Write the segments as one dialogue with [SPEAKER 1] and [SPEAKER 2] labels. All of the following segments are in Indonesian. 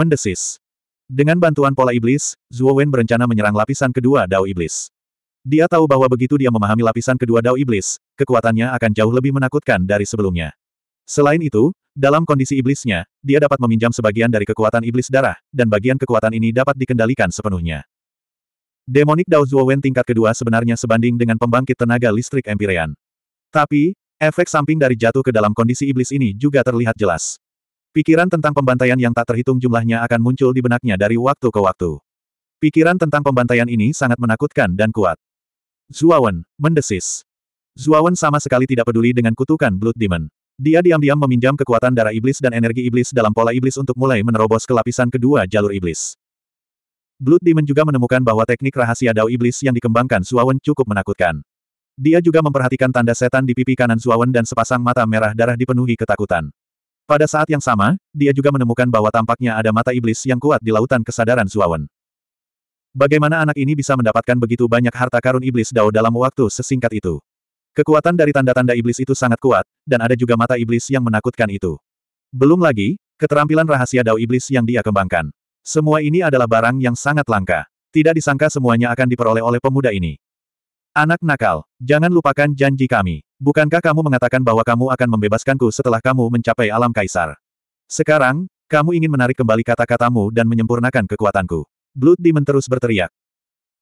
[SPEAKER 1] Mendesis. Dengan bantuan pola iblis, Zhuo Wen berencana menyerang lapisan kedua Dao Iblis. Dia tahu bahwa begitu dia memahami lapisan kedua Dao Iblis, kekuatannya akan jauh lebih menakutkan dari sebelumnya. Selain itu, dalam kondisi iblisnya, dia dapat meminjam sebagian dari kekuatan iblis darah, dan bagian kekuatan ini dapat dikendalikan sepenuhnya. Demonik Dao Wen tingkat kedua sebenarnya sebanding dengan pembangkit tenaga listrik Empyrean. Tapi, efek samping dari jatuh ke dalam kondisi iblis ini juga terlihat jelas. Pikiran tentang pembantaian yang tak terhitung jumlahnya akan muncul di benaknya dari waktu ke waktu. Pikiran tentang pembantaian ini sangat menakutkan dan kuat. Zuawan, mendesis. Zuawan sama sekali tidak peduli dengan kutukan Blood Demon. Dia diam-diam meminjam kekuatan darah iblis dan energi iblis dalam pola iblis untuk mulai menerobos ke lapisan kedua jalur iblis. Blood Demon juga menemukan bahwa teknik rahasia Dao Iblis yang dikembangkan Zuawan cukup menakutkan. Dia juga memperhatikan tanda setan di pipi kanan Zuawan dan sepasang mata merah darah dipenuhi ketakutan. Pada saat yang sama, dia juga menemukan bahwa tampaknya ada mata iblis yang kuat di lautan kesadaran Zuawan. Bagaimana anak ini bisa mendapatkan begitu banyak harta karun iblis Dao dalam waktu sesingkat itu? Kekuatan dari tanda-tanda iblis itu sangat kuat, dan ada juga mata iblis yang menakutkan itu. Belum lagi, keterampilan rahasia Dao iblis yang dia kembangkan. Semua ini adalah barang yang sangat langka. Tidak disangka semuanya akan diperoleh oleh pemuda ini. Anak nakal, jangan lupakan janji kami. Bukankah kamu mengatakan bahwa kamu akan membebaskanku setelah kamu mencapai alam kaisar? Sekarang, kamu ingin menarik kembali kata-katamu dan menyempurnakan kekuatanku. Blood Demon terus berteriak.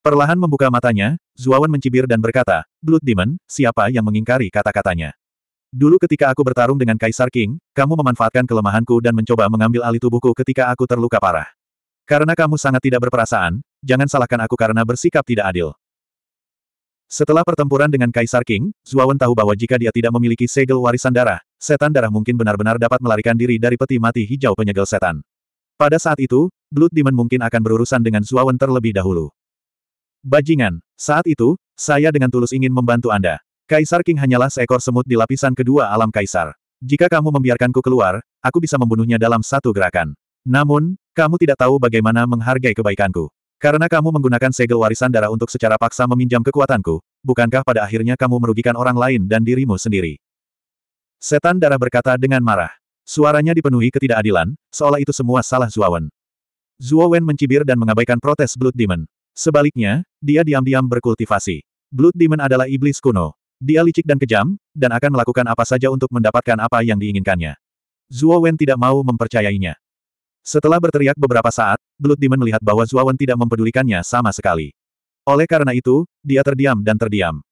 [SPEAKER 1] Perlahan membuka matanya, Zuawan mencibir dan berkata, Blood Demon, siapa yang mengingkari kata-katanya? Dulu ketika aku bertarung dengan Kaisar King, kamu memanfaatkan kelemahanku dan mencoba mengambil alih tubuhku ketika aku terluka parah. Karena kamu sangat tidak berperasaan, jangan salahkan aku karena bersikap tidak adil. Setelah pertempuran dengan Kaisar King, Zuawan tahu bahwa jika dia tidak memiliki segel warisan darah, setan darah mungkin benar-benar dapat melarikan diri dari peti mati hijau penyegel setan. Pada saat itu, Blood Demon mungkin akan berurusan dengan Zuawan terlebih dahulu. Bajingan, saat itu, saya dengan tulus ingin membantu Anda. Kaisar King hanyalah seekor semut di lapisan kedua alam Kaisar. Jika kamu membiarkanku keluar, aku bisa membunuhnya dalam satu gerakan. Namun, kamu tidak tahu bagaimana menghargai kebaikanku. Karena kamu menggunakan segel warisan darah untuk secara paksa meminjam kekuatanku, bukankah pada akhirnya kamu merugikan orang lain dan dirimu sendiri? Setan darah berkata dengan marah. Suaranya dipenuhi ketidakadilan, seolah itu semua salah Zuowen. Wen mencibir dan mengabaikan protes Blood Demon. Sebaliknya, dia diam-diam berkultivasi. Blood Demon adalah iblis kuno. Dia licik dan kejam, dan akan melakukan apa saja untuk mendapatkan apa yang diinginkannya. Wen tidak mau mempercayainya. Setelah berteriak beberapa saat, Blood Demon melihat bahwa Zuawan tidak mempedulikannya sama sekali. Oleh karena itu, dia terdiam dan terdiam.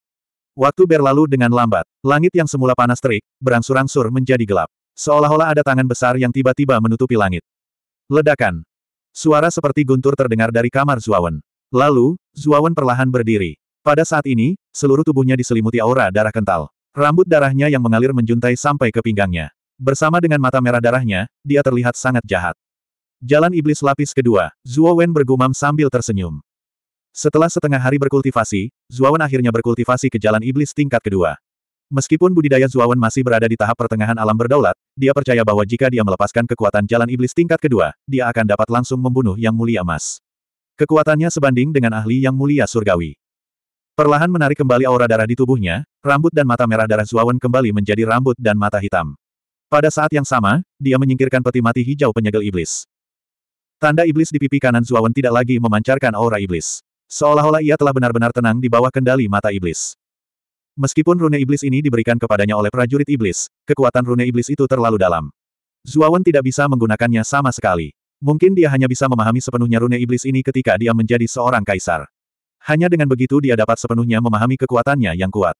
[SPEAKER 1] Waktu berlalu dengan lambat, langit yang semula panas terik, berangsur-angsur menjadi gelap. Seolah-olah ada tangan besar yang tiba-tiba menutupi langit. Ledakan. Suara seperti guntur terdengar dari kamar Zuawan. Lalu, Zuawan perlahan berdiri. Pada saat ini, seluruh tubuhnya diselimuti aura darah kental. Rambut darahnya yang mengalir menjuntai sampai ke pinggangnya. Bersama dengan mata merah darahnya, dia terlihat sangat jahat. Jalan Iblis Lapis Kedua, Zuo Wen bergumam sambil tersenyum. Setelah setengah hari berkultivasi, Wen akhirnya berkultivasi ke jalan iblis tingkat kedua. Meskipun budidaya Wen masih berada di tahap pertengahan alam berdaulat, dia percaya bahwa jika dia melepaskan kekuatan jalan iblis tingkat kedua, dia akan dapat langsung membunuh Yang Mulia Emas. Kekuatannya sebanding dengan ahli Yang Mulia Surgawi. Perlahan menarik kembali aura darah di tubuhnya, rambut dan mata merah darah Wen kembali menjadi rambut dan mata hitam. Pada saat yang sama, dia menyingkirkan peti mati hijau penyegel iblis. Tanda iblis di pipi kanan Zuawan tidak lagi memancarkan aura iblis. Seolah-olah ia telah benar-benar tenang di bawah kendali mata iblis. Meskipun rune iblis ini diberikan kepadanya oleh prajurit iblis, kekuatan rune iblis itu terlalu dalam. Zuawan tidak bisa menggunakannya sama sekali. Mungkin dia hanya bisa memahami sepenuhnya rune iblis ini ketika dia menjadi seorang kaisar. Hanya dengan begitu dia dapat sepenuhnya memahami kekuatannya yang kuat.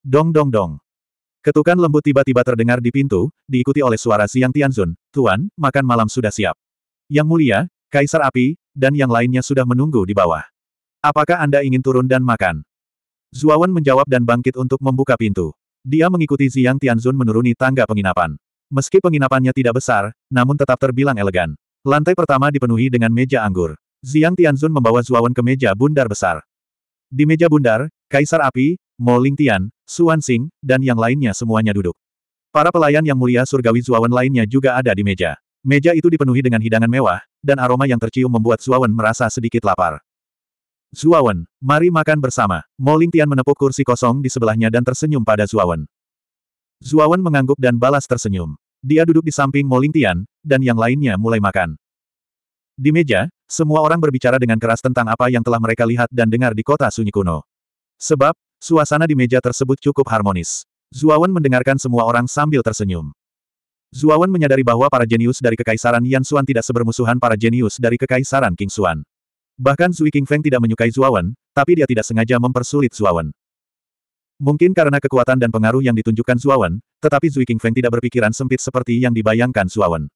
[SPEAKER 1] Dong dong dong. Ketukan lembut tiba-tiba terdengar di pintu, diikuti oleh suara Siang Tianzun, Tuan, makan malam sudah siap. Yang mulia, Kaisar Api, dan yang lainnya sudah menunggu di bawah. Apakah Anda ingin turun dan makan? Zuawan menjawab dan bangkit untuk membuka pintu. Dia mengikuti Ziyang Tianzun menuruni tangga penginapan. Meski penginapannya tidak besar, namun tetap terbilang elegan. Lantai pertama dipenuhi dengan meja anggur. Ziyang Tianzun membawa Zuawan ke meja bundar besar. Di meja bundar, Kaisar Api, Mo Lingtian, Suan Xing, dan yang lainnya semuanya duduk. Para pelayan yang mulia surgawi Zuawan lainnya juga ada di meja. Meja itu dipenuhi dengan hidangan mewah, dan aroma yang tercium membuat Zuawan merasa sedikit lapar. Zuawan, mari makan bersama. Mo Lingtian menepuk kursi kosong di sebelahnya dan tersenyum pada Zuawan. Zuawan mengangguk dan balas tersenyum. Dia duduk di samping Mo Lingtian, dan yang lainnya mulai makan. Di meja, semua orang berbicara dengan keras tentang apa yang telah mereka lihat dan dengar di kota sunyi kuno. Sebab, suasana di meja tersebut cukup harmonis. Zuawan mendengarkan semua orang sambil tersenyum. Zuawan menyadari bahwa para jenius dari Kekaisaran Yan Xuan tidak sebermusuhan para jenius dari Kekaisaran King Xuan. Bahkan Zui Feng tidak menyukai Zuawan, tapi dia tidak sengaja mempersulit Zuawan. Mungkin karena kekuatan dan pengaruh yang ditunjukkan Zuawan, tetapi Zui Feng tidak berpikiran sempit seperti yang dibayangkan Zuawan.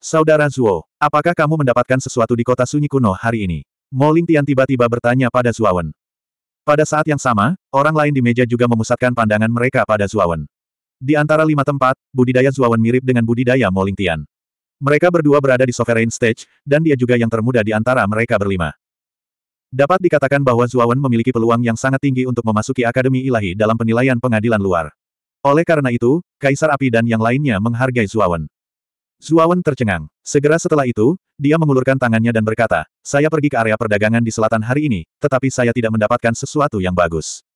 [SPEAKER 1] Saudara Zuo, apakah kamu mendapatkan sesuatu di kota sunyi kuno hari ini? Mo Lingtian tiba-tiba bertanya pada Zuawan. Pada saat yang sama, orang lain di meja juga memusatkan pandangan mereka pada Zuawan. Di antara lima tempat, budidaya Zuawan mirip dengan budidaya Moling Mereka berdua berada di sovereign stage, dan dia juga yang termuda di antara mereka berlima. Dapat dikatakan bahwa Zuawan memiliki peluang yang sangat tinggi untuk memasuki Akademi Ilahi dalam penilaian pengadilan luar. Oleh karena itu, Kaisar Api dan yang lainnya menghargai Zuawan. Zuawan tercengang. Segera setelah itu, dia mengulurkan tangannya dan berkata, saya pergi ke area perdagangan di selatan hari ini, tetapi saya tidak mendapatkan sesuatu yang bagus.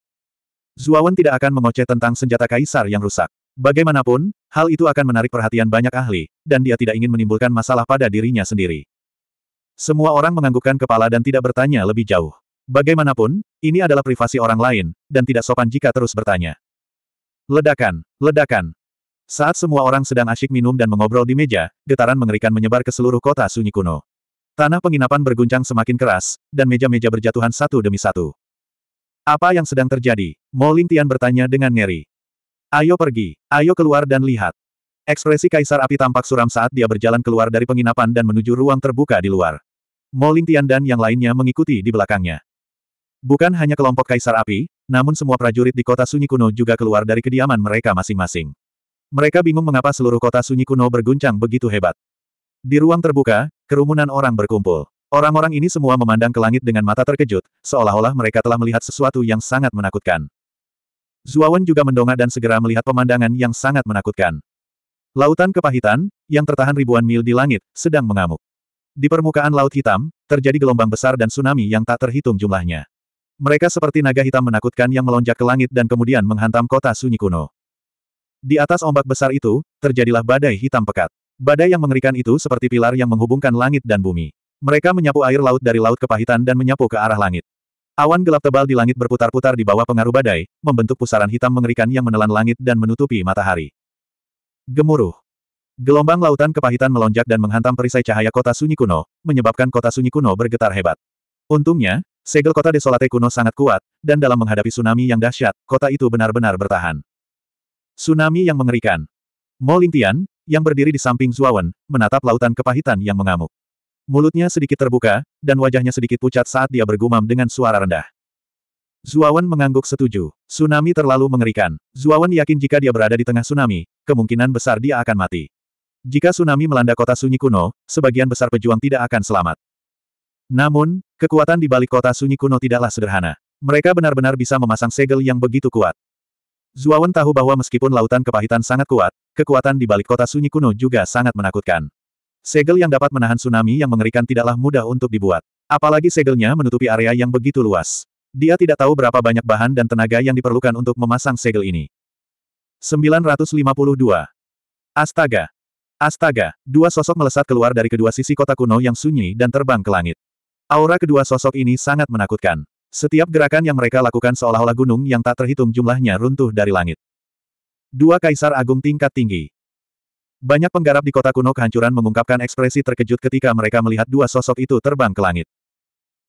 [SPEAKER 1] Zuawan tidak akan mengoceh tentang senjata kaisar yang rusak. Bagaimanapun, hal itu akan menarik perhatian banyak ahli, dan dia tidak ingin menimbulkan masalah pada dirinya sendiri. Semua orang menganggukkan kepala dan tidak bertanya lebih jauh. Bagaimanapun, ini adalah privasi orang lain, dan tidak sopan jika terus bertanya. Ledakan, ledakan. Saat semua orang sedang asyik minum dan mengobrol di meja, getaran mengerikan menyebar ke seluruh kota sunyi kuno. Tanah penginapan berguncang semakin keras, dan meja-meja berjatuhan satu demi satu. Apa yang sedang terjadi? Mo Lingtian bertanya dengan ngeri. Ayo pergi, ayo keluar dan lihat. Ekspresi Kaisar Api tampak suram saat dia berjalan keluar dari penginapan dan menuju ruang terbuka di luar. Mo Lingtian dan yang lainnya mengikuti di belakangnya. Bukan hanya kelompok Kaisar Api, namun semua prajurit di kota sunyi kuno juga keluar dari kediaman mereka masing-masing. Mereka bingung mengapa seluruh kota sunyi kuno berguncang begitu hebat. Di ruang terbuka, kerumunan orang berkumpul. Orang-orang ini semua memandang ke langit dengan mata terkejut, seolah-olah mereka telah melihat sesuatu yang sangat menakutkan. Zuawan juga mendongak dan segera melihat pemandangan yang sangat menakutkan. Lautan kepahitan, yang tertahan ribuan mil di langit, sedang mengamuk. Di permukaan Laut Hitam, terjadi gelombang besar dan tsunami yang tak terhitung jumlahnya. Mereka seperti naga hitam menakutkan yang melonjak ke langit dan kemudian menghantam kota sunyi kuno. Di atas ombak besar itu, terjadilah badai hitam pekat. Badai yang mengerikan itu seperti pilar yang menghubungkan langit dan bumi. Mereka menyapu air laut dari Laut Kepahitan dan menyapu ke arah langit. Awan gelap tebal di langit berputar-putar di bawah pengaruh badai, membentuk pusaran hitam mengerikan yang menelan langit dan menutupi matahari. Gemuruh. Gelombang lautan kepahitan melonjak dan menghantam perisai cahaya kota sunyi kuno, menyebabkan kota sunyi kuno bergetar hebat. Untungnya, segel kota desolate kuno sangat kuat, dan dalam menghadapi tsunami yang dahsyat, kota itu benar-benar bertahan. Tsunami yang mengerikan. Mo yang berdiri di samping Zuawan, menatap lautan kepahitan yang mengamuk. Mulutnya sedikit terbuka, dan wajahnya sedikit pucat saat dia bergumam dengan suara rendah. Zuawan mengangguk setuju. Tsunami terlalu mengerikan. Zuawan yakin jika dia berada di tengah tsunami, kemungkinan besar dia akan mati. Jika tsunami melanda kota sunyi kuno, sebagian besar pejuang tidak akan selamat. Namun, kekuatan di balik kota sunyi kuno tidaklah sederhana. Mereka benar-benar bisa memasang segel yang begitu kuat. Zuawan tahu bahwa meskipun lautan kepahitan sangat kuat, kekuatan di balik kota sunyi kuno juga sangat menakutkan. Segel yang dapat menahan tsunami yang mengerikan tidaklah mudah untuk dibuat. Apalagi segelnya menutupi area yang begitu luas. Dia tidak tahu berapa banyak bahan dan tenaga yang diperlukan untuk memasang segel ini. 952. Astaga. Astaga, dua sosok melesat keluar dari kedua sisi kota kuno yang sunyi dan terbang ke langit. Aura kedua sosok ini sangat menakutkan. Setiap gerakan yang mereka lakukan seolah-olah gunung yang tak terhitung jumlahnya runtuh dari langit. Dua kaisar agung tingkat tinggi. Banyak penggarap di kota kuno kehancuran mengungkapkan ekspresi terkejut ketika mereka melihat dua sosok itu terbang ke langit.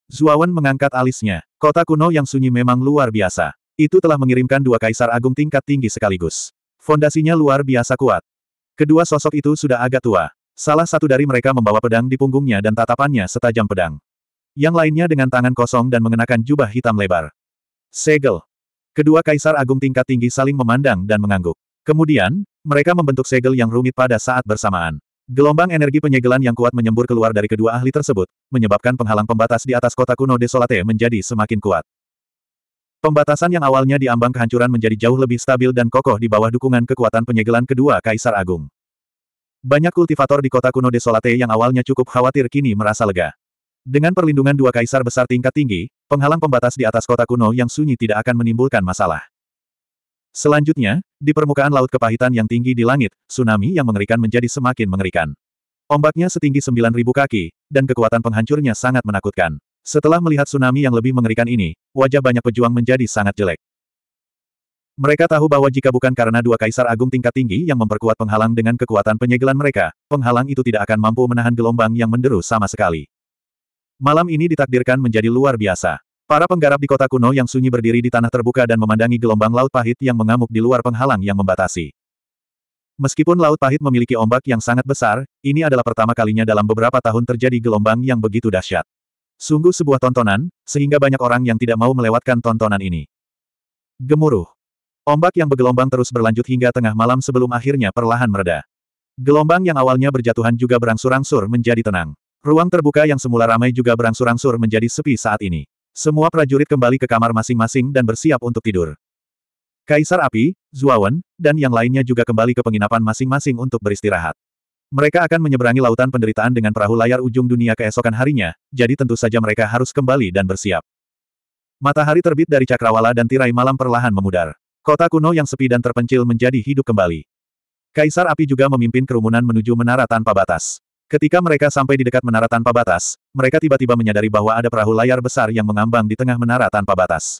[SPEAKER 1] Zuawan mengangkat alisnya. Kota kuno yang sunyi memang luar biasa. Itu telah mengirimkan dua kaisar agung tingkat tinggi sekaligus. Fondasinya luar biasa kuat. Kedua sosok itu sudah agak tua. Salah satu dari mereka membawa pedang di punggungnya dan tatapannya setajam pedang. Yang lainnya dengan tangan kosong dan mengenakan jubah hitam lebar. Segel. Kedua kaisar agung tingkat tinggi saling memandang dan mengangguk. Kemudian, mereka membentuk segel yang rumit pada saat bersamaan. Gelombang energi penyegelan yang kuat menyembur keluar dari kedua ahli tersebut, menyebabkan penghalang pembatas di atas kota kuno Desolate menjadi semakin kuat. Pembatasan yang awalnya diambang kehancuran menjadi jauh lebih stabil dan kokoh di bawah dukungan kekuatan penyegelan kedua Kaisar Agung. Banyak kultivator di kota kuno Desolate yang awalnya cukup khawatir kini merasa lega. Dengan perlindungan dua kaisar besar tingkat tinggi, penghalang pembatas di atas kota kuno yang sunyi tidak akan menimbulkan masalah. Selanjutnya, di permukaan laut kepahitan yang tinggi di langit, tsunami yang mengerikan menjadi semakin mengerikan. Ombaknya setinggi 9.000 kaki, dan kekuatan penghancurnya sangat menakutkan. Setelah melihat tsunami yang lebih mengerikan ini, wajah banyak pejuang menjadi sangat jelek. Mereka tahu bahwa jika bukan karena dua kaisar agung tingkat tinggi yang memperkuat penghalang dengan kekuatan penyegelan mereka, penghalang itu tidak akan mampu menahan gelombang yang menderu sama sekali. Malam ini ditakdirkan menjadi luar biasa. Para penggarap di kota kuno yang sunyi berdiri di tanah terbuka dan memandangi gelombang laut pahit yang mengamuk di luar penghalang yang membatasi. Meskipun laut pahit memiliki ombak yang sangat besar, ini adalah pertama kalinya dalam beberapa tahun terjadi gelombang yang begitu dahsyat. Sungguh sebuah tontonan, sehingga banyak orang yang tidak mau melewatkan tontonan ini. Gemuruh. Ombak yang bergelombang terus berlanjut hingga tengah malam sebelum akhirnya perlahan mereda. Gelombang yang awalnya berjatuhan juga berangsur-angsur menjadi tenang. Ruang terbuka yang semula ramai juga berangsur-angsur menjadi sepi saat ini. Semua prajurit kembali ke kamar masing-masing dan bersiap untuk tidur. Kaisar Api, Zuawan, dan yang lainnya juga kembali ke penginapan masing-masing untuk beristirahat. Mereka akan menyeberangi lautan penderitaan dengan perahu layar ujung dunia keesokan harinya, jadi tentu saja mereka harus kembali dan bersiap. Matahari terbit dari cakrawala dan tirai malam perlahan memudar. Kota kuno yang sepi dan terpencil menjadi hidup kembali. Kaisar Api juga memimpin kerumunan menuju menara tanpa batas. Ketika mereka sampai di dekat menara tanpa batas, mereka tiba-tiba menyadari bahwa ada perahu layar besar yang mengambang di tengah menara tanpa batas.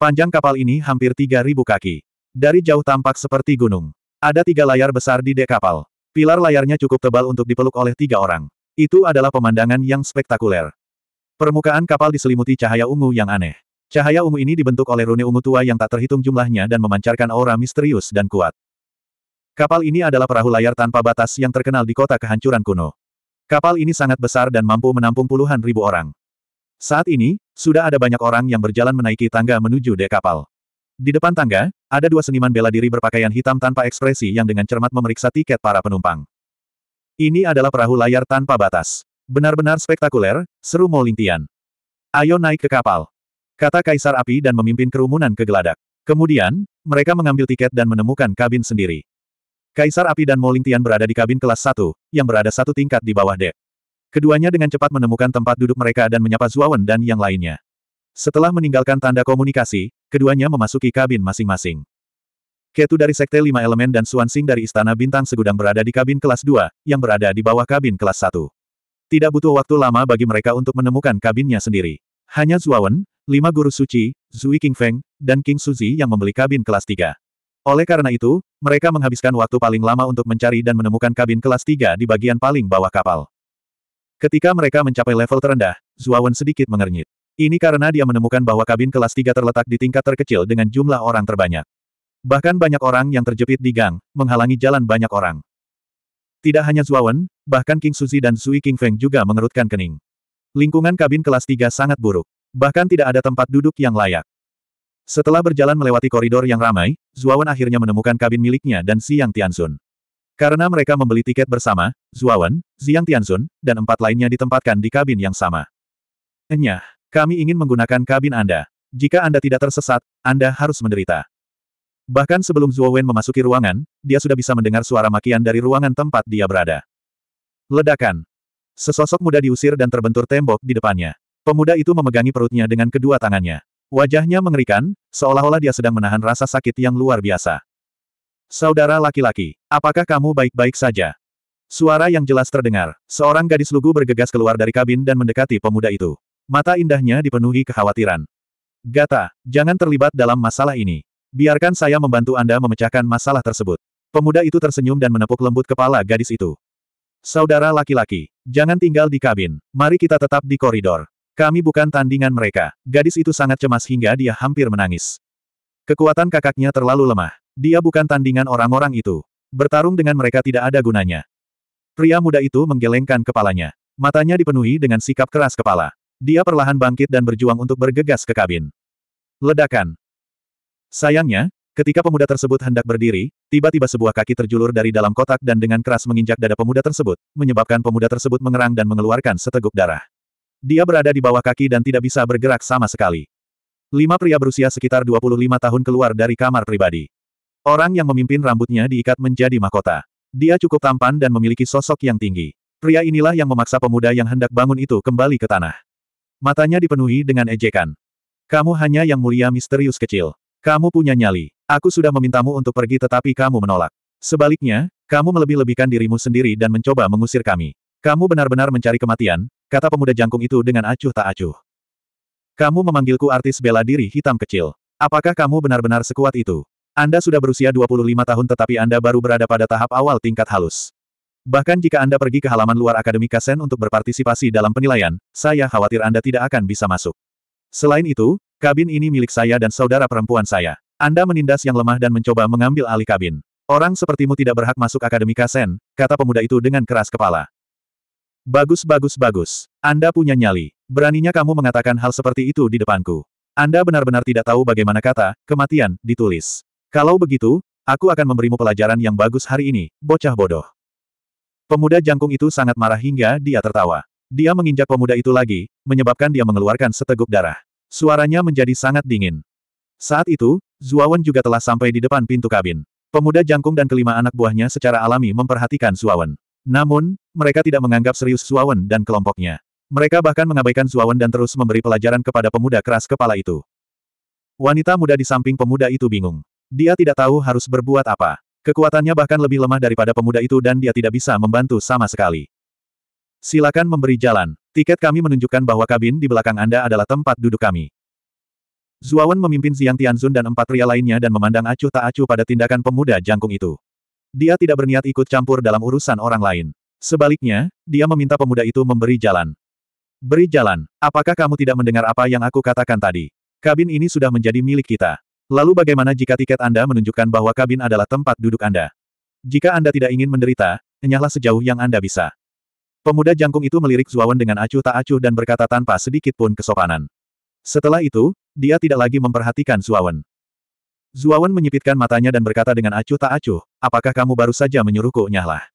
[SPEAKER 1] Panjang kapal ini hampir 3.000 kaki. Dari jauh tampak seperti gunung. Ada tiga layar besar di dek kapal. Pilar layarnya cukup tebal untuk dipeluk oleh tiga orang. Itu adalah pemandangan yang spektakuler. Permukaan kapal diselimuti cahaya ungu yang aneh. Cahaya ungu ini dibentuk oleh rune ungu tua yang tak terhitung jumlahnya dan memancarkan aura misterius dan kuat. Kapal ini adalah perahu layar tanpa batas yang terkenal di kota kehancuran kuno. Kapal ini sangat besar dan mampu menampung puluhan ribu orang. Saat ini, sudah ada banyak orang yang berjalan menaiki tangga menuju dek kapal. Di depan tangga, ada dua seniman bela diri berpakaian hitam tanpa ekspresi yang dengan cermat memeriksa tiket para penumpang. Ini adalah perahu layar tanpa batas. Benar-benar spektakuler, seru Molintian. lintian. Ayo naik ke kapal. Kata Kaisar Api dan memimpin kerumunan ke geladak. Kemudian, mereka mengambil tiket dan menemukan kabin sendiri. Kaisar Api dan Moling Tian berada di kabin kelas 1, yang berada satu tingkat di bawah dek. Keduanya dengan cepat menemukan tempat duduk mereka dan menyapa Zuawan dan yang lainnya. Setelah meninggalkan tanda komunikasi, keduanya memasuki kabin masing-masing. Ketu dari Sekte Lima Elemen dan Suansing dari Istana Bintang Segudang berada di kabin kelas 2, yang berada di bawah kabin kelas 1. Tidak butuh waktu lama bagi mereka untuk menemukan kabinnya sendiri. Hanya Zuawan, lima guru suci, Zui Feng, dan King Suzi yang membeli kabin kelas 3. Oleh karena itu, mereka menghabiskan waktu paling lama untuk mencari dan menemukan kabin kelas 3 di bagian paling bawah kapal. Ketika mereka mencapai level terendah, Zuawan sedikit mengernyit. Ini karena dia menemukan bahwa kabin kelas 3 terletak di tingkat terkecil dengan jumlah orang terbanyak. Bahkan banyak orang yang terjepit di gang, menghalangi jalan banyak orang. Tidak hanya Zuawan, bahkan King Suzi dan Sui King Feng juga mengerutkan kening. Lingkungan kabin kelas 3 sangat buruk. Bahkan tidak ada tempat duduk yang layak. Setelah berjalan melewati koridor yang ramai, Zuawan akhirnya menemukan kabin miliknya dan Siang Tianzun. Karena mereka membeli tiket bersama, Zuawan, Siang Tianzun, dan empat lainnya ditempatkan di kabin yang sama. Enyah, kami ingin menggunakan kabin Anda. Jika Anda tidak tersesat, Anda harus menderita. Bahkan sebelum Zuawan memasuki ruangan, dia sudah bisa mendengar suara makian dari ruangan tempat dia berada. Ledakan. Sesosok muda diusir dan terbentur tembok di depannya. Pemuda itu memegangi perutnya dengan kedua tangannya. Wajahnya mengerikan, seolah-olah dia sedang menahan rasa sakit yang luar biasa. Saudara laki-laki, apakah kamu baik-baik saja? Suara yang jelas terdengar, seorang gadis lugu bergegas keluar dari kabin dan mendekati pemuda itu. Mata indahnya dipenuhi kekhawatiran. Gata, jangan terlibat dalam masalah ini. Biarkan saya membantu Anda memecahkan masalah tersebut. Pemuda itu tersenyum dan menepuk lembut kepala gadis itu. Saudara laki-laki, jangan tinggal di kabin. Mari kita tetap di koridor. Kami bukan tandingan mereka. Gadis itu sangat cemas hingga dia hampir menangis. Kekuatan kakaknya terlalu lemah. Dia bukan tandingan orang-orang itu. Bertarung dengan mereka tidak ada gunanya. Pria muda itu menggelengkan kepalanya. Matanya dipenuhi dengan sikap keras kepala. Dia perlahan bangkit dan berjuang untuk bergegas ke kabin. Ledakan. Sayangnya, Ketika pemuda tersebut hendak berdiri, tiba-tiba sebuah kaki terjulur dari dalam kotak dan dengan keras menginjak dada pemuda tersebut, menyebabkan pemuda tersebut mengerang dan mengeluarkan seteguk darah. Dia berada di bawah kaki dan tidak bisa bergerak sama sekali. Lima pria berusia sekitar 25 tahun keluar dari kamar pribadi. Orang yang memimpin rambutnya diikat menjadi mahkota. Dia cukup tampan dan memiliki sosok yang tinggi. Pria inilah yang memaksa pemuda yang hendak bangun itu kembali ke tanah. Matanya dipenuhi dengan ejekan. Kamu hanya yang mulia misterius kecil. Kamu punya nyali. Aku sudah memintamu untuk pergi tetapi kamu menolak. Sebaliknya, kamu melebih-lebihkan dirimu sendiri dan mencoba mengusir kami. Kamu benar-benar mencari kematian, kata pemuda jangkung itu dengan acuh tak acuh. Kamu memanggilku artis bela diri hitam kecil. Apakah kamu benar-benar sekuat itu? Anda sudah berusia 25 tahun tetapi Anda baru berada pada tahap awal tingkat halus. Bahkan jika Anda pergi ke halaman luar Akademi Kasen untuk berpartisipasi dalam penilaian, saya khawatir Anda tidak akan bisa masuk. Selain itu, kabin ini milik saya dan saudara perempuan saya. Anda menindas yang lemah dan mencoba mengambil alih kabin. Orang sepertimu tidak berhak masuk Akademi Kasen, kata pemuda itu dengan keras kepala. Bagus bagus bagus. Anda punya nyali. Beraninya kamu mengatakan hal seperti itu di depanku. Anda benar-benar tidak tahu bagaimana kata, kematian, ditulis. Kalau begitu, aku akan memberimu pelajaran yang bagus hari ini, bocah bodoh. Pemuda jangkung itu sangat marah hingga dia tertawa. Dia menginjak pemuda itu lagi, menyebabkan dia mengeluarkan seteguk darah. Suaranya menjadi sangat dingin. Saat itu, Zuawan juga telah sampai di depan pintu kabin. Pemuda jangkung dan kelima anak buahnya secara alami memperhatikan Zuawan. Namun, mereka tidak menganggap serius Suawen dan kelompoknya. Mereka bahkan mengabaikan Suawen dan terus memberi pelajaran kepada pemuda keras kepala itu. Wanita muda di samping pemuda itu bingung. Dia tidak tahu harus berbuat apa. Kekuatannya bahkan lebih lemah daripada pemuda itu dan dia tidak bisa membantu sama sekali. Silakan memberi jalan. Tiket kami menunjukkan bahwa kabin di belakang Anda adalah tempat duduk kami. Zuawan memimpin Ziang Tianzun dan empat pria lainnya dan memandang acuh tak acuh pada tindakan pemuda jangkung itu. Dia tidak berniat ikut campur dalam urusan orang lain. Sebaliknya, dia meminta pemuda itu memberi jalan. Beri jalan, apakah kamu tidak mendengar apa yang aku katakan tadi? Kabin ini sudah menjadi milik kita. Lalu bagaimana jika tiket Anda menunjukkan bahwa kabin adalah tempat duduk Anda? Jika Anda tidak ingin menderita, nyahlah sejauh yang Anda bisa. Pemuda jangkung itu melirik Zuawan dengan acuh tak acuh dan berkata tanpa sedikit pun kesopanan. Setelah itu, dia tidak lagi memperhatikan Zuawan. Zuawan menyipitkan matanya dan berkata dengan acuh tak acuh, apakah kamu baru saja menyuruhku nyahlah?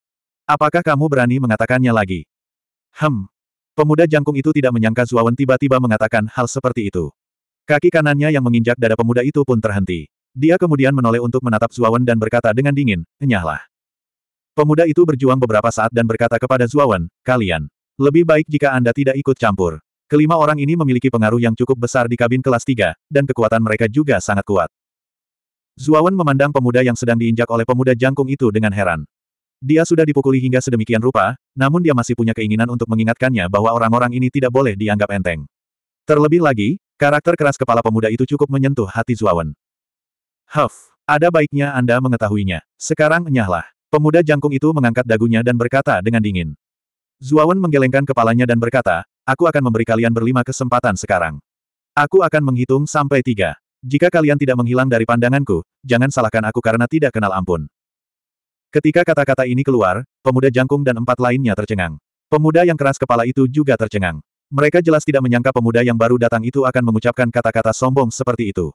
[SPEAKER 1] Apakah kamu berani mengatakannya lagi? Hem. Pemuda jangkung itu tidak menyangka Zuawan tiba-tiba mengatakan hal seperti itu. Kaki kanannya yang menginjak dada pemuda itu pun terhenti. Dia kemudian menoleh untuk menatap Zuawan dan berkata dengan dingin, nyahlah. Pemuda itu berjuang beberapa saat dan berkata kepada Zuawan, kalian. Lebih baik jika Anda tidak ikut campur. Kelima orang ini memiliki pengaruh yang cukup besar di kabin kelas 3, dan kekuatan mereka juga sangat kuat. Zuawan memandang pemuda yang sedang diinjak oleh pemuda jangkung itu dengan heran. Dia sudah dipukuli hingga sedemikian rupa, namun dia masih punya keinginan untuk mengingatkannya bahwa orang-orang ini tidak boleh dianggap enteng. Terlebih lagi, karakter keras kepala pemuda itu cukup menyentuh hati Zuawan. Huff, ada baiknya Anda mengetahuinya. Sekarang enyahlah. Pemuda jangkung itu mengangkat dagunya dan berkata dengan dingin. Zuawan menggelengkan kepalanya dan berkata, aku akan memberi kalian berlima kesempatan sekarang. Aku akan menghitung sampai tiga. Jika kalian tidak menghilang dari pandanganku, jangan salahkan aku karena tidak kenal ampun. Ketika kata-kata ini keluar, pemuda jangkung dan empat lainnya tercengang. Pemuda yang keras kepala itu juga tercengang. Mereka jelas tidak menyangka pemuda yang baru datang itu akan mengucapkan kata-kata sombong seperti itu.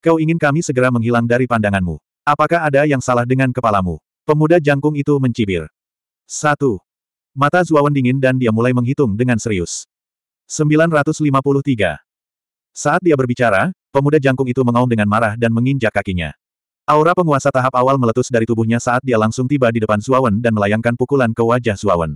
[SPEAKER 1] Kau ingin kami segera menghilang dari pandanganmu. Apakah ada yang salah dengan kepalamu? Pemuda jangkung itu mencibir. Satu. Mata Zuawan dingin dan dia mulai menghitung dengan serius. 953. Saat dia berbicara, Pemuda jangkung itu mengaum dengan marah dan menginjak kakinya. Aura penguasa tahap awal meletus dari tubuhnya saat dia langsung tiba di depan Zuawan dan melayangkan pukulan ke wajah Zuawan.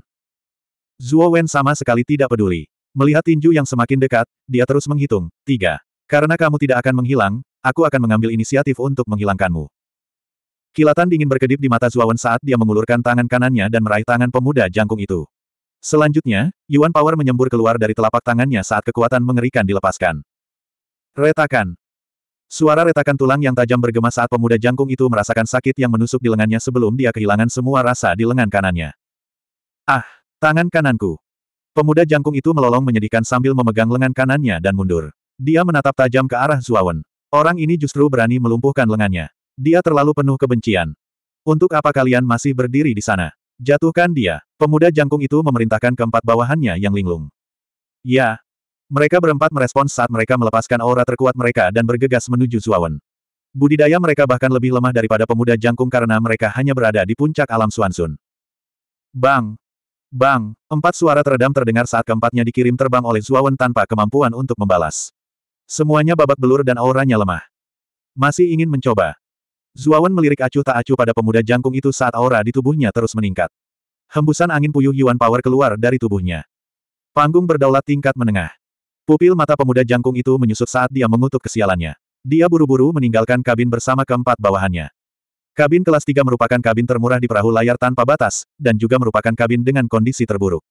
[SPEAKER 1] Zuowen sama sekali tidak peduli. Melihat tinju yang semakin dekat, dia terus menghitung, tiga. Karena kamu tidak akan menghilang, aku akan mengambil inisiatif untuk menghilangkanmu. Kilatan dingin berkedip di mata Zuawan saat dia mengulurkan tangan kanannya dan meraih tangan pemuda jangkung itu. Selanjutnya, Yuan Power menyembur keluar dari telapak tangannya saat kekuatan mengerikan dilepaskan. Retakan. Suara retakan tulang yang tajam bergema saat pemuda jangkung itu merasakan sakit yang menusuk di lengannya sebelum dia kehilangan semua rasa di lengan kanannya. Ah, tangan kananku. Pemuda jangkung itu melolong menyedihkan sambil memegang lengan kanannya dan mundur. Dia menatap tajam ke arah Zuawan. Orang ini justru berani melumpuhkan lengannya. Dia terlalu penuh kebencian. Untuk apa kalian masih berdiri di sana? Jatuhkan dia. Pemuda jangkung itu memerintahkan keempat bawahannya yang linglung. Ya, mereka berempat merespons saat mereka melepaskan aura terkuat mereka dan bergegas menuju Zuawan. Budidaya mereka bahkan lebih lemah daripada pemuda jangkung karena mereka hanya berada di puncak alam Suansun. Bang! Bang! Empat suara teredam terdengar saat keempatnya dikirim terbang oleh Zuawan tanpa kemampuan untuk membalas. Semuanya babak belur dan auranya lemah. Masih ingin mencoba. Zuawan melirik acuh tak acuh pada pemuda jangkung itu saat aura di tubuhnya terus meningkat. Hembusan angin puyuh Yuan Power keluar dari tubuhnya. Panggung berdaulat tingkat menengah. Pupil mata pemuda jangkung itu menyusut saat dia mengutuk kesialannya. Dia buru-buru meninggalkan kabin bersama keempat bawahannya. Kabin kelas 3 merupakan kabin termurah di perahu layar tanpa batas, dan juga merupakan kabin dengan kondisi terburuk.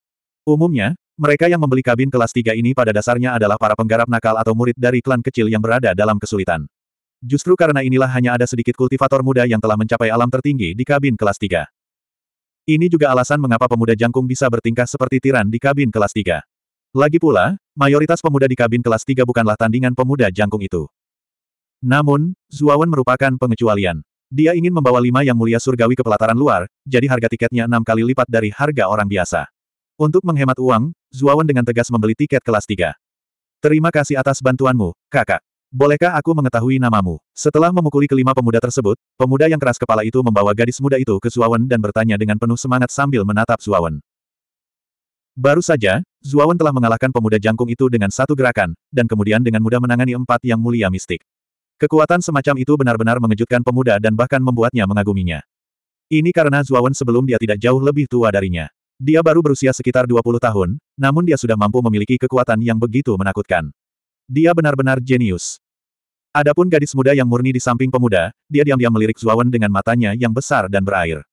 [SPEAKER 1] Umumnya, mereka yang membeli kabin kelas 3 ini pada dasarnya adalah para penggarap nakal atau murid dari klan kecil yang berada dalam kesulitan. Justru karena inilah hanya ada sedikit kultivator muda yang telah mencapai alam tertinggi di kabin kelas 3. Ini juga alasan mengapa pemuda jangkung bisa bertingkah seperti tiran di kabin kelas 3. Lagi pula, mayoritas pemuda di kabin kelas 3 bukanlah tandingan pemuda jangkung itu. Namun, Zuawan merupakan pengecualian. Dia ingin membawa lima yang mulia surgawi ke pelataran luar, jadi harga tiketnya enam kali lipat dari harga orang biasa. Untuk menghemat uang, Zuawan dengan tegas membeli tiket kelas 3. Terima kasih atas bantuanmu, kakak. Bolehkah aku mengetahui namamu? Setelah memukuli kelima pemuda tersebut, pemuda yang keras kepala itu membawa gadis muda itu ke Zuawan dan bertanya dengan penuh semangat sambil menatap Zuawan. Baru saja, Zuawan telah mengalahkan pemuda jangkung itu dengan satu gerakan, dan kemudian dengan mudah menangani empat yang mulia mistik. Kekuatan semacam itu benar-benar mengejutkan pemuda dan bahkan membuatnya mengaguminya. Ini karena Zuawan sebelum dia tidak jauh lebih tua darinya. Dia baru berusia sekitar 20 tahun, namun dia sudah mampu memiliki kekuatan yang begitu menakutkan. Dia benar-benar jenius. Adapun gadis muda yang murni di samping pemuda, dia diam-diam melirik Zuawan dengan matanya yang besar dan berair.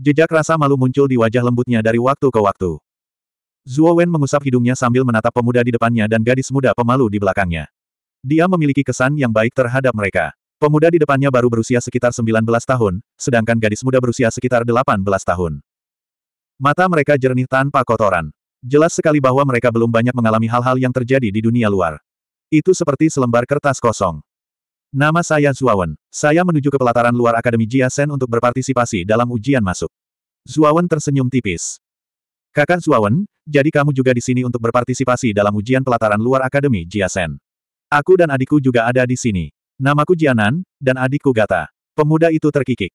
[SPEAKER 1] Jejak rasa malu muncul di wajah lembutnya dari waktu ke waktu. Zuo Wen mengusap hidungnya sambil menatap pemuda di depannya dan gadis muda pemalu di belakangnya. Dia memiliki kesan yang baik terhadap mereka. Pemuda di depannya baru berusia sekitar 19 tahun, sedangkan gadis muda berusia sekitar 18 tahun. Mata mereka jernih tanpa kotoran. Jelas sekali bahwa mereka belum banyak mengalami hal-hal yang terjadi di dunia luar. Itu seperti selembar kertas kosong. Nama saya Zuawan. Saya menuju ke pelataran luar Akademi Jia Sen untuk berpartisipasi dalam ujian masuk. Zuawan tersenyum tipis. Kakak Zuawan, jadi kamu juga di sini untuk berpartisipasi dalam ujian pelataran luar Akademi Jiasen. Aku dan adikku juga ada di sini. Namaku Jianan, dan adikku Gata. Pemuda itu terkikik.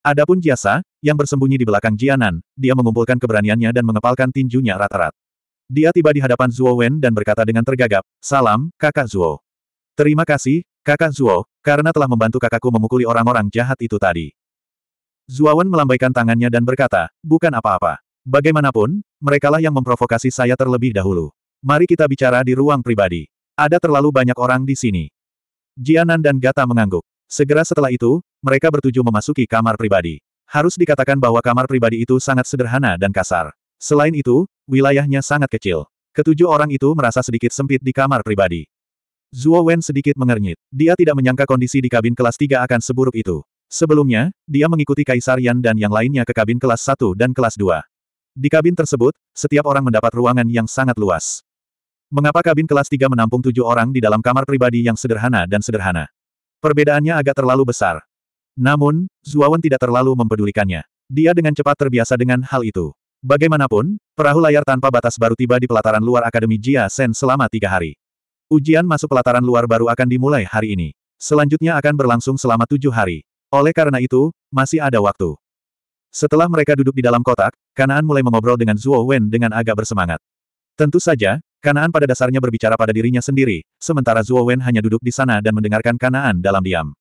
[SPEAKER 1] Adapun Jiasa, yang bersembunyi di belakang Jianan, dia mengumpulkan keberaniannya dan mengepalkan tinjunya rata-rat. Dia tiba di hadapan Zuo Wen dan berkata dengan tergagap, Salam, kakak Zuo. Terima kasih, kakak Zuo, karena telah membantu kakakku memukuli orang-orang jahat itu tadi. Wen melambaikan tangannya dan berkata, bukan apa-apa. Bagaimanapun, merekalah yang memprovokasi saya terlebih dahulu. Mari kita bicara di ruang pribadi. Ada terlalu banyak orang di sini. Jianan dan Gata mengangguk. Segera setelah itu, mereka bertuju memasuki kamar pribadi. Harus dikatakan bahwa kamar pribadi itu sangat sederhana dan kasar. Selain itu, wilayahnya sangat kecil. Ketujuh orang itu merasa sedikit sempit di kamar pribadi. Zuo Wen sedikit mengernyit. Dia tidak menyangka kondisi di kabin kelas 3 akan seburuk itu. Sebelumnya, dia mengikuti Kaisar Yan dan yang lainnya ke kabin kelas 1 dan kelas 2. Di kabin tersebut, setiap orang mendapat ruangan yang sangat luas. Mengapa kabin kelas 3 menampung tujuh orang di dalam kamar pribadi yang sederhana dan sederhana? Perbedaannya agak terlalu besar. Namun, Zuawan tidak terlalu mempedulikannya. Dia dengan cepat terbiasa dengan hal itu. Bagaimanapun, perahu layar tanpa batas baru tiba di pelataran luar Akademi Jia Sen selama tiga hari. Ujian masuk pelataran luar baru akan dimulai hari ini. Selanjutnya akan berlangsung selama tujuh hari. Oleh karena itu, masih ada waktu. Setelah mereka duduk di dalam kotak, Kanaan mulai mengobrol dengan Zuo Wen dengan agak bersemangat. Tentu saja, Kanaan pada dasarnya berbicara pada dirinya sendiri, sementara Zuo Wen hanya duduk di sana dan mendengarkan Kanaan dalam diam.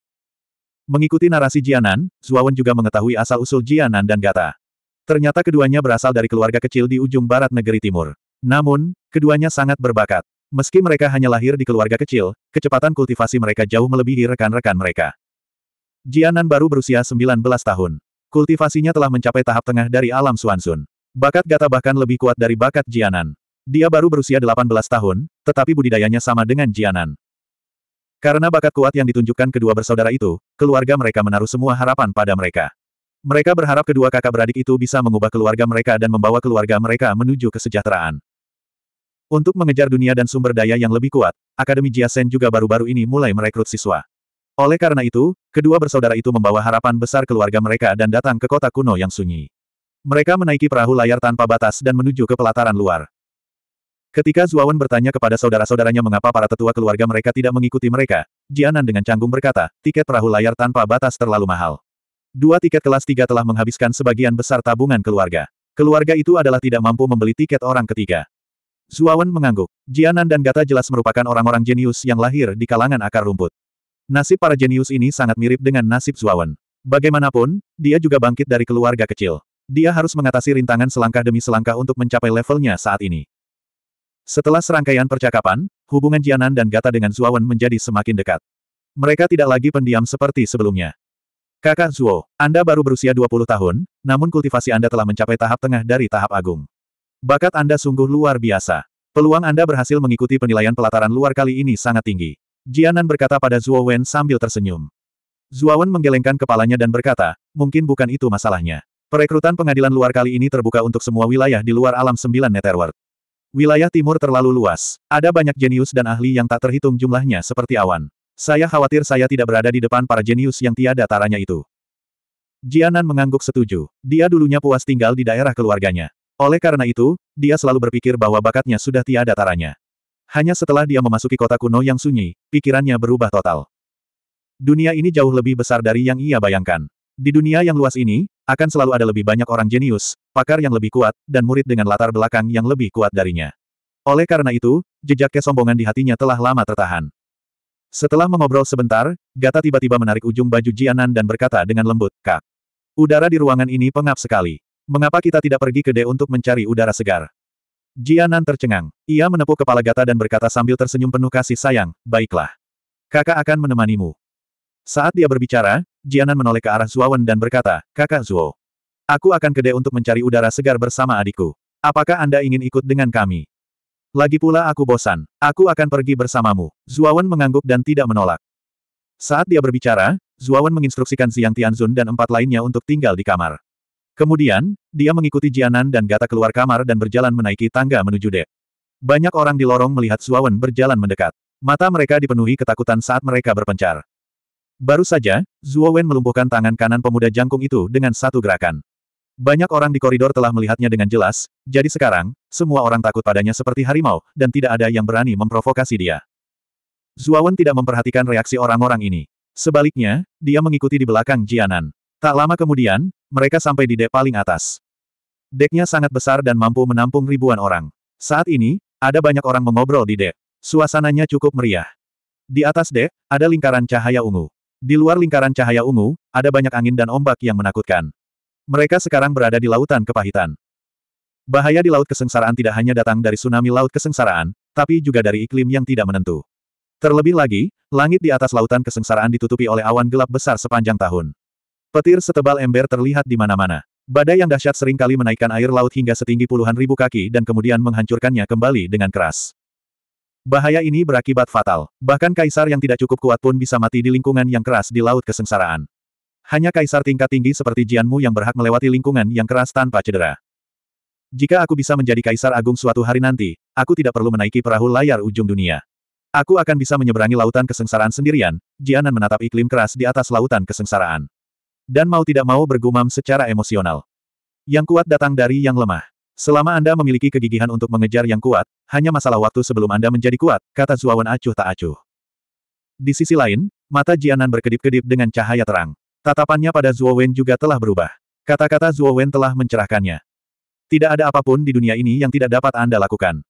[SPEAKER 1] Mengikuti narasi Jianan, Zuo Wen juga mengetahui asal-usul Jianan dan Gata. Ternyata keduanya berasal dari keluarga kecil di ujung barat negeri timur. Namun, keduanya sangat berbakat. Meski mereka hanya lahir di keluarga kecil, kecepatan kultivasi mereka jauh melebihi rekan-rekan mereka. Jianan baru berusia 19 tahun. Kultivasinya telah mencapai tahap tengah dari alam Suansun. Bakat Gata bahkan lebih kuat dari bakat Jianan. Dia baru berusia 18 tahun, tetapi budidayanya sama dengan Jianan. Karena bakat kuat yang ditunjukkan kedua bersaudara itu, keluarga mereka menaruh semua harapan pada mereka. Mereka berharap kedua kakak beradik itu bisa mengubah keluarga mereka dan membawa keluarga mereka menuju kesejahteraan. Untuk mengejar dunia dan sumber daya yang lebih kuat, Akademi Jiasen juga baru-baru ini mulai merekrut siswa. Oleh karena itu, kedua bersaudara itu membawa harapan besar keluarga mereka dan datang ke kota kuno yang sunyi. Mereka menaiki perahu layar tanpa batas dan menuju ke pelataran luar. Ketika Zuawan bertanya kepada saudara-saudaranya mengapa para tetua keluarga mereka tidak mengikuti mereka, Jianan dengan canggung berkata, tiket perahu layar tanpa batas terlalu mahal. Dua tiket kelas tiga telah menghabiskan sebagian besar tabungan keluarga. Keluarga itu adalah tidak mampu membeli tiket orang ketiga. Zuawan mengangguk. Jianan dan Gata jelas merupakan orang-orang jenius yang lahir di kalangan akar rumput. Nasib para jenius ini sangat mirip dengan nasib Zuawan. Bagaimanapun, dia juga bangkit dari keluarga kecil. Dia harus mengatasi rintangan selangkah demi selangkah untuk mencapai levelnya saat ini. Setelah serangkaian percakapan, hubungan Jianan dan Gata dengan Zuawan menjadi semakin dekat. Mereka tidak lagi pendiam seperti sebelumnya. Kakak Zuo, Anda baru berusia 20 tahun, namun kultivasi Anda telah mencapai tahap tengah dari tahap agung. Bakat Anda sungguh luar biasa. Peluang Anda berhasil mengikuti penilaian pelataran luar kali ini sangat tinggi. Jianan berkata pada Zhuo Wen sambil tersenyum. Zhuo Wen menggelengkan kepalanya dan berkata, mungkin bukan itu masalahnya. Perekrutan pengadilan luar kali ini terbuka untuk semua wilayah di luar alam sembilan Netherworld. Wilayah timur terlalu luas, ada banyak jenius dan ahli yang tak terhitung jumlahnya seperti awan. Saya khawatir saya tidak berada di depan para jenius yang tiada taranya itu. Jianan mengangguk setuju. Dia dulunya puas tinggal di daerah keluarganya. Oleh karena itu, dia selalu berpikir bahwa bakatnya sudah tiada taranya. Hanya setelah dia memasuki kota kuno yang sunyi, pikirannya berubah total. Dunia ini jauh lebih besar dari yang ia bayangkan. Di dunia yang luas ini, akan selalu ada lebih banyak orang jenius, pakar yang lebih kuat, dan murid dengan latar belakang yang lebih kuat darinya. Oleh karena itu, jejak kesombongan di hatinya telah lama tertahan. Setelah mengobrol sebentar, Gata tiba-tiba menarik ujung baju Jianan dan berkata dengan lembut, Kak. Udara di ruangan ini pengap sekali. Mengapa kita tidak pergi ke D untuk mencari udara segar? Jianan tercengang. Ia menepuk kepala Gata dan berkata sambil tersenyum penuh kasih sayang, baiklah. Kakak akan menemanimu. Saat dia berbicara, Jianan menoleh ke arah Zuawan dan berkata, Kakak Zuo. Aku akan kede untuk mencari udara segar bersama adikku. Apakah Anda ingin ikut dengan kami? Lagi pula aku bosan. Aku akan pergi bersamamu. Zuawan mengangguk dan tidak menolak. Saat dia berbicara, Zuawan menginstruksikan Xiang Tianzun dan empat lainnya untuk tinggal di kamar. Kemudian, dia mengikuti Jianan dan Gata keluar kamar dan berjalan menaiki tangga menuju dek. Banyak orang di lorong melihat Suawan berjalan mendekat. Mata mereka dipenuhi ketakutan saat mereka berpencar. Baru saja, Zuowen melumpuhkan tangan kanan pemuda jangkung itu dengan satu gerakan. Banyak orang di koridor telah melihatnya dengan jelas, jadi sekarang, semua orang takut padanya seperti harimau, dan tidak ada yang berani memprovokasi dia. Zuawan tidak memperhatikan reaksi orang-orang ini. Sebaliknya, dia mengikuti di belakang Jianan. Tak lama kemudian, mereka sampai di dek paling atas. Deknya sangat besar dan mampu menampung ribuan orang. Saat ini, ada banyak orang mengobrol di dek. Suasananya cukup meriah. Di atas dek, ada lingkaran cahaya ungu. Di luar lingkaran cahaya ungu, ada banyak angin dan ombak yang menakutkan. Mereka sekarang berada di lautan kepahitan. Bahaya di laut kesengsaraan tidak hanya datang dari tsunami laut kesengsaraan, tapi juga dari iklim yang tidak menentu. Terlebih lagi, langit di atas lautan kesengsaraan ditutupi oleh awan gelap besar sepanjang tahun. Petir setebal ember terlihat di mana-mana. Badai yang dahsyat seringkali menaikkan air laut hingga setinggi puluhan ribu kaki dan kemudian menghancurkannya kembali dengan keras. Bahaya ini berakibat fatal. Bahkan kaisar yang tidak cukup kuat pun bisa mati di lingkungan yang keras di laut kesengsaraan. Hanya kaisar tingkat tinggi seperti Jianmu yang berhak melewati lingkungan yang keras tanpa cedera. Jika aku bisa menjadi kaisar agung suatu hari nanti, aku tidak perlu menaiki perahu layar ujung dunia. Aku akan bisa menyeberangi lautan kesengsaraan sendirian, Jianan menatap iklim keras di atas lautan kesengsaraan dan mau tidak mau bergumam secara emosional. Yang kuat datang dari yang lemah. Selama Anda memiliki kegigihan untuk mengejar yang kuat, hanya masalah waktu sebelum Anda menjadi kuat, kata Zuawan acuh tak acuh. Di sisi lain, mata Jianan berkedip-kedip dengan cahaya terang. Tatapannya pada Zuo juga telah berubah. Kata-kata Zuo telah mencerahkannya. Tidak ada apapun di dunia ini yang tidak dapat Anda lakukan.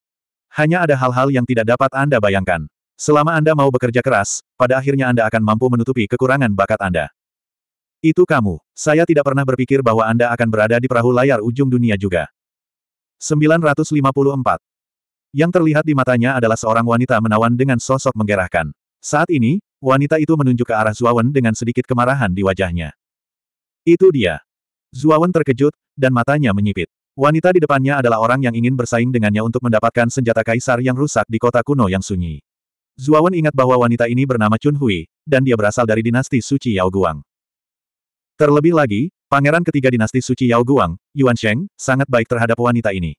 [SPEAKER 1] Hanya ada hal-hal yang tidak dapat Anda bayangkan. Selama Anda mau bekerja keras, pada akhirnya Anda akan mampu menutupi kekurangan bakat Anda. Itu kamu. Saya tidak pernah berpikir bahwa Anda akan berada di perahu layar ujung dunia juga. 954. Yang terlihat di matanya adalah seorang wanita menawan dengan sosok menggerahkan. Saat ini, wanita itu menunjuk ke arah Zuawan dengan sedikit kemarahan di wajahnya. Itu dia. Zuawan terkejut, dan matanya menyipit. Wanita di depannya adalah orang yang ingin bersaing dengannya untuk mendapatkan senjata kaisar yang rusak di kota kuno yang sunyi. Zuawan ingat bahwa wanita ini bernama Chun Hui, dan dia berasal dari dinasti suci Yao Guang. Terlebih lagi, pangeran ketiga dinasti suci Yao Guang, Yuan Sheng, sangat baik terhadap wanita ini.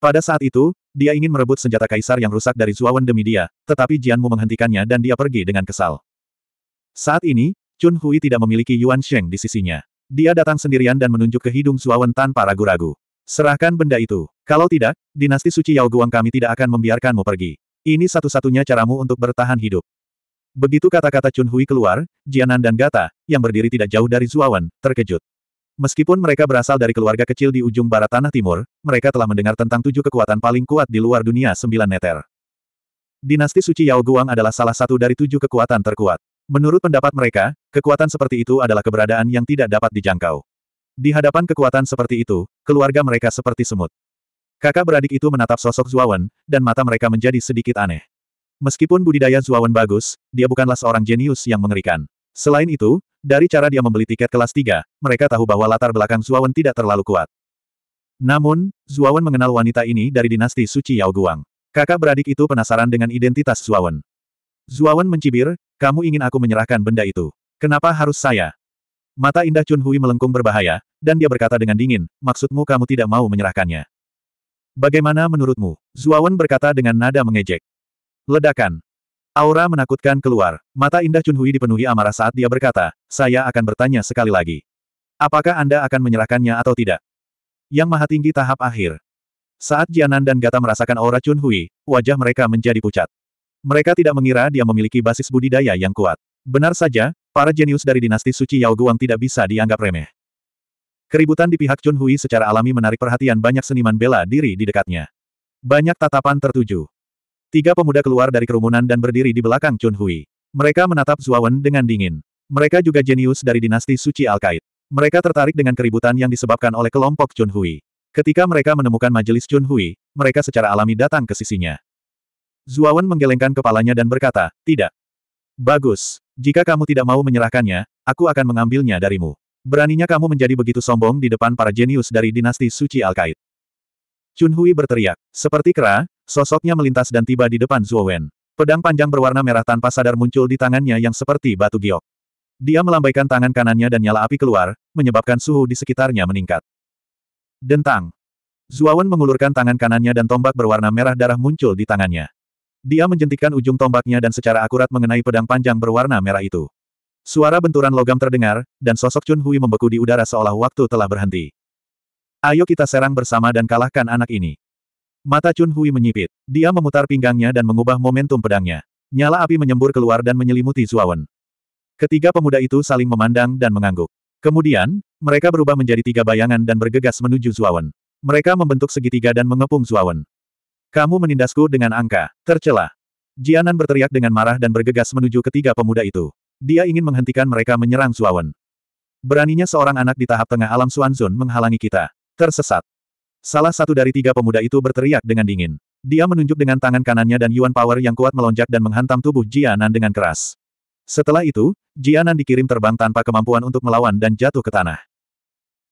[SPEAKER 1] Pada saat itu, dia ingin merebut senjata kaisar yang rusak dari Zuawan demi dia, tetapi Jianmu menghentikannya dan dia pergi dengan kesal. Saat ini, Chun Hui tidak memiliki Yuan Sheng di sisinya. Dia datang sendirian dan menunjuk ke hidung Zuawan tanpa ragu-ragu. Serahkan benda itu. Kalau tidak, dinasti suci Yao Guang kami tidak akan membiarkanmu pergi. Ini satu-satunya caramu untuk bertahan hidup. Begitu kata-kata Chun Hui keluar, Jianan dan Gata, yang berdiri tidak jauh dari Zuawan, terkejut. Meskipun mereka berasal dari keluarga kecil di ujung barat tanah timur, mereka telah mendengar tentang tujuh kekuatan paling kuat di luar dunia sembilan neter. Dinasti suci Yao Guang adalah salah satu dari tujuh kekuatan terkuat. Menurut pendapat mereka, kekuatan seperti itu adalah keberadaan yang tidak dapat dijangkau. Di hadapan kekuatan seperti itu, keluarga mereka seperti semut. Kakak beradik itu menatap sosok Zuawan, dan mata mereka menjadi sedikit aneh. Meskipun budidaya Zuawan bagus, dia bukanlah seorang jenius yang mengerikan. Selain itu, dari cara dia membeli tiket kelas 3, mereka tahu bahwa latar belakang Zuawan tidak terlalu kuat. Namun, Zuawan mengenal wanita ini dari dinasti Suci Yao Guang. Kakak beradik itu penasaran dengan identitas Zuawan. Zuawan mencibir, kamu ingin aku menyerahkan benda itu. Kenapa harus saya? Mata indah Chun Hui melengkung berbahaya, dan dia berkata dengan dingin, maksudmu kamu tidak mau menyerahkannya. Bagaimana menurutmu? Zuawan berkata dengan nada mengejek. Ledakan. Aura menakutkan keluar. Mata indah Chunhui dipenuhi amarah saat dia berkata, saya akan bertanya sekali lagi. Apakah Anda akan menyerahkannya atau tidak? Yang maha tinggi tahap akhir. Saat Jianan dan Gata merasakan aura Chunhui, wajah mereka menjadi pucat. Mereka tidak mengira dia memiliki basis budidaya yang kuat. Benar saja, para jenius dari dinasti suci Yao Guang tidak bisa dianggap remeh. Keributan di pihak Chunhui secara alami menarik perhatian banyak seniman bela diri di dekatnya. Banyak tatapan tertuju. Tiga pemuda keluar dari kerumunan dan berdiri di belakang Chun Hui. Mereka menatap Zuawan dengan dingin. Mereka juga jenius dari dinasti suci Alkait. Mereka tertarik dengan keributan yang disebabkan oleh kelompok Chun Hui. Ketika mereka menemukan majelis Chun Hui, mereka secara alami datang ke sisinya. Zuawan menggelengkan kepalanya dan berkata, Tidak. Bagus. Jika kamu tidak mau menyerahkannya, aku akan mengambilnya darimu. Beraninya kamu menjadi begitu sombong di depan para jenius dari dinasti suci Alkait. Chun Hui berteriak. Seperti kera, Sosoknya melintas dan tiba di depan Zuo Wen. Pedang panjang berwarna merah tanpa sadar muncul di tangannya yang seperti batu giok. Dia melambaikan tangan kanannya dan nyala api keluar, menyebabkan suhu di sekitarnya meningkat. Dentang. Wen mengulurkan tangan kanannya dan tombak berwarna merah darah muncul di tangannya. Dia menjentikan ujung tombaknya dan secara akurat mengenai pedang panjang berwarna merah itu. Suara benturan logam terdengar, dan sosok Chun Hui membeku di udara seolah waktu telah berhenti. Ayo kita serang bersama dan kalahkan anak ini. Mata Chun Hui menyipit. Dia memutar pinggangnya dan mengubah momentum pedangnya. Nyala api menyembur keluar dan menyelimuti Zuawan. Ketiga pemuda itu saling memandang dan mengangguk. Kemudian, mereka berubah menjadi tiga bayangan dan bergegas menuju Zuawan. Mereka membentuk segitiga dan mengepung Zuawan. Kamu menindasku dengan angka. Tercela. Jianan berteriak dengan marah dan bergegas menuju ketiga pemuda itu. Dia ingin menghentikan mereka menyerang Zuawan. Beraninya seorang anak di tahap tengah alam Suanzun menghalangi kita. Tersesat. Salah satu dari tiga pemuda itu berteriak dengan dingin. Dia menunjuk dengan tangan kanannya dan Yuan Power yang kuat melonjak dan menghantam tubuh Jianan dengan keras. Setelah itu, Jianan dikirim terbang tanpa kemampuan untuk melawan dan jatuh ke tanah.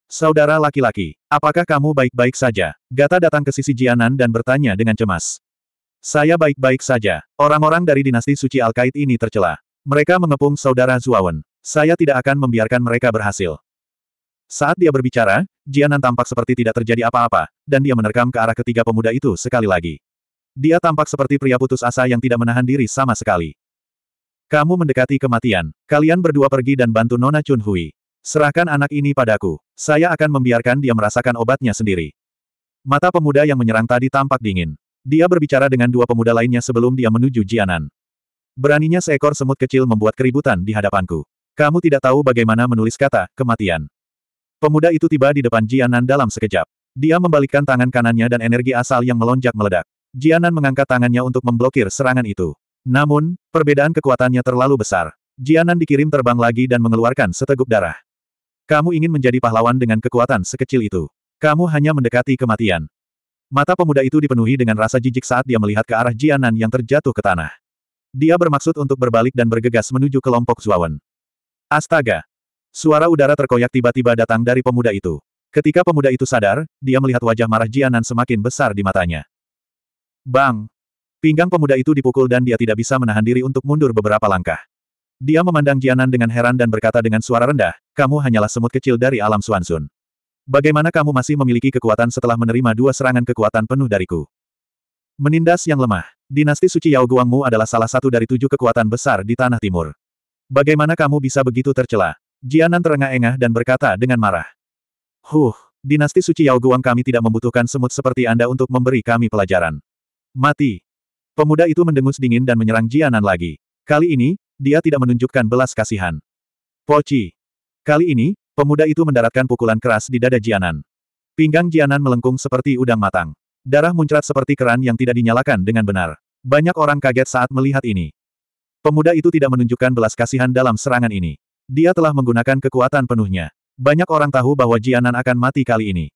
[SPEAKER 1] Saudara laki-laki, apakah kamu baik-baik saja? Gata datang ke sisi Jianan dan bertanya dengan cemas. Saya baik-baik saja. Orang-orang dari dinasti suci Al-Kait ini tercela. Mereka mengepung saudara Zuawan. Saya tidak akan membiarkan mereka berhasil. Saat dia berbicara, Jianan tampak seperti tidak terjadi apa-apa, dan dia menerkam ke arah ketiga pemuda itu sekali lagi. Dia tampak seperti pria putus asa yang tidak menahan diri sama sekali. Kamu mendekati kematian. Kalian berdua pergi dan bantu Nona Chun Hui. Serahkan anak ini padaku. Saya akan membiarkan dia merasakan obatnya sendiri. Mata pemuda yang menyerang tadi tampak dingin. Dia berbicara dengan dua pemuda lainnya sebelum dia menuju Jianan. Beraninya seekor semut kecil membuat keributan di hadapanku. Kamu tidak tahu bagaimana menulis kata, kematian. Pemuda itu tiba di depan Jianan dalam sekejap. Dia membalikkan tangan kanannya dan energi asal yang melonjak meledak. Jianan mengangkat tangannya untuk memblokir serangan itu. Namun, perbedaan kekuatannya terlalu besar. Jianan dikirim terbang lagi dan mengeluarkan seteguk darah. Kamu ingin menjadi pahlawan dengan kekuatan sekecil itu. Kamu hanya mendekati kematian. Mata pemuda itu dipenuhi dengan rasa jijik saat dia melihat ke arah Jianan yang terjatuh ke tanah. Dia bermaksud untuk berbalik dan bergegas menuju kelompok Zuawan. Astaga, Suara udara terkoyak tiba-tiba datang dari pemuda itu. Ketika pemuda itu sadar, dia melihat wajah marah Jianan semakin besar di matanya. Bang! Pinggang pemuda itu dipukul dan dia tidak bisa menahan diri untuk mundur beberapa langkah. Dia memandang Jianan dengan heran dan berkata dengan suara rendah, kamu hanyalah semut kecil dari alam Suansun. Bagaimana kamu masih memiliki kekuatan setelah menerima dua serangan kekuatan penuh dariku? Menindas yang lemah. Dinasti suci Yao Guangmu adalah salah satu dari tujuh kekuatan besar di Tanah Timur. Bagaimana kamu bisa begitu tercela? Jianan terengah-engah dan berkata dengan marah. Huh, dinasti suci Yao Guang kami tidak membutuhkan semut seperti Anda untuk memberi kami pelajaran. Mati. Pemuda itu mendengus dingin dan menyerang Jianan lagi. Kali ini, dia tidak menunjukkan belas kasihan. Poci. Kali ini, pemuda itu mendaratkan pukulan keras di dada Jianan. Pinggang Jianan melengkung seperti udang matang. Darah muncrat seperti keran yang tidak dinyalakan dengan benar. Banyak orang kaget saat melihat ini. Pemuda itu tidak menunjukkan belas kasihan dalam serangan ini. Dia telah menggunakan kekuatan penuhnya. Banyak orang tahu bahwa Jianan akan mati kali ini.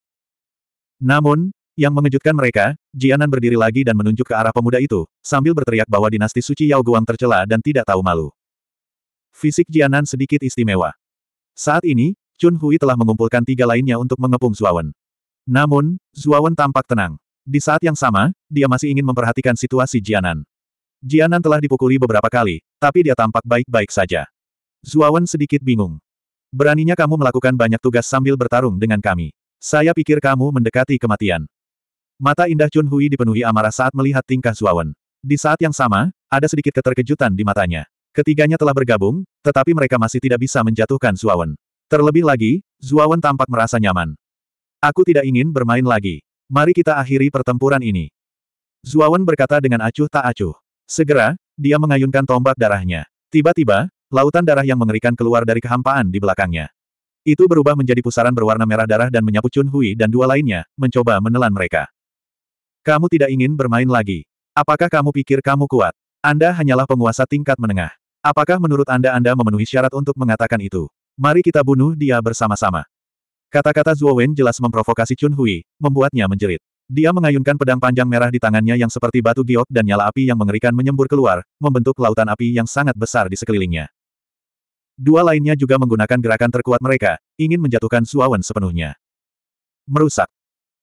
[SPEAKER 1] Namun, yang mengejutkan mereka, Jianan berdiri lagi dan menunjuk ke arah pemuda itu, sambil berteriak bahwa dinasti suci Yao Guang tercela dan tidak tahu malu. Fisik Jianan sedikit istimewa. Saat ini, Chun Hui telah mengumpulkan tiga lainnya untuk mengepung Zuawan. Namun, Zuawan tampak tenang. Di saat yang sama, dia masih ingin memperhatikan situasi Jianan. Jianan telah dipukuli beberapa kali, tapi dia tampak baik-baik saja. Zuawan sedikit bingung. Beraninya kamu melakukan banyak tugas sambil bertarung dengan kami. Saya pikir kamu mendekati kematian. Mata indah Chun Hui dipenuhi amarah saat melihat tingkah Zuawan. Di saat yang sama, ada sedikit keterkejutan di matanya. Ketiganya telah bergabung, tetapi mereka masih tidak bisa menjatuhkan Zuawan. Terlebih lagi, Zuawan tampak merasa nyaman. Aku tidak ingin bermain lagi. Mari kita akhiri pertempuran ini. Zuawan berkata dengan acuh tak acuh. Segera, dia mengayunkan tombak darahnya. Tiba-tiba, Lautan darah yang mengerikan keluar dari kehampaan di belakangnya. Itu berubah menjadi pusaran berwarna merah darah dan menyapu Chun Hui dan dua lainnya, mencoba menelan mereka. Kamu tidak ingin bermain lagi. Apakah kamu pikir kamu kuat? Anda hanyalah penguasa tingkat menengah. Apakah menurut Anda Anda memenuhi syarat untuk mengatakan itu? Mari kita bunuh dia bersama-sama. Kata-kata Zhuo Wen jelas memprovokasi Chun Hui, membuatnya menjerit. Dia mengayunkan pedang panjang merah di tangannya yang seperti batu giok dan nyala api yang mengerikan menyembur keluar, membentuk lautan api yang sangat besar di sekelilingnya. Dua lainnya juga menggunakan gerakan terkuat mereka, ingin menjatuhkan Suawan sepenuhnya. Merusak.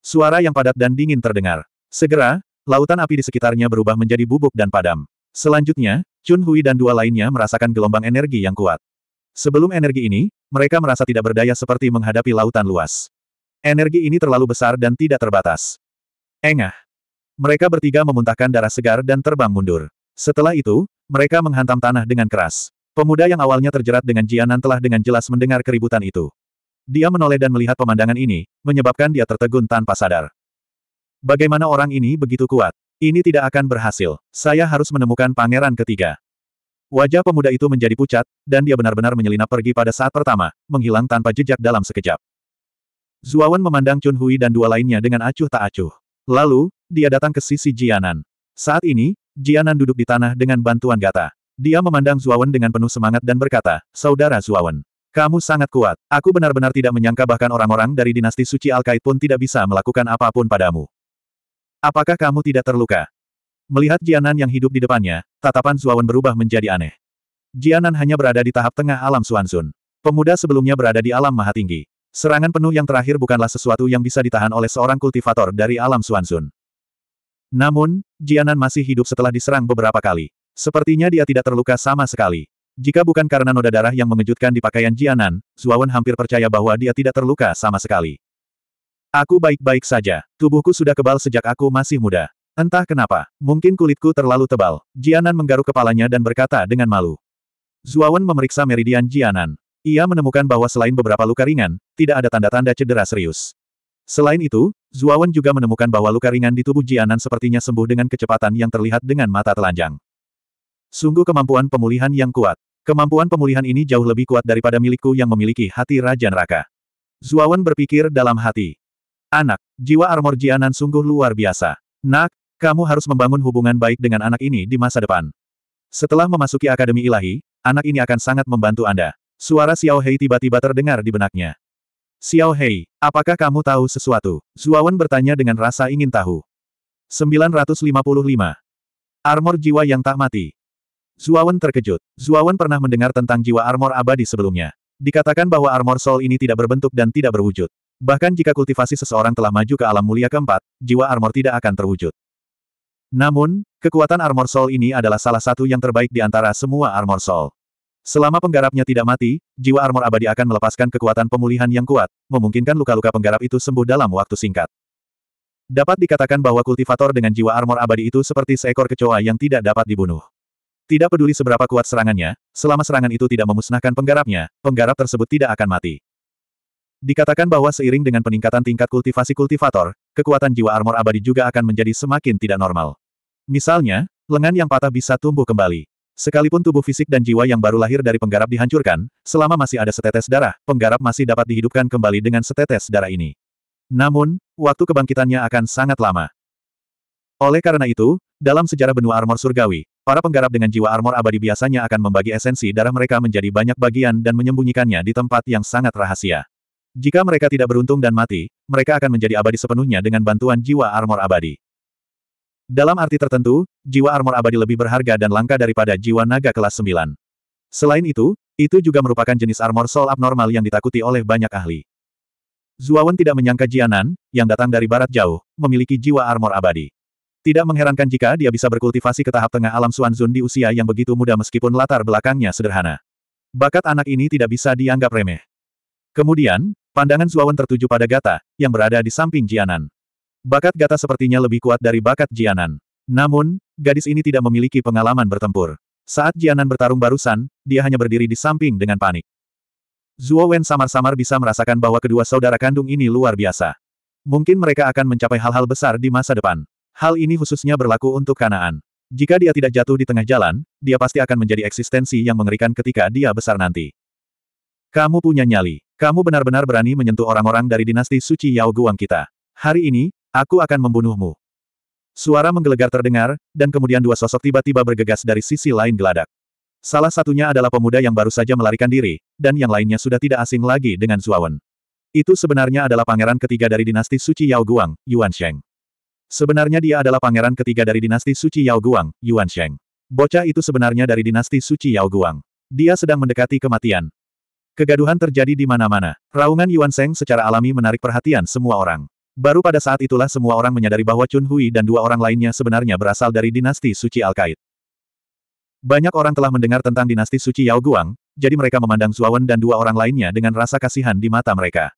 [SPEAKER 1] Suara yang padat dan dingin terdengar. Segera, lautan api di sekitarnya berubah menjadi bubuk dan padam. Selanjutnya, Chun Hui dan dua lainnya merasakan gelombang energi yang kuat. Sebelum energi ini, mereka merasa tidak berdaya seperti menghadapi lautan luas. Energi ini terlalu besar dan tidak terbatas. Engah. Mereka bertiga memuntahkan darah segar dan terbang mundur. Setelah itu, mereka menghantam tanah dengan keras. Pemuda yang awalnya terjerat dengan Jianan telah dengan jelas mendengar keributan itu. Dia menoleh dan melihat pemandangan ini, menyebabkan dia tertegun tanpa sadar. Bagaimana orang ini begitu kuat? Ini tidak akan berhasil. Saya harus menemukan pangeran ketiga. Wajah pemuda itu menjadi pucat, dan dia benar-benar menyelinap pergi pada saat pertama, menghilang tanpa jejak dalam sekejap. Zuawan memandang Chun Hui dan dua lainnya dengan acuh tak acuh. Lalu, dia datang ke sisi Jianan. Saat ini, Jianan duduk di tanah dengan bantuan gata. Dia memandang Zuawan dengan penuh semangat dan berkata, Saudara Zuawan, kamu sangat kuat. Aku benar-benar tidak menyangka bahkan orang-orang dari dinasti suci Alkait pun tidak bisa melakukan apapun padamu. Apakah kamu tidak terluka? Melihat Jianan yang hidup di depannya, tatapan Zuawan berubah menjadi aneh. Jianan hanya berada di tahap tengah alam Suansun. Pemuda sebelumnya berada di alam maha tinggi. Serangan penuh yang terakhir bukanlah sesuatu yang bisa ditahan oleh seorang kultivator dari alam Suansun. Namun, Jianan masih hidup setelah diserang beberapa kali. Sepertinya dia tidak terluka sama sekali. Jika bukan karena noda darah yang mengejutkan di pakaian Jianan, Zuawan hampir percaya bahwa dia tidak terluka sama sekali. Aku baik-baik saja. Tubuhku sudah kebal sejak aku masih muda. Entah kenapa, mungkin kulitku terlalu tebal. Jianan menggaruk kepalanya dan berkata dengan malu. Zuawan memeriksa meridian Jianan. Ia menemukan bahwa selain beberapa luka ringan, tidak ada tanda-tanda cedera serius. Selain itu, Zuawan juga menemukan bahwa luka ringan di tubuh Jianan sepertinya sembuh dengan kecepatan yang terlihat dengan mata telanjang. Sungguh kemampuan pemulihan yang kuat. Kemampuan pemulihan ini jauh lebih kuat daripada milikku yang memiliki hati Raja Neraka. Zuawan berpikir dalam hati. Anak, jiwa armor Jianan sungguh luar biasa. Nak, kamu harus membangun hubungan baik dengan anak ini di masa depan. Setelah memasuki Akademi Ilahi, anak ini akan sangat membantu Anda. Suara Xiao Hei tiba-tiba terdengar di benaknya. Xiao Hei, apakah kamu tahu sesuatu? Zuawan bertanya dengan rasa ingin tahu. 955. Armor jiwa yang tak mati. Zuawan terkejut. Zuawan pernah mendengar tentang jiwa armor abadi sebelumnya. Dikatakan bahwa armor soul ini tidak berbentuk dan tidak berwujud. Bahkan jika kultivasi seseorang telah maju ke alam mulia keempat, jiwa armor tidak akan terwujud. Namun, kekuatan armor soul ini adalah salah satu yang terbaik di antara semua armor soul. Selama penggarapnya tidak mati, jiwa armor abadi akan melepaskan kekuatan pemulihan yang kuat, memungkinkan luka-luka penggarap itu sembuh dalam waktu singkat. Dapat dikatakan bahwa kultivator dengan jiwa armor abadi itu seperti seekor kecoa yang tidak dapat dibunuh. Tidak peduli seberapa kuat serangannya, selama serangan itu tidak memusnahkan penggarapnya, penggarap tersebut tidak akan mati. Dikatakan bahwa seiring dengan peningkatan tingkat kultivasi kultivator, kekuatan jiwa armor abadi juga akan menjadi semakin tidak normal. Misalnya, lengan yang patah bisa tumbuh kembali. Sekalipun tubuh fisik dan jiwa yang baru lahir dari penggarap dihancurkan, selama masih ada setetes darah, penggarap masih dapat dihidupkan kembali dengan setetes darah ini. Namun, waktu kebangkitannya akan sangat lama. Oleh karena itu, dalam sejarah benua armor surgawi, Para penggarap dengan jiwa armor abadi biasanya akan membagi esensi darah mereka menjadi banyak bagian dan menyembunyikannya di tempat yang sangat rahasia. Jika mereka tidak beruntung dan mati, mereka akan menjadi abadi sepenuhnya dengan bantuan jiwa armor abadi. Dalam arti tertentu, jiwa armor abadi lebih berharga dan langka daripada jiwa naga kelas 9. Selain itu, itu juga merupakan jenis armor soul abnormal yang ditakuti oleh banyak ahli. Zuawan tidak menyangka Jianan, yang datang dari barat jauh, memiliki jiwa armor abadi. Tidak mengherankan jika dia bisa berkultivasi ke tahap tengah alam Suanzun di usia yang begitu muda meskipun latar belakangnya sederhana. Bakat anak ini tidak bisa dianggap remeh. Kemudian, pandangan Zuawan tertuju pada Gata, yang berada di samping Jianan. Bakat Gata sepertinya lebih kuat dari bakat Jianan. Namun, gadis ini tidak memiliki pengalaman bertempur. Saat Jianan bertarung barusan, dia hanya berdiri di samping dengan panik. Zuo Wen samar-samar bisa merasakan bahwa kedua saudara kandung ini luar biasa. Mungkin mereka akan mencapai hal-hal besar di masa depan. Hal ini khususnya berlaku untuk Kanaan. Jika dia tidak jatuh di tengah jalan, dia pasti akan menjadi eksistensi yang mengerikan ketika dia besar nanti. Kamu punya nyali. Kamu benar-benar berani menyentuh orang-orang dari dinasti suci Yao Guang kita. Hari ini, aku akan membunuhmu. Suara menggelegar terdengar, dan kemudian dua sosok tiba-tiba bergegas dari sisi lain geladak. Salah satunya adalah pemuda yang baru saja melarikan diri, dan yang lainnya sudah tidak asing lagi dengan Zuawan. Itu sebenarnya adalah pangeran ketiga dari dinasti suci Yao Guang, Yuan Sheng. Sebenarnya dia adalah pangeran ketiga dari dinasti suci Yao Guang, Yuan Sheng. Bocah itu sebenarnya dari dinasti suci Yao Guang. Dia sedang mendekati kematian. Kegaduhan terjadi di mana-mana. Raungan Yuan Sheng secara alami menarik perhatian semua orang. Baru pada saat itulah semua orang menyadari bahwa Chun Hui dan dua orang lainnya sebenarnya berasal dari dinasti suci Al-Qaid. Banyak orang telah mendengar tentang dinasti suci Yao Guang, jadi mereka memandang Zuawan dan dua orang lainnya dengan rasa kasihan di mata mereka.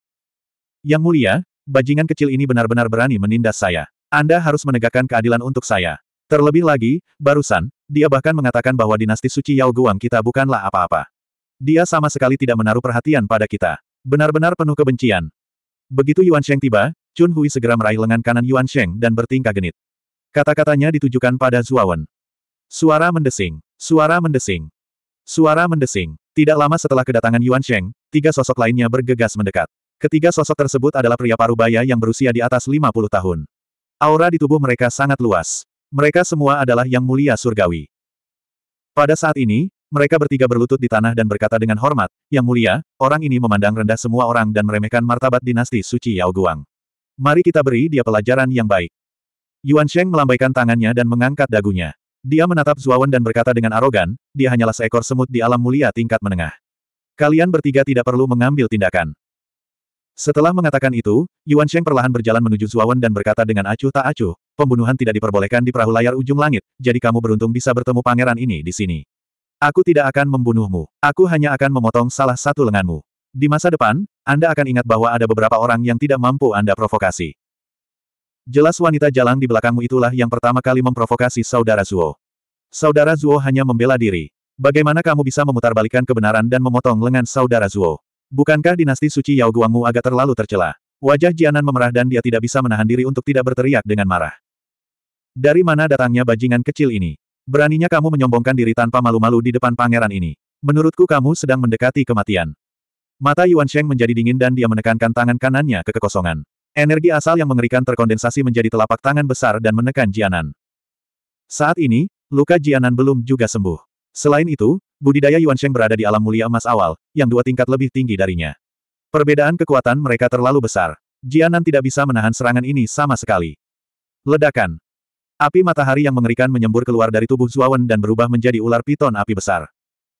[SPEAKER 1] Yang mulia, bajingan kecil ini benar-benar berani menindas saya. Anda harus menegakkan keadilan untuk saya. Terlebih lagi, barusan, dia bahkan mengatakan bahwa dinasti suci Yao Guang kita bukanlah apa-apa. Dia sama sekali tidak menaruh perhatian pada kita. Benar-benar penuh kebencian. Begitu Yuan Sheng tiba, Chun Hui segera meraih lengan kanan Yuan Sheng dan bertingkah genit. Kata-katanya ditujukan pada Zuawan. Suara mendesing. Suara mendesing. Suara mendesing. Tidak lama setelah kedatangan Yuan Sheng, tiga sosok lainnya bergegas mendekat. Ketiga sosok tersebut adalah pria parubaya yang berusia di atas 50 tahun. Aura di tubuh mereka sangat luas. Mereka semua adalah yang mulia surgawi. Pada saat ini, mereka bertiga berlutut di tanah dan berkata dengan hormat, Yang mulia, orang ini memandang rendah semua orang dan meremehkan martabat dinasti suci Yao Guang. Mari kita beri dia pelajaran yang baik. Yuan Sheng melambaikan tangannya dan mengangkat dagunya. Dia menatap Zuawan dan berkata dengan arogan, dia hanyalah seekor semut di alam mulia tingkat menengah. Kalian bertiga tidak perlu mengambil tindakan. Setelah mengatakan itu, Yuan Sheng perlahan berjalan menuju Zuawan dan berkata dengan acuh tak acuh, pembunuhan tidak diperbolehkan di perahu layar ujung langit, jadi kamu beruntung bisa bertemu pangeran ini di sini. Aku tidak akan membunuhmu, aku hanya akan memotong salah satu lenganmu. Di masa depan, Anda akan ingat bahwa ada beberapa orang yang tidak mampu Anda provokasi. Jelas wanita jalang di belakangmu itulah yang pertama kali memprovokasi saudara Zuo. Saudara Zuo hanya membela diri. Bagaimana kamu bisa memutarbalikkan kebenaran dan memotong lengan saudara Zuo? Bukankah dinasti suci Yao Guangmu agak terlalu tercela? Wajah Jianan memerah dan dia tidak bisa menahan diri untuk tidak berteriak dengan marah. Dari mana datangnya bajingan kecil ini? Beraninya kamu menyombongkan diri tanpa malu-malu di depan pangeran ini. Menurutku kamu sedang mendekati kematian. Mata Yuan Sheng menjadi dingin dan dia menekankan tangan kanannya ke kekosongan. Energi asal yang mengerikan terkondensasi menjadi telapak tangan besar dan menekan Jianan. Saat ini, luka Jianan belum juga sembuh. Selain itu, budidaya Yuan Sheng berada di alam mulia emas awal, yang dua tingkat lebih tinggi darinya. Perbedaan kekuatan mereka terlalu besar. Jianan tidak bisa menahan serangan ini sama sekali. Ledakan. Api matahari yang mengerikan menyembur keluar dari tubuh Zuawan dan berubah menjadi ular piton api besar.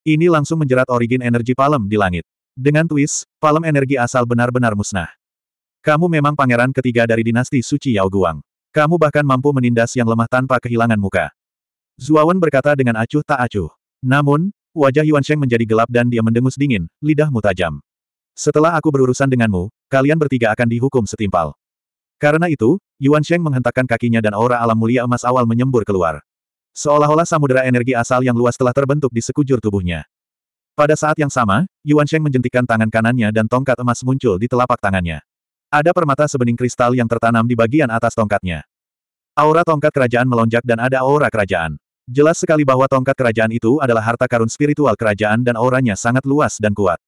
[SPEAKER 1] Ini langsung menjerat origin energi palem di langit. Dengan twist, palem energi asal benar-benar musnah. Kamu memang pangeran ketiga dari dinasti suci Yao Guang. Kamu bahkan mampu menindas yang lemah tanpa kehilangan muka. Zuawan berkata dengan acuh tak acuh. Namun, wajah Yuan Sheng menjadi gelap dan dia mendengus dingin, lidahmu tajam. Setelah aku berurusan denganmu, kalian bertiga akan dihukum setimpal. Karena itu, Yuan Sheng menghentakkan kakinya dan aura alam mulia emas awal menyembur keluar. Seolah-olah samudera energi asal yang luas telah terbentuk di sekujur tubuhnya. Pada saat yang sama, Yuan Sheng menjentikan tangan kanannya dan tongkat emas muncul di telapak tangannya. Ada permata sebening kristal yang tertanam di bagian atas tongkatnya. Aura tongkat kerajaan melonjak dan ada aura kerajaan. Jelas sekali bahwa tongkat kerajaan itu adalah harta karun spiritual kerajaan dan auranya sangat luas dan kuat.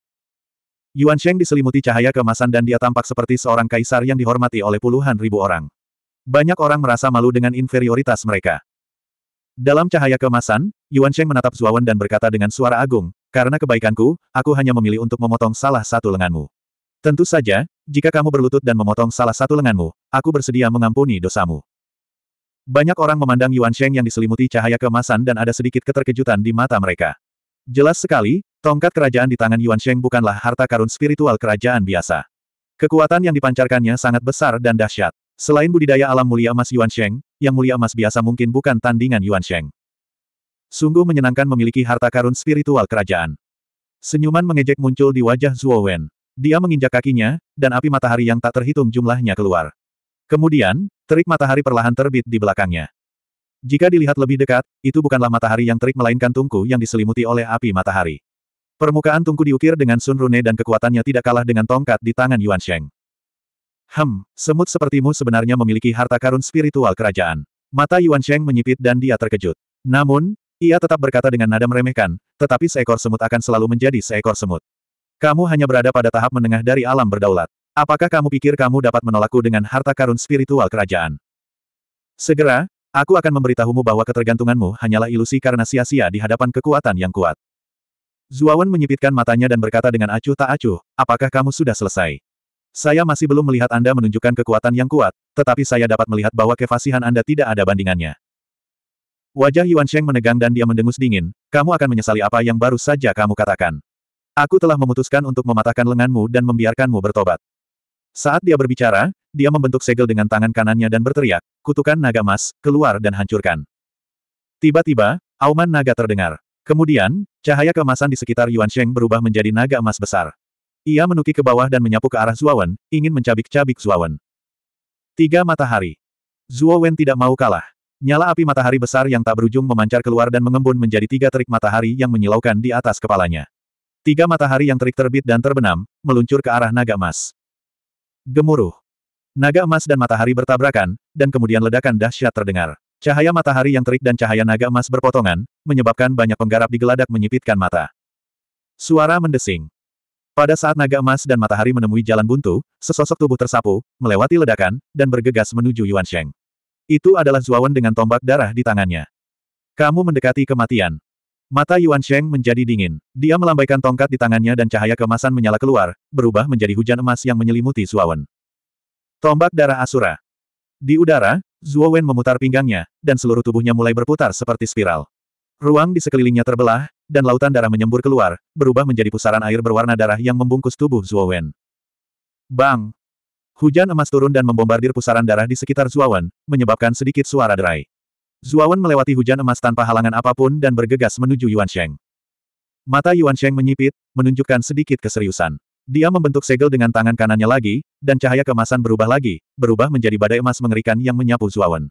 [SPEAKER 1] Yuan Sheng diselimuti cahaya kemasan dan dia tampak seperti seorang kaisar yang dihormati oleh puluhan ribu orang. Banyak orang merasa malu dengan inferioritas mereka. Dalam cahaya kemasan, Yuan Sheng menatap Zuawan dan berkata dengan suara agung, karena kebaikanku, aku hanya memilih untuk memotong salah satu lenganmu. Tentu saja, jika kamu berlutut dan memotong salah satu lenganmu, aku bersedia mengampuni dosamu. Banyak orang memandang Yuan Sheng yang diselimuti cahaya keemasan dan ada sedikit keterkejutan di mata mereka. Jelas sekali, tongkat kerajaan di tangan Yuan Sheng bukanlah harta karun spiritual kerajaan biasa. Kekuatan yang dipancarkannya sangat besar dan dahsyat. Selain budidaya alam mulia emas Yuan Sheng, yang mulia emas biasa mungkin bukan tandingan Yuan Sheng. Sungguh menyenangkan memiliki harta karun spiritual kerajaan. Senyuman mengejek muncul di wajah Zhuo Wen. Dia menginjak kakinya, dan api matahari yang tak terhitung jumlahnya keluar. Kemudian, terik matahari perlahan terbit di belakangnya. Jika dilihat lebih dekat, itu bukanlah matahari yang terik melainkan tungku yang diselimuti oleh api matahari. Permukaan tungku diukir dengan Sun Rune dan kekuatannya tidak kalah dengan tongkat di tangan Yuan Sheng. Hem, semut sepertimu sebenarnya memiliki harta karun spiritual kerajaan. Mata Yuan Sheng menyipit dan dia terkejut. Namun, ia tetap berkata dengan nada meremehkan, tetapi seekor semut akan selalu menjadi seekor semut. Kamu hanya berada pada tahap menengah dari alam berdaulat. Apakah kamu pikir kamu dapat menolakku dengan harta karun spiritual kerajaan? Segera, aku akan memberitahumu bahwa ketergantunganmu hanyalah ilusi karena sia-sia di hadapan kekuatan yang kuat. Zuawan menyipitkan matanya dan berkata dengan acuh tak acuh, apakah kamu sudah selesai? Saya masih belum melihat Anda menunjukkan kekuatan yang kuat, tetapi saya dapat melihat bahwa kefasihan Anda tidak ada bandingannya. Wajah Yuan Sheng menegang dan dia mendengus dingin, kamu akan menyesali apa yang baru saja kamu katakan. Aku telah memutuskan untuk mematahkan lenganmu dan membiarkanmu bertobat. Saat dia berbicara, dia membentuk segel dengan tangan kanannya dan berteriak, kutukan naga emas, keluar dan hancurkan. Tiba-tiba, auman naga terdengar. Kemudian, cahaya kemasan di sekitar Yuan Sheng berubah menjadi naga emas besar. Ia menuki ke bawah dan menyapu ke arah Zuawan, ingin mencabik-cabik Zuawan. Tiga matahari. Zuawan tidak mau kalah. Nyala api matahari besar yang tak berujung memancar keluar dan mengembun menjadi tiga terik matahari yang menyilaukan di atas kepalanya. Tiga matahari yang terik terbit dan terbenam, meluncur ke arah naga emas. Gemuruh. Naga emas dan matahari bertabrakan, dan kemudian ledakan dahsyat terdengar. Cahaya matahari yang terik dan cahaya naga emas berpotongan, menyebabkan banyak penggarap di geladak menyipitkan mata. Suara mendesing. Pada saat naga emas dan matahari menemui jalan buntu, sesosok tubuh tersapu, melewati ledakan, dan bergegas menuju Yuan Sheng. Itu adalah Zuawan dengan tombak darah di tangannya. Kamu mendekati kematian. Mata Yuan Sheng menjadi dingin. Dia melambaikan tongkat di tangannya dan cahaya kemasan menyala keluar, berubah menjadi hujan emas yang menyelimuti Suawen. Tombak darah Asura. Di udara, Zuowen memutar pinggangnya, dan seluruh tubuhnya mulai berputar seperti spiral. Ruang di sekelilingnya terbelah, dan lautan darah menyembur keluar, berubah menjadi pusaran air berwarna darah yang membungkus tubuh Zuowen. Bang! Hujan emas turun dan membombardir pusaran darah di sekitar Zhuo menyebabkan sedikit suara derai. Zuawan melewati hujan emas tanpa halangan apapun dan bergegas menuju Yuan Sheng. Mata Yuan Sheng menyipit, menunjukkan sedikit keseriusan. Dia membentuk segel dengan tangan kanannya lagi, dan cahaya kemasan berubah lagi, berubah menjadi badai emas mengerikan yang menyapu Zuawan.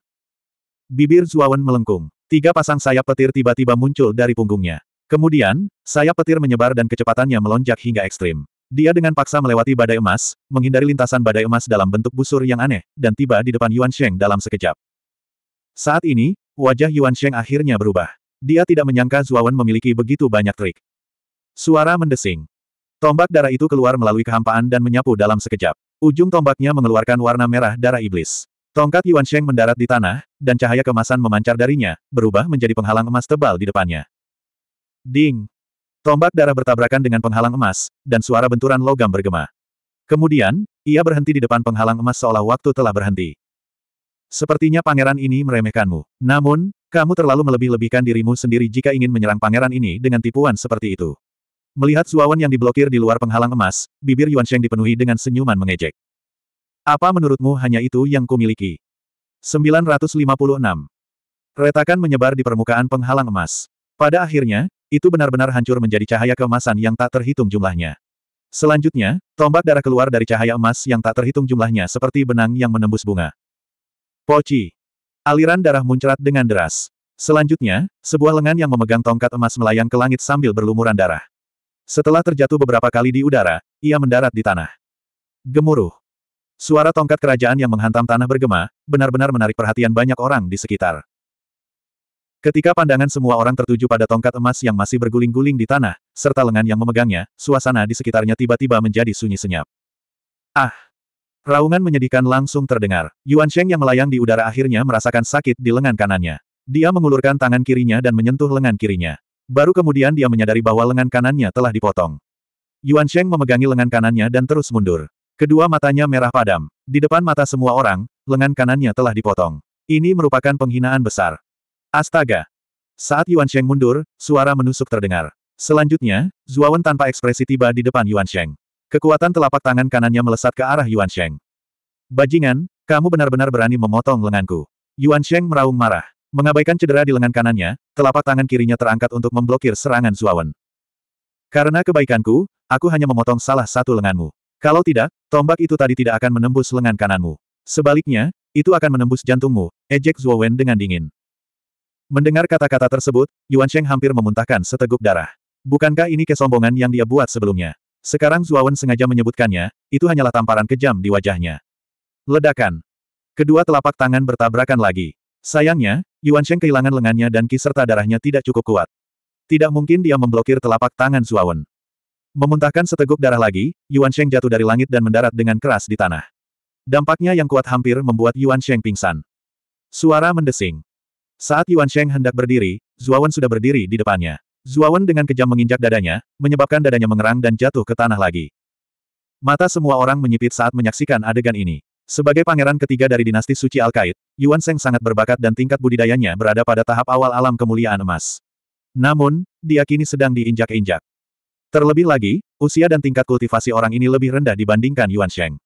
[SPEAKER 1] Bibir Zuawan melengkung. Tiga pasang sayap petir tiba-tiba muncul dari punggungnya. Kemudian, sayap petir menyebar dan kecepatannya melonjak hingga ekstrim. Dia dengan paksa melewati badai emas, menghindari lintasan badai emas dalam bentuk busur yang aneh, dan tiba di depan Yuan Sheng dalam sekejap. Saat ini, wajah Yuan Sheng akhirnya berubah. Dia tidak menyangka Zuawan memiliki begitu banyak trik. Suara mendesing. Tombak darah itu keluar melalui kehampaan dan menyapu dalam sekejap. Ujung tombaknya mengeluarkan warna merah darah iblis. Tongkat Yuan Sheng mendarat di tanah, dan cahaya kemasan memancar darinya, berubah menjadi penghalang emas tebal di depannya. Ding! Tombak darah bertabrakan dengan penghalang emas, dan suara benturan logam bergema. Kemudian, ia berhenti di depan penghalang emas seolah waktu telah berhenti. Sepertinya pangeran ini meremehkanmu. Namun, kamu terlalu melebih-lebihkan dirimu sendiri jika ingin menyerang pangeran ini dengan tipuan seperti itu. Melihat Zuawan yang diblokir di luar penghalang emas, bibir Yuan Sheng dipenuhi dengan senyuman mengejek. Apa menurutmu hanya itu yang kumiliki? 956. Retakan menyebar di permukaan penghalang emas. Pada akhirnya, itu benar-benar hancur menjadi cahaya keemasan yang tak terhitung jumlahnya. Selanjutnya, tombak darah keluar dari cahaya emas yang tak terhitung jumlahnya seperti benang yang menembus bunga. Poci. Aliran darah muncrat dengan deras. Selanjutnya, sebuah lengan yang memegang tongkat emas melayang ke langit sambil berlumuran darah. Setelah terjatuh beberapa kali di udara, ia mendarat di tanah. Gemuruh. Suara tongkat kerajaan yang menghantam tanah bergema, benar-benar menarik perhatian banyak orang di sekitar. Ketika pandangan semua orang tertuju pada tongkat emas yang masih berguling-guling di tanah, serta lengan yang memegangnya, suasana di sekitarnya tiba-tiba menjadi sunyi senyap. Ah! Raungan menyedihkan langsung terdengar. Yuan Sheng yang melayang di udara akhirnya merasakan sakit di lengan kanannya. Dia mengulurkan tangan kirinya dan menyentuh lengan kirinya. Baru kemudian dia menyadari bahwa lengan kanannya telah dipotong. Yuan Sheng memegangi lengan kanannya dan terus mundur. Kedua matanya merah padam. Di depan mata semua orang, lengan kanannya telah dipotong. Ini merupakan penghinaan besar. Astaga! Saat Yuan Sheng mundur, suara menusuk terdengar. Selanjutnya, Zuawan tanpa ekspresi tiba di depan Yuan Sheng. Kekuatan telapak tangan kanannya melesat ke arah Yuan Sheng. Bajingan, kamu benar-benar berani memotong lenganku. Yuan Sheng meraung marah. Mengabaikan cedera di lengan kanannya, telapak tangan kirinya terangkat untuk memblokir serangan Zuawan. Karena kebaikanku, aku hanya memotong salah satu lenganmu. Kalau tidak, tombak itu tadi tidak akan menembus lengan kananmu. Sebaliknya, itu akan menembus jantungmu, ejek Zuowen dengan dingin. Mendengar kata-kata tersebut, Yuan Sheng hampir memuntahkan seteguk darah. Bukankah ini kesombongan yang dia buat sebelumnya? Sekarang Zuawan sengaja menyebutkannya, itu hanyalah tamparan kejam di wajahnya. Ledakan. Kedua telapak tangan bertabrakan lagi. Sayangnya, Yuan Sheng kehilangan lengannya dan ki serta darahnya tidak cukup kuat. Tidak mungkin dia memblokir telapak tangan Zuawan. Memuntahkan seteguk darah lagi, Yuan Sheng jatuh dari langit dan mendarat dengan keras di tanah. Dampaknya yang kuat hampir membuat Yuan Sheng pingsan. Suara mendesing. Saat Yuan Sheng hendak berdiri, Zuawan sudah berdiri di depannya. Zuawan dengan kejam menginjak dadanya, menyebabkan dadanya mengerang dan jatuh ke tanah lagi. Mata semua orang menyipit saat menyaksikan adegan ini. Sebagai pangeran ketiga dari dinasti suci Al-Kaid, Yuan Seng sangat berbakat dan tingkat budidayanya berada pada tahap awal alam kemuliaan emas. Namun, dia kini sedang diinjak-injak. Terlebih lagi, usia dan tingkat kultivasi orang ini lebih rendah dibandingkan Yuan Sheng.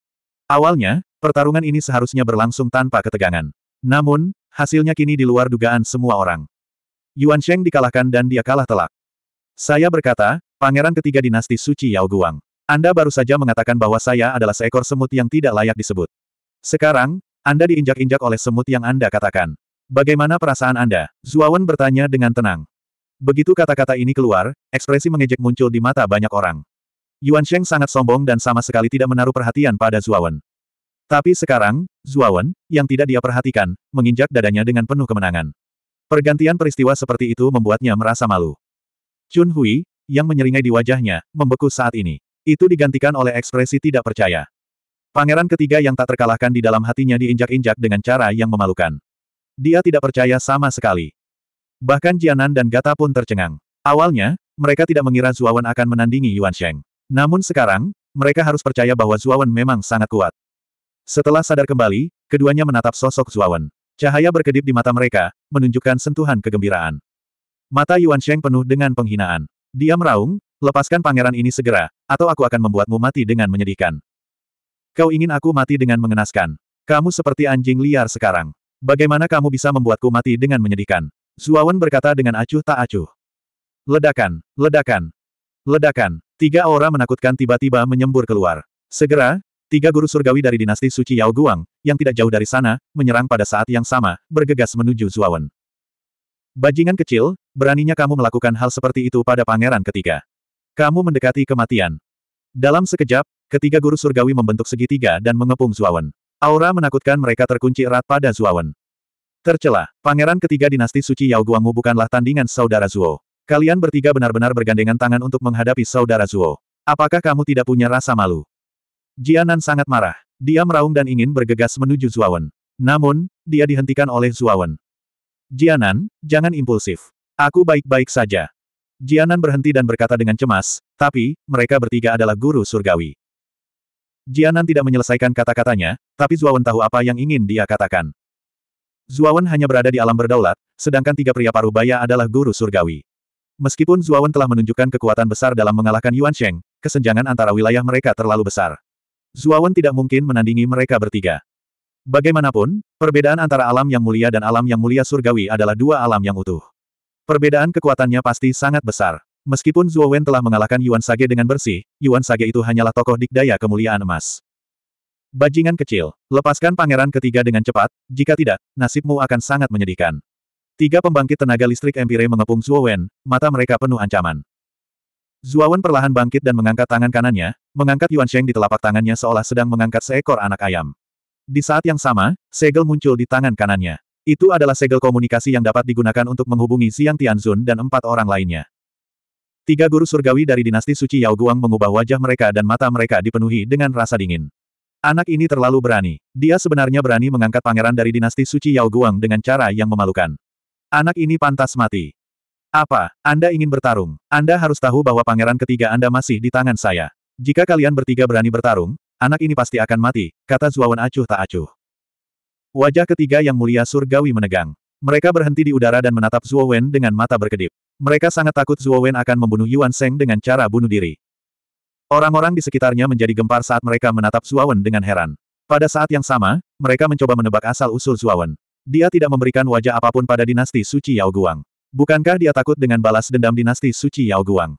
[SPEAKER 1] Awalnya, pertarungan ini seharusnya berlangsung tanpa ketegangan. Namun, hasilnya kini di luar dugaan semua orang. Yuan Sheng dikalahkan dan dia kalah telak. Saya berkata, pangeran ketiga dinasti suci Yao Guang. Anda baru saja mengatakan bahwa saya adalah seekor semut yang tidak layak disebut. Sekarang, Anda diinjak-injak oleh semut yang Anda katakan. Bagaimana perasaan Anda? Zuawan bertanya dengan tenang. Begitu kata-kata ini keluar, ekspresi mengejek muncul di mata banyak orang. Yuan Sheng sangat sombong dan sama sekali tidak menaruh perhatian pada Zuawan. Tapi sekarang, Zuawan, yang tidak dia perhatikan, menginjak dadanya dengan penuh kemenangan. Pergantian peristiwa seperti itu membuatnya merasa malu. Chun Hui, yang menyeringai di wajahnya, membeku saat ini. Itu digantikan oleh ekspresi tidak percaya. Pangeran ketiga yang tak terkalahkan di dalam hatinya diinjak-injak dengan cara yang memalukan. Dia tidak percaya sama sekali. Bahkan Jianan dan Gata pun tercengang. Awalnya, mereka tidak mengira Zuawan akan menandingi Yuan Sheng. Namun sekarang, mereka harus percaya bahwa Zuawan memang sangat kuat. Setelah sadar kembali, keduanya menatap sosok Zuawan. Cahaya berkedip di mata mereka, menunjukkan sentuhan kegembiraan. Mata Yuan Sheng penuh dengan penghinaan. Dia meraung, lepaskan pangeran ini segera, atau aku akan membuatmu mati dengan menyedihkan. Kau ingin aku mati dengan mengenaskan. Kamu seperti anjing liar sekarang. Bagaimana kamu bisa membuatku mati dengan menyedihkan? Zuawan berkata dengan acuh tak acuh. Ledakan, ledakan, ledakan. Tiga aura menakutkan tiba-tiba menyembur keluar. Segera, Tiga guru surgawi dari dinasti suci Yao Guang, yang tidak jauh dari sana, menyerang pada saat yang sama, bergegas menuju Zuawan. Bajingan kecil, beraninya kamu melakukan hal seperti itu pada pangeran ketiga. Kamu mendekati kematian. Dalam sekejap, ketiga guru surgawi membentuk segitiga dan mengepung Zuawan. Aura menakutkan mereka terkunci erat pada Zuawan. Tercelah, pangeran ketiga dinasti suci Yao Guangmu bukanlah tandingan saudara Zuo. Kalian bertiga benar-benar bergandengan tangan untuk menghadapi saudara Zuo. Apakah kamu tidak punya rasa malu? Jianan sangat marah. Dia meraung dan ingin bergegas menuju Zuawan. Namun, dia dihentikan oleh Zuawan. Jianan, jangan impulsif. Aku baik-baik saja. Jianan berhenti dan berkata dengan cemas, tapi, mereka bertiga adalah guru surgawi. Jianan tidak menyelesaikan kata-katanya, tapi Zuawan tahu apa yang ingin dia katakan. Zuawan hanya berada di alam berdaulat, sedangkan tiga pria parubaya adalah guru surgawi. Meskipun Zuawan telah menunjukkan kekuatan besar dalam mengalahkan Yuan Sheng, kesenjangan antara wilayah mereka terlalu besar. Zuawan tidak mungkin menandingi mereka bertiga. Bagaimanapun, perbedaan antara alam yang mulia dan alam yang mulia surgawi adalah dua alam yang utuh. Perbedaan kekuatannya pasti sangat besar. Meskipun Zuowen telah mengalahkan Yuan Sage dengan bersih, Yuan Sage itu hanyalah tokoh dikdaya kemuliaan emas. Bajingan kecil, lepaskan pangeran ketiga dengan cepat, jika tidak, nasibmu akan sangat menyedihkan. Tiga pembangkit tenaga listrik Empire mengepung Zuowen, mata mereka penuh ancaman. Zuawan perlahan bangkit dan mengangkat tangan kanannya, mengangkat Yuan Sheng di telapak tangannya seolah sedang mengangkat seekor anak ayam. Di saat yang sama, segel muncul di tangan kanannya. Itu adalah segel komunikasi yang dapat digunakan untuk menghubungi Xiang Tianzun dan empat orang lainnya. Tiga guru surgawi dari dinasti suci Yao Guang mengubah wajah mereka dan mata mereka dipenuhi dengan rasa dingin. Anak ini terlalu berani. Dia sebenarnya berani mengangkat pangeran dari dinasti suci Yao Guang dengan cara yang memalukan. Anak ini pantas mati. Apa, Anda ingin bertarung? Anda harus tahu bahwa pangeran ketiga Anda masih di tangan saya. Jika kalian bertiga berani bertarung, anak ini pasti akan mati, kata Zuawan acuh tak acuh. Wajah ketiga yang mulia surgawi menegang. Mereka berhenti di udara dan menatap Zuo dengan mata berkedip. Mereka sangat takut Zuo akan membunuh Yuan Sheng dengan cara bunuh diri. Orang-orang di sekitarnya menjadi gempar saat mereka menatap Zuo dengan heran. Pada saat yang sama, mereka mencoba menebak asal-usul Zuo Dia tidak memberikan wajah apapun pada dinasti suci Yao Guang. Bukankah dia takut dengan balas dendam dinasti suci Yao Guang?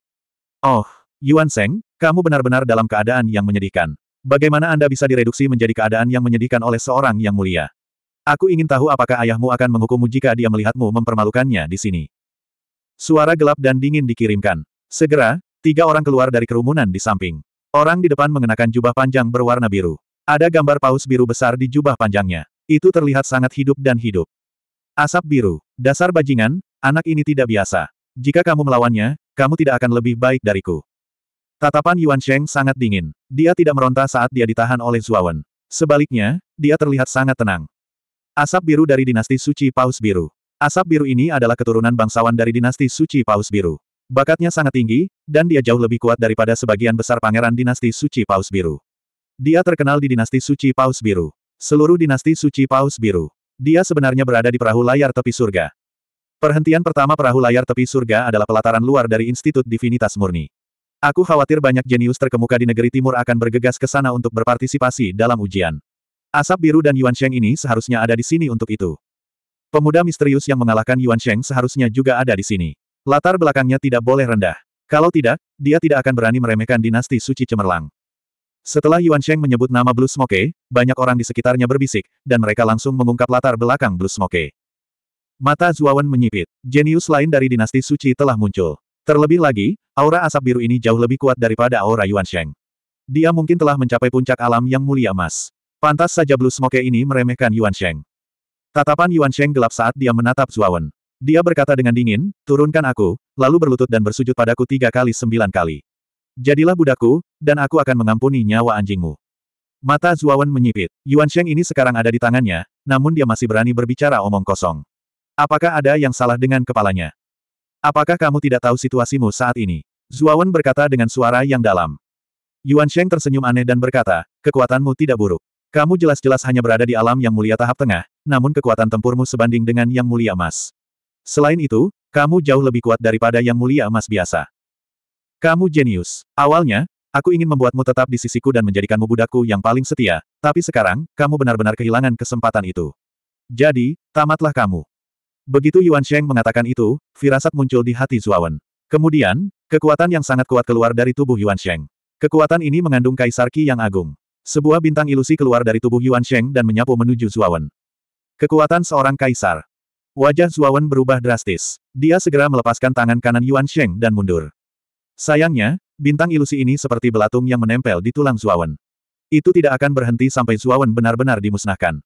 [SPEAKER 1] Oh, Yuan Seng, kamu benar-benar dalam keadaan yang menyedihkan. Bagaimana Anda bisa direduksi menjadi keadaan yang menyedihkan oleh seorang yang mulia? Aku ingin tahu apakah ayahmu akan menghukummu jika dia melihatmu mempermalukannya di sini. Suara gelap dan dingin dikirimkan. Segera, tiga orang keluar dari kerumunan di samping. Orang di depan mengenakan jubah panjang berwarna biru. Ada gambar paus biru besar di jubah panjangnya. Itu terlihat sangat hidup dan hidup. Asap biru. Dasar bajingan, Anak ini tidak biasa. Jika kamu melawannya, kamu tidak akan lebih baik dariku. Tatapan Yuan Sheng sangat dingin. Dia tidak meronta saat dia ditahan oleh Zuawan. Sebaliknya, dia terlihat sangat tenang. Asap biru dari dinasti suci Paus Biru. Asap biru ini adalah keturunan bangsawan dari dinasti suci Paus Biru. Bakatnya sangat tinggi, dan dia jauh lebih kuat daripada sebagian besar pangeran dinasti suci Paus Biru. Dia terkenal di dinasti suci Paus Biru. Seluruh dinasti suci Paus Biru. Dia sebenarnya berada di perahu layar tepi surga. Perhentian pertama perahu layar tepi surga adalah pelataran luar dari Institut Divinitas Murni. Aku khawatir banyak jenius terkemuka di negeri timur akan bergegas ke sana untuk berpartisipasi dalam ujian. Asap biru dan Yuan Sheng ini seharusnya ada di sini untuk itu. Pemuda misterius yang mengalahkan Yuan Sheng seharusnya juga ada di sini. Latar belakangnya tidak boleh rendah. Kalau tidak, dia tidak akan berani meremehkan dinasti suci cemerlang. Setelah Yuan Sheng menyebut nama Blue Smoke, banyak orang di sekitarnya berbisik, dan mereka langsung mengungkap latar belakang Blue Smoke. Mata Zuawan menyipit. Jenius lain dari dinasti suci telah muncul. Terlebih lagi, aura asap biru ini jauh lebih kuat daripada aura Yuan Sheng. Dia mungkin telah mencapai puncak alam yang mulia emas. Pantas saja Blue Smoke ini meremehkan Yuan Sheng. Tatapan Yuan Sheng gelap saat dia menatap Zuawan. Dia berkata dengan dingin, turunkan aku, lalu berlutut dan bersujud padaku tiga kali sembilan kali. Jadilah budakku, dan aku akan mengampuni nyawa anjingmu. Mata Zuawan menyipit. Yuan Sheng ini sekarang ada di tangannya, namun dia masih berani berbicara omong kosong. Apakah ada yang salah dengan kepalanya? Apakah kamu tidak tahu situasimu saat ini? Zuawan berkata dengan suara yang dalam. Yuan Sheng tersenyum aneh dan berkata, kekuatanmu tidak buruk. Kamu jelas-jelas hanya berada di alam yang mulia tahap tengah, namun kekuatan tempurmu sebanding dengan yang mulia emas. Selain itu, kamu jauh lebih kuat daripada yang mulia emas biasa. Kamu jenius. Awalnya, aku ingin membuatmu tetap di sisiku dan menjadikanmu budakku yang paling setia, tapi sekarang, kamu benar-benar kehilangan kesempatan itu. Jadi, tamatlah kamu. Begitu Yuan Sheng mengatakan itu, firasat muncul di hati Zuawan. Kemudian, kekuatan yang sangat kuat keluar dari tubuh Yuan Sheng. Kekuatan ini mengandung kaisar Qi yang agung. Sebuah bintang ilusi keluar dari tubuh Yuan Sheng dan menyapu menuju Zuawan. Kekuatan seorang kaisar. Wajah Zuawan berubah drastis. Dia segera melepaskan tangan kanan Yuan Sheng dan mundur. Sayangnya, bintang ilusi ini seperti belatung yang menempel di tulang Zuawan. Itu tidak akan berhenti sampai Zuawan benar-benar dimusnahkan.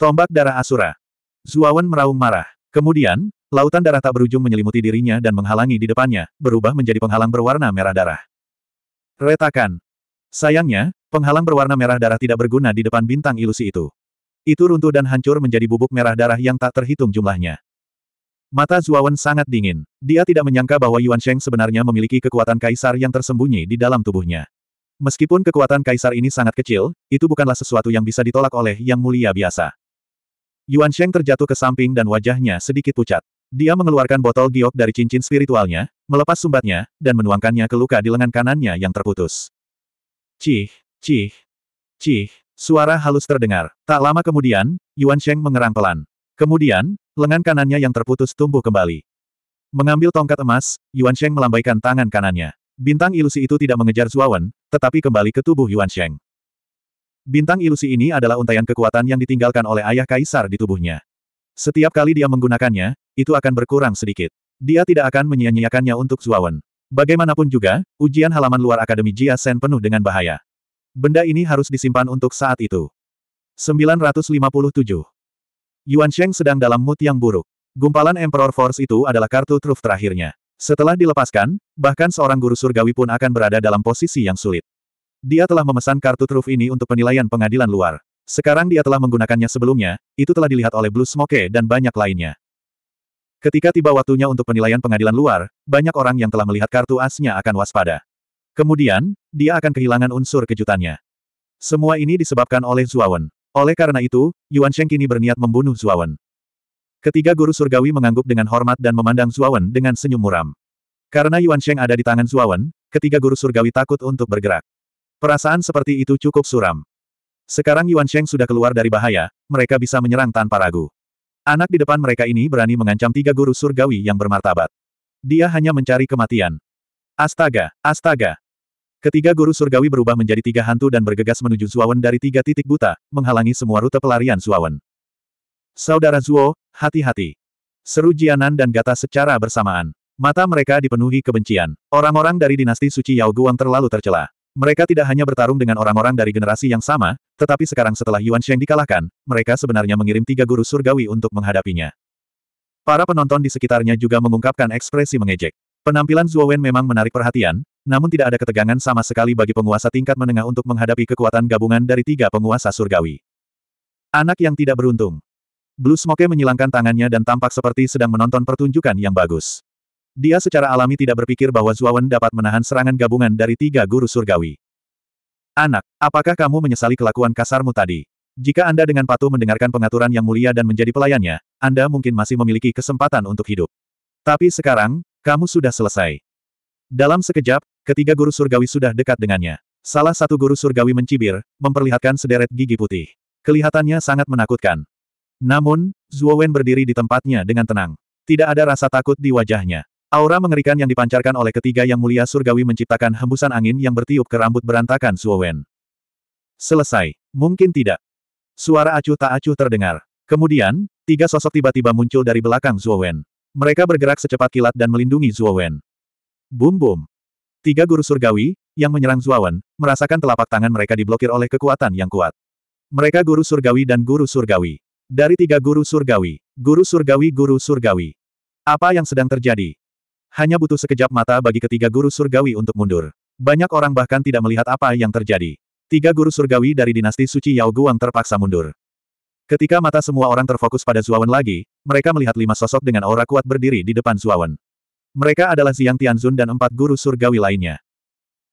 [SPEAKER 1] Tombak darah Asura. Zuawan meraung marah. Kemudian, lautan darah tak berujung menyelimuti dirinya dan menghalangi di depannya, berubah menjadi penghalang berwarna merah darah. Retakan. Sayangnya, penghalang berwarna merah darah tidak berguna di depan bintang ilusi itu. Itu runtuh dan hancur menjadi bubuk merah darah yang tak terhitung jumlahnya. Mata Zuawan sangat dingin. Dia tidak menyangka bahwa Yuan Sheng sebenarnya memiliki kekuatan kaisar yang tersembunyi di dalam tubuhnya. Meskipun kekuatan kaisar ini sangat kecil, itu bukanlah sesuatu yang bisa ditolak oleh Yang Mulia biasa. Yuan Sheng terjatuh ke samping dan wajahnya sedikit pucat. Dia mengeluarkan botol giok dari cincin spiritualnya, melepas sumbatnya, dan menuangkannya ke luka di lengan kanannya yang terputus. Cih, cih, cih, suara halus terdengar. Tak lama kemudian, Yuan Sheng mengerang pelan. Kemudian, lengan kanannya yang terputus tumbuh kembali. Mengambil tongkat emas, Yuan Sheng melambaikan tangan kanannya. Bintang ilusi itu tidak mengejar Zuawan, tetapi kembali ke tubuh Yuan Sheng. Bintang ilusi ini adalah untaian kekuatan yang ditinggalkan oleh ayah kaisar di tubuhnya. Setiap kali dia menggunakannya, itu akan berkurang sedikit. Dia tidak akan menyia-nyiakannya untuk Zuawan. Bagaimanapun juga, ujian halaman luar Akademi Jia Sen penuh dengan bahaya. Benda ini harus disimpan untuk saat itu. 957. Yuan Sheng sedang dalam mood yang buruk. Gumpalan Emperor Force itu adalah kartu truf terakhirnya. Setelah dilepaskan, bahkan seorang guru surgawi pun akan berada dalam posisi yang sulit. Dia telah memesan kartu truf ini untuk penilaian pengadilan luar. Sekarang dia telah menggunakannya sebelumnya, itu telah dilihat oleh Blue Smoke dan banyak lainnya. Ketika tiba waktunya untuk penilaian pengadilan luar, banyak orang yang telah melihat kartu asnya akan waspada. Kemudian, dia akan kehilangan unsur kejutannya. Semua ini disebabkan oleh Zuawan. Oleh karena itu, Yuan Sheng kini berniat membunuh Zuawan. Ketiga guru surgawi mengangguk dengan hormat dan memandang Zuawan dengan senyum muram. Karena Yuan Sheng ada di tangan Zuawan, ketiga guru surgawi takut untuk bergerak. Perasaan seperti itu cukup suram. Sekarang Yuan Sheng sudah keluar dari bahaya, mereka bisa menyerang tanpa ragu. Anak di depan mereka ini berani mengancam tiga guru surgawi yang bermartabat. Dia hanya mencari kematian. Astaga, astaga. Ketiga guru surgawi berubah menjadi tiga hantu dan bergegas menuju Zuawan dari tiga titik buta, menghalangi semua rute pelarian Zuawan. Saudara Zuo, hati-hati. Seru Jianan dan Gata secara bersamaan. Mata mereka dipenuhi kebencian. Orang-orang dari dinasti suci Yao Guang terlalu tercela. Mereka tidak hanya bertarung dengan orang-orang dari generasi yang sama, tetapi sekarang setelah Yuan Sheng dikalahkan, mereka sebenarnya mengirim tiga guru surgawi untuk menghadapinya. Para penonton di sekitarnya juga mengungkapkan ekspresi mengejek. Penampilan Zhuo Wen memang menarik perhatian, namun tidak ada ketegangan sama sekali bagi penguasa tingkat menengah untuk menghadapi kekuatan gabungan dari tiga penguasa surgawi. Anak yang tidak beruntung. Blue Smoke menyilangkan tangannya dan tampak seperti sedang menonton pertunjukan yang bagus. Dia secara alami tidak berpikir bahwa Zuawan dapat menahan serangan gabungan dari tiga guru surgawi. Anak, apakah kamu menyesali kelakuan kasarmu tadi? Jika Anda dengan patuh mendengarkan pengaturan yang mulia dan menjadi pelayannya, Anda mungkin masih memiliki kesempatan untuk hidup. Tapi sekarang, kamu sudah selesai. Dalam sekejap, ketiga guru surgawi sudah dekat dengannya. Salah satu guru surgawi mencibir, memperlihatkan sederet gigi putih. Kelihatannya sangat menakutkan. Namun, Zuowen berdiri di tempatnya dengan tenang. Tidak ada rasa takut di wajahnya. Aura mengerikan yang dipancarkan oleh ketiga yang mulia surgawi menciptakan hembusan angin yang bertiup ke rambut berantakan Suowen. Selesai. Mungkin tidak. Suara acuh tak acuh terdengar. Kemudian, tiga sosok tiba-tiba muncul dari belakang Zuowen. Mereka bergerak secepat kilat dan melindungi Zuowen. Bum bum. Tiga guru surgawi, yang menyerang Zuowen, merasakan telapak tangan mereka diblokir oleh kekuatan yang kuat. Mereka guru surgawi dan guru surgawi. Dari tiga guru surgawi, guru surgawi guru surgawi. Apa yang sedang terjadi? Hanya butuh sekejap mata bagi ketiga guru surgawi untuk mundur. Banyak orang bahkan tidak melihat apa yang terjadi. Tiga guru surgawi dari dinasti suci Yao Guang terpaksa mundur. Ketika mata semua orang terfokus pada Zuawan lagi, mereka melihat lima sosok dengan aura kuat berdiri di depan Zuawan. Mereka adalah Ziang Tianzun dan empat guru surgawi lainnya.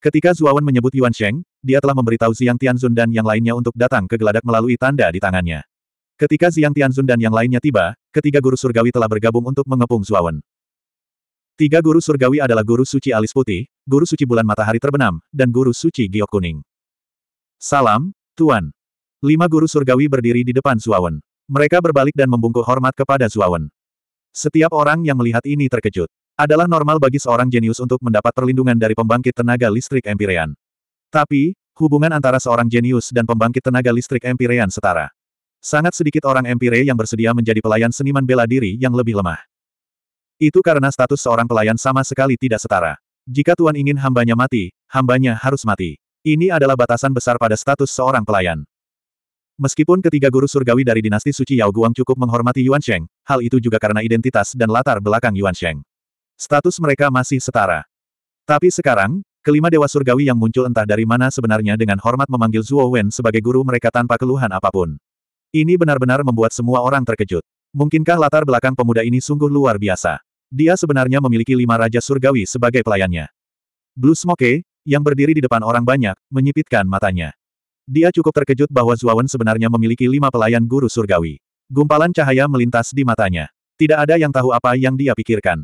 [SPEAKER 1] Ketika Zuawan menyebut Yuan Sheng, dia telah memberitahu Ziang Tianzun dan yang lainnya untuk datang ke geladak melalui tanda di tangannya. Ketika Ziang Tianzun dan yang lainnya tiba, ketiga guru surgawi telah bergabung untuk mengepung Zuawan. Tiga guru surgawi adalah guru suci alis putih, guru suci bulan matahari terbenam, dan guru suci giok kuning. Salam, Tuan. Lima guru surgawi berdiri di depan Suawen. Mereka berbalik dan membungkuk hormat kepada Suawen. Setiap orang yang melihat ini terkejut. Adalah normal bagi seorang jenius untuk mendapat perlindungan dari pembangkit tenaga listrik Empyrean. Tapi, hubungan antara seorang jenius dan pembangkit tenaga listrik Empyrean setara. Sangat sedikit orang Empire yang bersedia menjadi pelayan seniman bela diri yang lebih lemah. Itu karena status seorang pelayan sama sekali tidak setara. Jika tuan ingin hambanya mati, hambanya harus mati. Ini adalah batasan besar pada status seorang pelayan. Meskipun ketiga guru surgawi dari dinasti suci Yao Guang cukup menghormati Yuan Sheng, hal itu juga karena identitas dan latar belakang Yuan Sheng. Status mereka masih setara. Tapi sekarang, kelima dewa surgawi yang muncul entah dari mana sebenarnya dengan hormat memanggil Zhuo Wen sebagai guru mereka tanpa keluhan apapun. Ini benar-benar membuat semua orang terkejut. Mungkinkah latar belakang pemuda ini sungguh luar biasa? Dia sebenarnya memiliki lima raja surgawi sebagai pelayannya. Blue Smoke, yang berdiri di depan orang banyak, menyipitkan matanya. Dia cukup terkejut bahwa Zuawan sebenarnya memiliki lima pelayan guru surgawi. Gumpalan cahaya melintas di matanya. Tidak ada yang tahu apa yang dia pikirkan.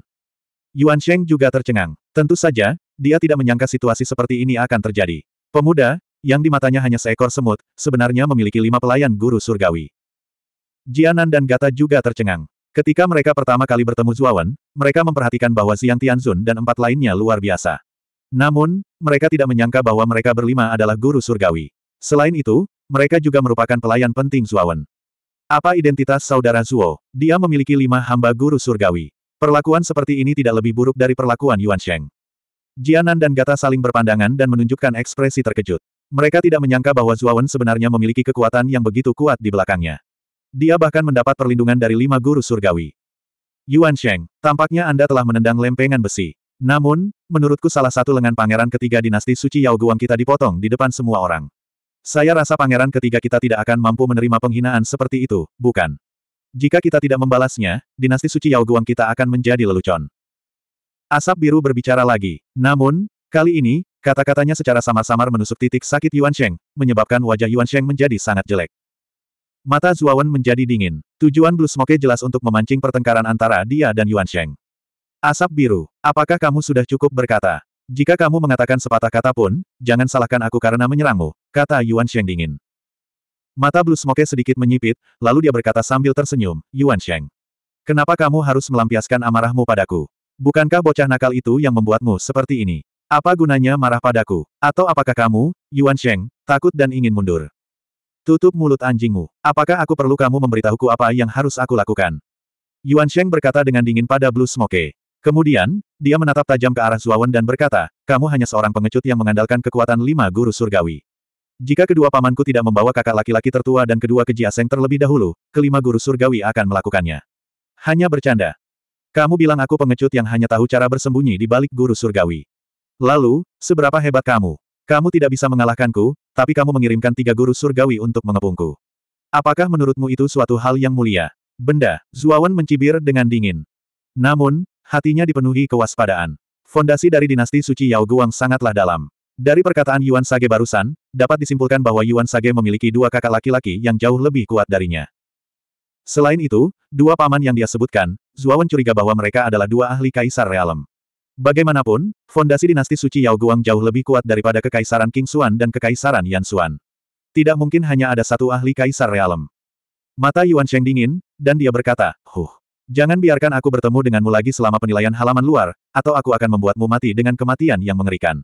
[SPEAKER 1] Yuan Sheng juga tercengang. Tentu saja, dia tidak menyangka situasi seperti ini akan terjadi. Pemuda, yang di matanya hanya seekor semut, sebenarnya memiliki lima pelayan guru surgawi. Jianan dan Gata juga tercengang. Ketika mereka pertama kali bertemu Zuawan, mereka memperhatikan bahwa Xiang Tianzun dan empat lainnya luar biasa. Namun, mereka tidak menyangka bahwa mereka berlima adalah guru surgawi. Selain itu, mereka juga merupakan pelayan penting Zuawan. Apa identitas saudara Zuo? Dia memiliki lima hamba guru surgawi. Perlakuan seperti ini tidak lebih buruk dari perlakuan Yuan Sheng. Jianan dan Gata saling berpandangan dan menunjukkan ekspresi terkejut. Mereka tidak menyangka bahwa Zuawan sebenarnya memiliki kekuatan yang begitu kuat di belakangnya. Dia bahkan mendapat perlindungan dari lima guru surgawi. Yuan Sheng, tampaknya Anda telah menendang lempengan besi. Namun, menurutku salah satu lengan pangeran ketiga dinasti suci Yao Guang kita dipotong di depan semua orang. Saya rasa pangeran ketiga kita tidak akan mampu menerima penghinaan seperti itu, bukan? Jika kita tidak membalasnya, dinasti suci Yao Guang kita akan menjadi lelucon. Asap biru berbicara lagi. Namun, kali ini, kata-katanya secara samar-samar menusuk titik sakit Yuan Sheng, menyebabkan wajah Yuan Sheng menjadi sangat jelek. Mata Zuawan menjadi dingin. Tujuan Blue Smoke jelas untuk memancing pertengkaran antara dia dan Yuan Sheng. Asap biru, apakah kamu sudah cukup berkata? Jika kamu mengatakan sepatah kata pun, jangan salahkan aku karena menyerangmu, kata Yuan Sheng dingin. Mata Blue Smoke sedikit menyipit, lalu dia berkata sambil tersenyum, Yuan Sheng. Kenapa kamu harus melampiaskan amarahmu padaku? Bukankah bocah nakal itu yang membuatmu seperti ini? Apa gunanya marah padaku? Atau apakah kamu, Yuan Sheng, takut dan ingin mundur? Tutup mulut anjingmu. Apakah aku perlu kamu memberitahuku apa yang harus aku lakukan? Yuan Sheng berkata dengan dingin pada Blue Smoke. Kemudian, dia menatap tajam ke arah Zuawan dan berkata, kamu hanya seorang pengecut yang mengandalkan kekuatan lima guru surgawi. Jika kedua pamanku tidak membawa kakak laki-laki tertua dan kedua keji aseng terlebih dahulu, kelima guru surgawi akan melakukannya. Hanya bercanda. Kamu bilang aku pengecut yang hanya tahu cara bersembunyi di balik guru surgawi. Lalu, seberapa hebat kamu? Kamu tidak bisa mengalahkanku, tapi kamu mengirimkan tiga guru surgawi untuk mengepungku. Apakah menurutmu itu suatu hal yang mulia? Benda, Zuawan mencibir dengan dingin. Namun, hatinya dipenuhi kewaspadaan. Fondasi dari dinasti suci Yao Guang sangatlah dalam. Dari perkataan Yuan Sage barusan, dapat disimpulkan bahwa Yuan Sage memiliki dua kakak laki-laki yang jauh lebih kuat darinya. Selain itu, dua paman yang dia sebutkan, Zuawan curiga bahwa mereka adalah dua ahli kaisar realem. Bagaimanapun, fondasi dinasti suci Yao Guang jauh lebih kuat daripada kekaisaran King Xuan dan kekaisaran Yan Xuan. Tidak mungkin hanya ada satu ahli kaisar realem. Mata Yuan Sheng dingin, dan dia berkata, Huh, jangan biarkan aku bertemu denganmu lagi selama penilaian halaman luar, atau aku akan membuatmu mati dengan kematian yang mengerikan.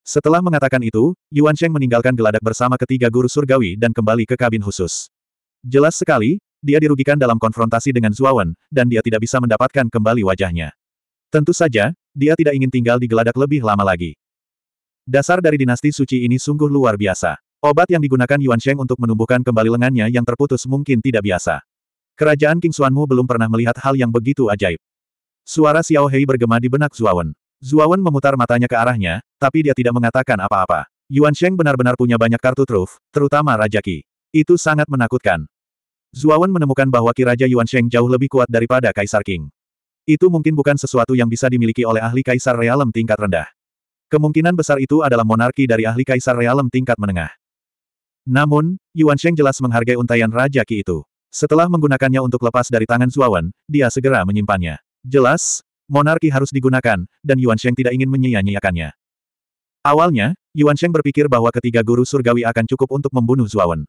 [SPEAKER 1] Setelah mengatakan itu, Yuan Sheng meninggalkan geladak bersama ketiga guru surgawi dan kembali ke kabin khusus. Jelas sekali, dia dirugikan dalam konfrontasi dengan Zuawan, dan dia tidak bisa mendapatkan kembali wajahnya. Tentu saja, dia tidak ingin tinggal di geladak lebih lama lagi. Dasar dari dinasti suci ini sungguh luar biasa. Obat yang digunakan Yuan Sheng untuk menumbuhkan kembali lengannya yang terputus mungkin tidak biasa. Kerajaan King Xuanmu belum pernah melihat hal yang begitu ajaib. Suara Xiao Hei bergema di benak Zuawan. Zuawan memutar matanya ke arahnya, tapi dia tidak mengatakan apa-apa. Yuan Sheng benar-benar punya banyak kartu truf, terutama Raja Qi. Itu sangat menakutkan. Zuawan menemukan bahwa Ki Raja Yuan Sheng jauh lebih kuat daripada Kaisar King. Itu mungkin bukan sesuatu yang bisa dimiliki oleh ahli kaisar realem tingkat rendah. Kemungkinan besar itu adalah monarki dari ahli kaisar realem tingkat menengah. Namun, Yuan Sheng jelas menghargai untayan Raja ki itu. Setelah menggunakannya untuk lepas dari tangan Zuawan, dia segera menyimpannya. Jelas, monarki harus digunakan, dan Yuan Sheng tidak ingin menyia-nyiakannya. Awalnya, Yuan Sheng berpikir bahwa ketiga guru surgawi akan cukup untuk membunuh Zuawan.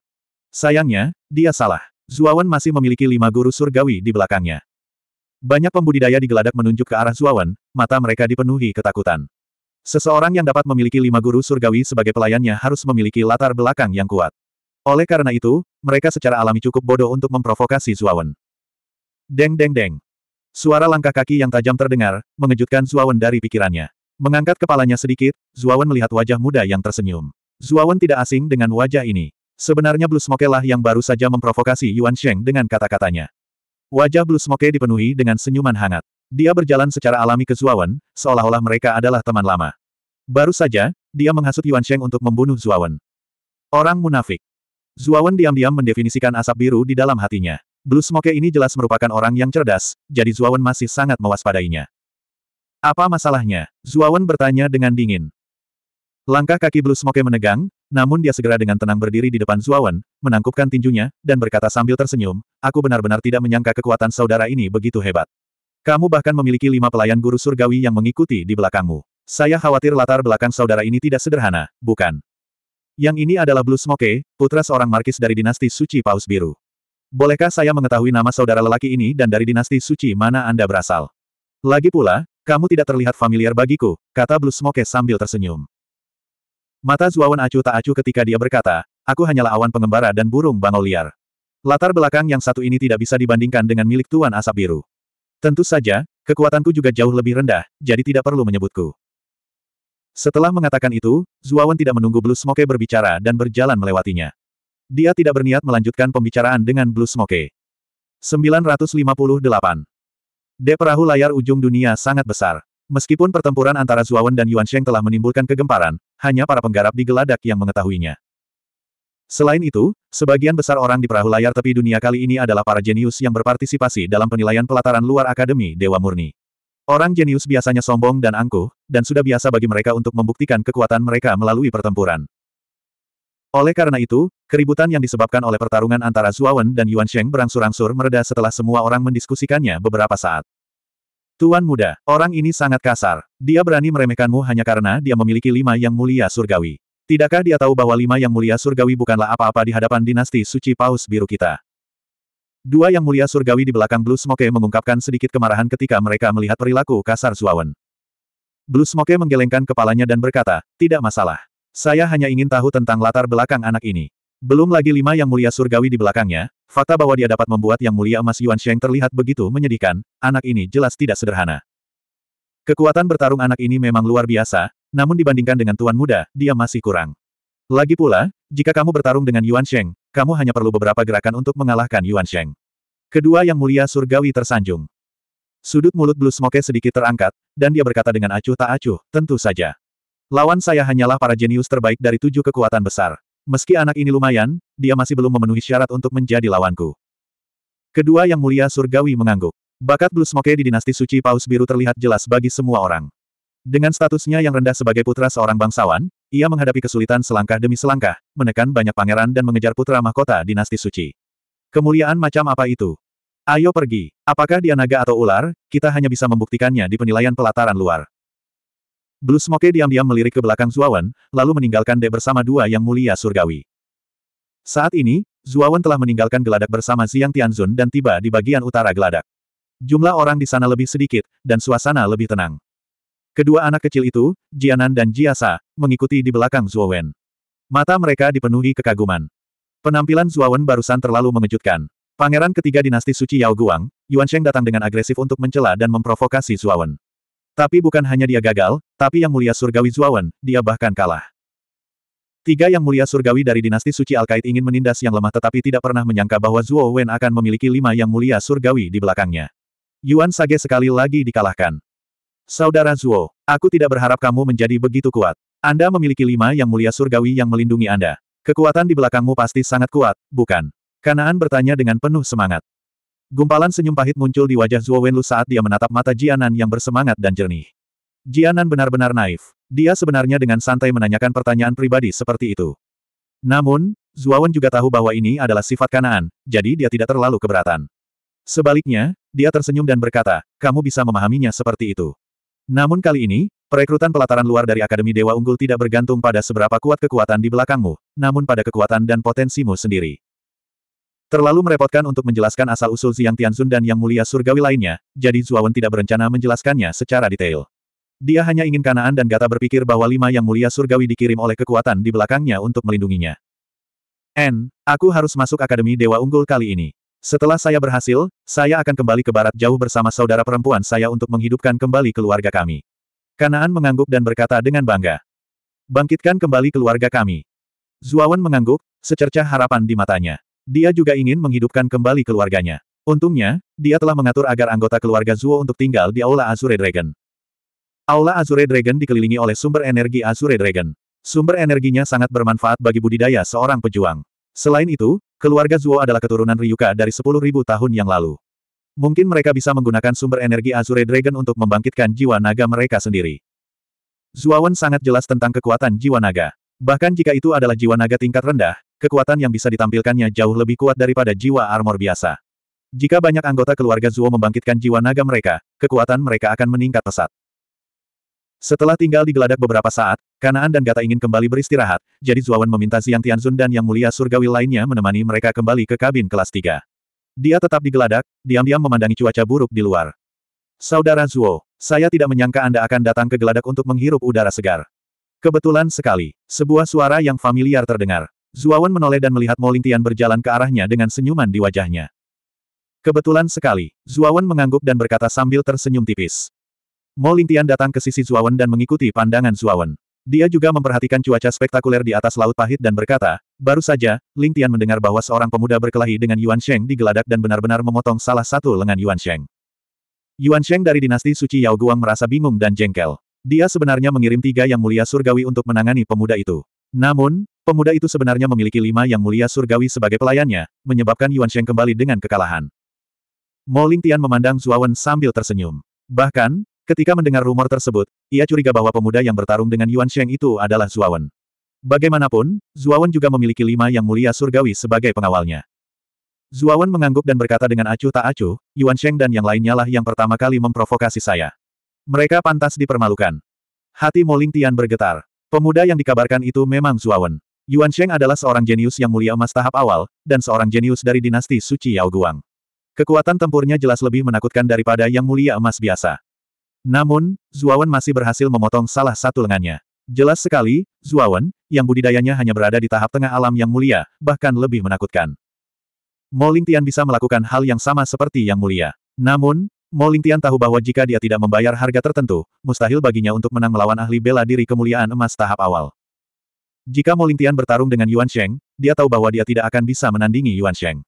[SPEAKER 1] Sayangnya, dia salah. Zuawan masih memiliki lima guru surgawi di belakangnya. Banyak pembudidaya di geladak menunjuk ke arah Zuawan, mata mereka dipenuhi ketakutan. Seseorang yang dapat memiliki lima guru surgawi sebagai pelayannya harus memiliki latar belakang yang kuat. Oleh karena itu, mereka secara alami cukup bodoh untuk memprovokasi Zuawan. Deng deng deng. Suara langkah kaki yang tajam terdengar, mengejutkan Zuawan dari pikirannya. Mengangkat kepalanya sedikit, Zuawan melihat wajah muda yang tersenyum. Zuawan tidak asing dengan wajah ini. Sebenarnya Blue Smoke lah yang baru saja memprovokasi Yuan Sheng dengan kata-katanya. Wajah Blue Smoke dipenuhi dengan senyuman hangat. Dia berjalan secara alami ke Zuawan, seolah-olah mereka adalah teman lama. Baru saja, dia menghasut Yuan Sheng untuk membunuh Zuawan. Orang munafik. Zuawan diam-diam mendefinisikan asap biru di dalam hatinya. Blue Smoke ini jelas merupakan orang yang cerdas, jadi Zuawan masih sangat mewaspadainya. Apa masalahnya? Zuawan bertanya dengan dingin. Langkah kaki Blue Smoke menegang, namun dia segera dengan tenang berdiri di depan Zuawan, menangkupkan tinjunya, dan berkata sambil tersenyum, aku benar-benar tidak menyangka kekuatan saudara ini begitu hebat. Kamu bahkan memiliki lima pelayan guru surgawi yang mengikuti di belakangmu. Saya khawatir latar belakang saudara ini tidak sederhana, bukan? Yang ini adalah Blue Smoke, putra seorang markis dari dinasti suci Paus Biru. Bolehkah saya mengetahui nama saudara lelaki ini dan dari dinasti suci mana Anda berasal? Lagi pula, kamu tidak terlihat familiar bagiku, kata Blue Smoke sambil tersenyum. Mata Zuawan acuh tak acuh ketika dia berkata, aku hanyalah awan pengembara dan burung bangau liar. Latar belakang yang satu ini tidak bisa dibandingkan dengan milik Tuan Asap Biru. Tentu saja, kekuatanku juga jauh lebih rendah, jadi tidak perlu menyebutku. Setelah mengatakan itu, Zuawan tidak menunggu Blue Smoke berbicara dan berjalan melewatinya. Dia tidak berniat melanjutkan pembicaraan dengan Blue Smoke. 958. De perahu layar ujung dunia sangat besar. Meskipun pertempuran antara Zuawan dan Yuan Sheng telah menimbulkan kegemparan, hanya para penggarap di geladak yang mengetahuinya. Selain itu, sebagian besar orang di perahu layar tepi dunia kali ini adalah para jenius yang berpartisipasi dalam penilaian pelataran luar Akademi Dewa Murni. Orang jenius biasanya sombong dan angkuh, dan sudah biasa bagi mereka untuk membuktikan kekuatan mereka melalui pertempuran. Oleh karena itu, keributan yang disebabkan oleh pertarungan antara Zuawan dan Yuan Sheng berangsur-angsur mereda setelah semua orang mendiskusikannya beberapa saat. Tuan muda, orang ini sangat kasar. Dia berani meremehkanmu hanya karena dia memiliki lima yang mulia surgawi. Tidakkah dia tahu bahwa lima yang mulia surgawi bukanlah apa-apa di hadapan dinasti suci paus biru kita? Dua yang mulia surgawi di belakang Blue Smoke mengungkapkan sedikit kemarahan ketika mereka melihat perilaku kasar Zuawan. Blue Smoke menggelengkan kepalanya dan berkata, tidak masalah. Saya hanya ingin tahu tentang latar belakang anak ini. Belum lagi lima yang mulia surgawi di belakangnya, fakta bahwa dia dapat membuat yang mulia emas Yuan Sheng terlihat begitu menyedihkan, anak ini jelas tidak sederhana. Kekuatan bertarung anak ini memang luar biasa, namun dibandingkan dengan tuan muda, dia masih kurang. Lagi pula, jika kamu bertarung dengan Yuan Sheng, kamu hanya perlu beberapa gerakan untuk mengalahkan Yuan Sheng. Kedua yang mulia surgawi tersanjung. Sudut mulut Blue Smoke sedikit terangkat, dan dia berkata dengan acuh tak acuh, tentu saja. Lawan saya hanyalah para jenius terbaik dari tujuh kekuatan besar. Meski anak ini lumayan, dia masih belum memenuhi syarat untuk menjadi lawanku. Kedua yang mulia surgawi mengangguk. Bakat Blue Smoke di dinasti suci Paus Biru terlihat jelas bagi semua orang. Dengan statusnya yang rendah sebagai putra seorang bangsawan, ia menghadapi kesulitan selangkah demi selangkah, menekan banyak pangeran dan mengejar putra mahkota dinasti suci. Kemuliaan macam apa itu? Ayo pergi. Apakah dia naga atau ular, kita hanya bisa membuktikannya di penilaian pelataran luar. Blue Smoke diam-diam melirik ke belakang Zuawan, lalu meninggalkan De bersama dua yang mulia surgawi. Saat ini, Zuawan telah meninggalkan geladak bersama Siang Tianzun dan tiba di bagian utara geladak. Jumlah orang di sana lebih sedikit, dan suasana lebih tenang. Kedua anak kecil itu, Jianan dan Jiasa, mengikuti di belakang Zuawan. Mata mereka dipenuhi kekaguman. Penampilan Zuawan barusan terlalu mengejutkan. Pangeran ketiga dinasti suci Yao Guang, Yuan Sheng datang dengan agresif untuk mencela dan memprovokasi Zuawan. Tapi bukan hanya dia gagal, tapi Yang Mulia Surgawi Zuawan, dia bahkan kalah. Tiga Yang Mulia Surgawi dari dinasti suci Alkait ingin menindas yang lemah tetapi tidak pernah menyangka bahwa Zuo Wen akan memiliki lima Yang Mulia Surgawi di belakangnya. Yuan Sage sekali lagi dikalahkan. Saudara Zuo, aku tidak berharap kamu menjadi begitu kuat. Anda memiliki lima Yang Mulia Surgawi yang melindungi Anda. Kekuatan di belakangmu pasti sangat kuat, bukan? Kanaan bertanya dengan penuh semangat. Gumpalan senyum pahit muncul di wajah Zhuo Wenlu saat dia menatap mata Jianan yang bersemangat dan jernih. Jianan benar-benar naif. Dia sebenarnya dengan santai menanyakan pertanyaan pribadi seperti itu. Namun, Wen juga tahu bahwa ini adalah sifat kanaan, jadi dia tidak terlalu keberatan. Sebaliknya, dia tersenyum dan berkata, kamu bisa memahaminya seperti itu. Namun kali ini, perekrutan pelataran luar dari Akademi Dewa Unggul tidak bergantung pada seberapa kuat kekuatan di belakangmu, namun pada kekuatan dan potensimu sendiri. Terlalu merepotkan untuk menjelaskan asal-usul Ziang Tianzun dan Yang Mulia Surgawi lainnya, jadi Zuawan tidak berencana menjelaskannya secara detail. Dia hanya ingin Kanaan dan Gata berpikir bahwa lima Yang Mulia Surgawi dikirim oleh kekuatan di belakangnya untuk melindunginya. N, aku harus masuk Akademi Dewa Unggul kali ini. Setelah saya berhasil, saya akan kembali ke barat jauh bersama saudara perempuan saya untuk menghidupkan kembali keluarga kami. Kanaan mengangguk dan berkata dengan bangga. Bangkitkan kembali keluarga kami. Zuawan mengangguk, secercah harapan di matanya. Dia juga ingin menghidupkan kembali keluarganya. Untungnya, dia telah mengatur agar anggota keluarga Zuo untuk tinggal di Aula Azure Dragon. Aula Azure Dragon dikelilingi oleh sumber energi Azure Dragon. Sumber energinya sangat bermanfaat bagi budidaya seorang pejuang. Selain itu, keluarga Zuo adalah keturunan Ryuka dari 10.000 tahun yang lalu. Mungkin mereka bisa menggunakan sumber energi Azure Dragon untuk membangkitkan jiwa naga mereka sendiri. Zuawan sangat jelas tentang kekuatan jiwa naga. Bahkan jika itu adalah jiwa naga tingkat rendah, kekuatan yang bisa ditampilkannya jauh lebih kuat daripada jiwa armor biasa. Jika banyak anggota keluarga Zuo membangkitkan jiwa naga mereka, kekuatan mereka akan meningkat pesat. Setelah tinggal di geladak beberapa saat, Kanaan dan Gata ingin kembali beristirahat, jadi Zuawan meminta Siang Tianzun dan Yang Mulia Surgawi lainnya menemani mereka kembali ke kabin kelas 3. Dia tetap di geladak, diam-diam memandangi cuaca buruk di luar. Saudara Zuo, saya tidak menyangka Anda akan datang ke geladak untuk menghirup udara segar. Kebetulan sekali, sebuah suara yang familiar terdengar. Zuawan menoleh dan melihat Moling Lingtian berjalan ke arahnya dengan senyuman di wajahnya. Kebetulan sekali, Zuawan mengangguk dan berkata sambil tersenyum tipis. Mo Lingtian datang ke sisi Zuawan dan mengikuti pandangan Zuawan. Dia juga memperhatikan cuaca spektakuler di atas Laut Pahit dan berkata, baru saja, Lingtian mendengar bahwa seorang pemuda berkelahi dengan Yuan Sheng di geladak dan benar-benar memotong salah satu lengan Yuan Sheng. Yuan Sheng dari dinasti suci Yao Guang merasa bingung dan jengkel. Dia sebenarnya mengirim tiga yang mulia surgawi untuk menangani pemuda itu. Namun, Pemuda itu sebenarnya memiliki lima yang mulia surgawi sebagai pelayannya, menyebabkan Yuan Sheng kembali dengan kekalahan. Mo Lingtian memandang Zuawan sambil tersenyum. Bahkan, ketika mendengar rumor tersebut, ia curiga bahwa pemuda yang bertarung dengan Yuan Sheng itu adalah Zuawan. Bagaimanapun, Zuawan juga memiliki lima yang mulia surgawi sebagai pengawalnya. Zuawan mengangguk dan berkata dengan acuh tak acuh, Yuan Sheng dan yang lainnya lah yang pertama kali memprovokasi saya. Mereka pantas dipermalukan. Hati Mo Lingtian bergetar. Pemuda yang dikabarkan itu memang Zuawan. Yuan Sheng adalah seorang jenius yang mulia emas tahap awal, dan seorang jenius dari dinasti suci Yao Guang. Kekuatan tempurnya jelas lebih menakutkan daripada yang mulia emas biasa. Namun, Zuawan masih berhasil memotong salah satu lengannya. Jelas sekali, Zuawan, yang budidayanya hanya berada di tahap tengah alam yang mulia, bahkan lebih menakutkan. Mo Lingtian bisa melakukan hal yang sama seperti yang mulia. Namun, Mo Lingtian tahu bahwa jika dia tidak membayar harga tertentu, mustahil baginya untuk menang melawan ahli bela diri kemuliaan emas tahap awal. Jika Mo Lingtian bertarung dengan Yuan Sheng, dia tahu bahwa dia tidak akan bisa menandingi Yuan Sheng.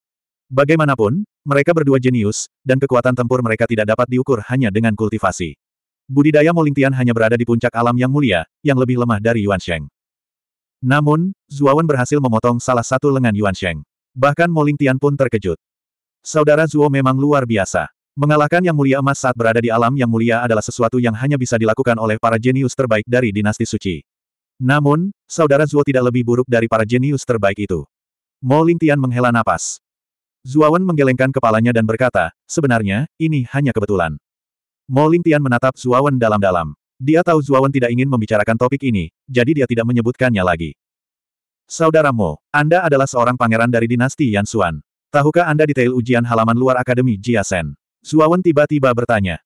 [SPEAKER 1] Bagaimanapun, mereka berdua jenius, dan kekuatan tempur mereka tidak dapat diukur hanya dengan kultivasi. Budidaya Molingtian hanya berada di puncak alam yang mulia, yang lebih lemah dari Yuan Sheng. Namun, Zuowen berhasil memotong salah satu lengan Yuan Sheng. Bahkan Molingtian pun terkejut. Saudara Zuo memang luar biasa. Mengalahkan Yang Mulia Emas saat berada di alam Yang Mulia adalah sesuatu yang hanya bisa dilakukan oleh para jenius terbaik dari dinasti suci. Namun, saudara Zuo tidak lebih buruk dari para jenius terbaik itu. Mo Lingtian menghela napas. Zuawan menggelengkan kepalanya dan berkata, sebenarnya, ini hanya kebetulan. Mo Lingtian menatap Zuawan dalam-dalam. Dia tahu Zuawan tidak ingin membicarakan topik ini, jadi dia tidak menyebutkannya lagi. Saudara Mo, Anda adalah seorang pangeran dari dinasti Yan Xuan. Tahukah Anda detail ujian halaman luar Akademi Jia Sen? Zuawan tiba-tiba bertanya.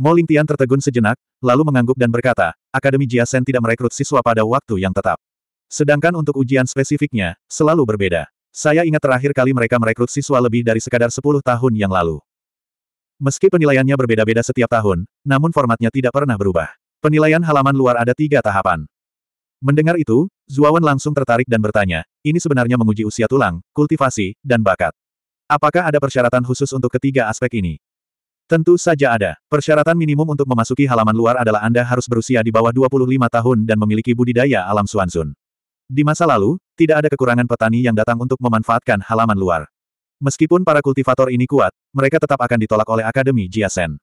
[SPEAKER 1] Mo Lingtian tertegun sejenak, lalu mengangguk dan berkata, Akademi Jiasen tidak merekrut siswa pada waktu yang tetap. Sedangkan untuk ujian spesifiknya, selalu berbeda. Saya ingat terakhir kali mereka merekrut siswa lebih dari sekadar 10 tahun yang lalu. Meski penilaiannya berbeda-beda setiap tahun, namun formatnya tidak pernah berubah. Penilaian halaman luar ada tiga tahapan. Mendengar itu, Zuawan langsung tertarik dan bertanya, ini sebenarnya menguji usia tulang, kultivasi, dan bakat. Apakah ada persyaratan khusus untuk ketiga aspek ini? Tentu saja ada. Persyaratan minimum untuk memasuki halaman luar adalah Anda harus berusia di bawah 25 tahun dan memiliki budidaya alam suansun. Di masa lalu, tidak ada kekurangan petani yang datang untuk memanfaatkan halaman luar. Meskipun para kultivator ini kuat, mereka tetap akan ditolak oleh Akademi Jiasen.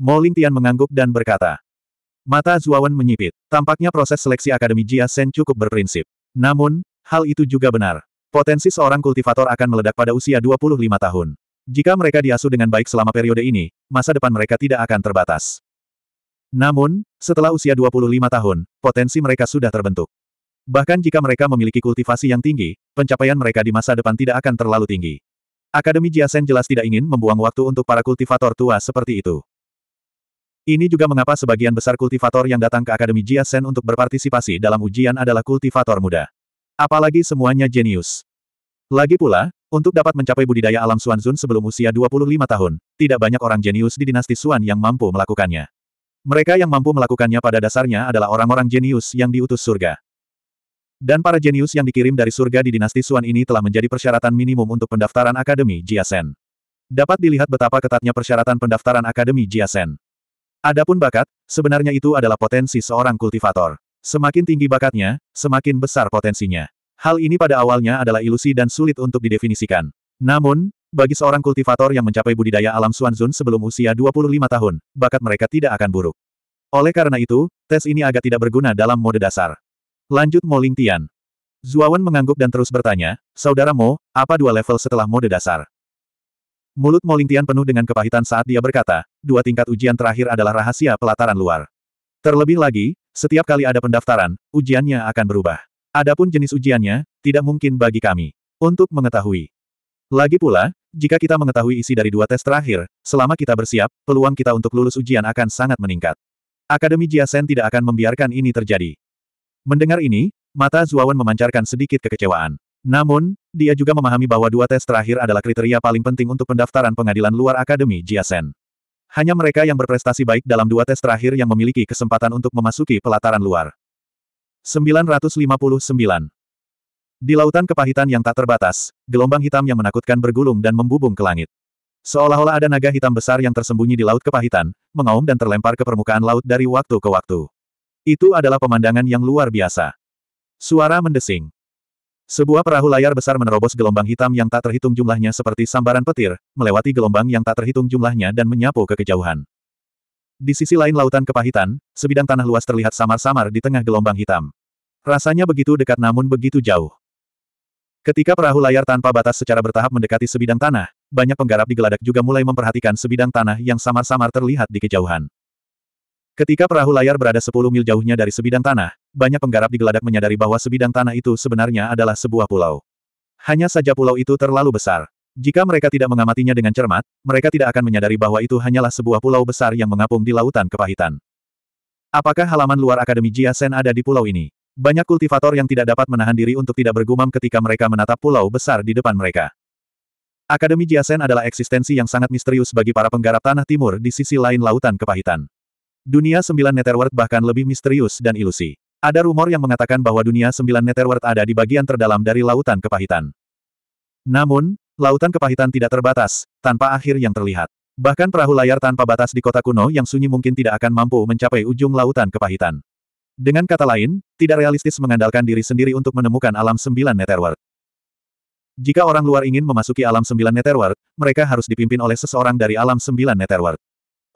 [SPEAKER 1] Ling Tian mengangguk dan berkata. Mata Zuawan menyipit. Tampaknya proses seleksi Akademi Jiasen cukup berprinsip. Namun, hal itu juga benar. Potensi seorang kultivator akan meledak pada usia 25 tahun. Jika mereka diasuh dengan baik selama periode ini, masa depan mereka tidak akan terbatas. Namun, setelah usia 25 tahun, potensi mereka sudah terbentuk. Bahkan jika mereka memiliki kultivasi yang tinggi, pencapaian mereka di masa depan tidak akan terlalu tinggi. Akademi Jiasen jelas tidak ingin membuang waktu untuk para kultivator tua seperti itu. Ini juga mengapa sebagian besar kultivator yang datang ke Akademi Jiasen untuk berpartisipasi dalam ujian adalah kultivator muda. Apalagi semuanya jenius. Lagi pula, untuk dapat mencapai budidaya alam Zun sebelum usia 25 tahun, tidak banyak orang jenius di dinasti Xuan yang mampu melakukannya. Mereka yang mampu melakukannya pada dasarnya adalah orang-orang jenius yang diutus surga. Dan para jenius yang dikirim dari surga di dinasti Xuan ini telah menjadi persyaratan minimum untuk pendaftaran Akademi Jiasen. Dapat dilihat betapa ketatnya persyaratan pendaftaran Akademi Jiasen. Adapun bakat, sebenarnya itu adalah potensi seorang kultivator. Semakin tinggi bakatnya, semakin besar potensinya. Hal ini pada awalnya adalah ilusi dan sulit untuk didefinisikan. Namun, bagi seorang kultivator yang mencapai budidaya alam Xuanzun sebelum usia 25 tahun, bakat mereka tidak akan buruk. Oleh karena itu, tes ini agak tidak berguna dalam mode dasar. Lanjut Mo Lingtian. Zuawan mengangguk dan terus bertanya, Saudara Mo, apa dua level setelah mode dasar? Mulut Mo Lingtian penuh dengan kepahitan saat dia berkata, dua tingkat ujian terakhir adalah rahasia pelataran luar. Terlebih lagi, setiap kali ada pendaftaran, ujiannya akan berubah. Adapun jenis ujiannya, tidak mungkin bagi kami untuk mengetahui. Lagi pula, jika kita mengetahui isi dari dua tes terakhir, selama kita bersiap, peluang kita untuk lulus ujian akan sangat meningkat. Akademi Jiasen tidak akan membiarkan ini terjadi. Mendengar ini, mata Zuawan memancarkan sedikit kekecewaan. Namun, dia juga memahami bahwa dua tes terakhir adalah kriteria paling penting untuk pendaftaran pengadilan luar Akademi Jiasen. Hanya mereka yang berprestasi baik dalam dua tes terakhir yang memiliki kesempatan untuk memasuki pelataran luar. 959. Di lautan kepahitan yang tak terbatas, gelombang hitam yang menakutkan bergulung dan membubung ke langit. Seolah-olah ada naga hitam besar yang tersembunyi di laut kepahitan, mengaum dan terlempar ke permukaan laut dari waktu ke waktu. Itu adalah pemandangan yang luar biasa. Suara mendesing. Sebuah perahu layar besar menerobos gelombang hitam yang tak terhitung jumlahnya seperti sambaran petir, melewati gelombang yang tak terhitung jumlahnya dan menyapu ke kejauhan. Di sisi lain lautan kepahitan, sebidang tanah luas terlihat samar-samar di tengah gelombang hitam. Rasanya begitu dekat namun begitu jauh. Ketika perahu layar tanpa batas secara bertahap mendekati sebidang tanah, banyak penggarap di geladak juga mulai memperhatikan sebidang tanah yang samar-samar terlihat di kejauhan. Ketika perahu layar berada 10 mil jauhnya dari sebidang tanah, banyak penggarap di geladak menyadari bahwa sebidang tanah itu sebenarnya adalah sebuah pulau. Hanya saja pulau itu terlalu besar. Jika mereka tidak mengamatinya dengan cermat, mereka tidak akan menyadari bahwa itu hanyalah sebuah pulau besar yang mengapung di lautan kepahitan. Apakah halaman luar Akademi Jia ada di pulau ini? Banyak kultivator yang tidak dapat menahan diri untuk tidak bergumam ketika mereka menatap pulau besar di depan mereka. Akademi Jia adalah eksistensi yang sangat misterius bagi para penggarap tanah timur di sisi lain lautan kepahitan. Dunia sembilan Netherworld bahkan lebih misterius dan ilusi. Ada rumor yang mengatakan bahwa dunia sembilan Netherworld ada di bagian terdalam dari lautan kepahitan. Namun, Lautan kepahitan tidak terbatas, tanpa akhir yang terlihat. Bahkan perahu layar tanpa batas di kota kuno yang sunyi mungkin tidak akan mampu mencapai ujung lautan kepahitan. Dengan kata lain, tidak realistis mengandalkan diri sendiri untuk menemukan alam sembilan netherworld. Jika orang luar ingin memasuki alam sembilan netherworld, mereka harus dipimpin oleh seseorang dari alam sembilan netherworld.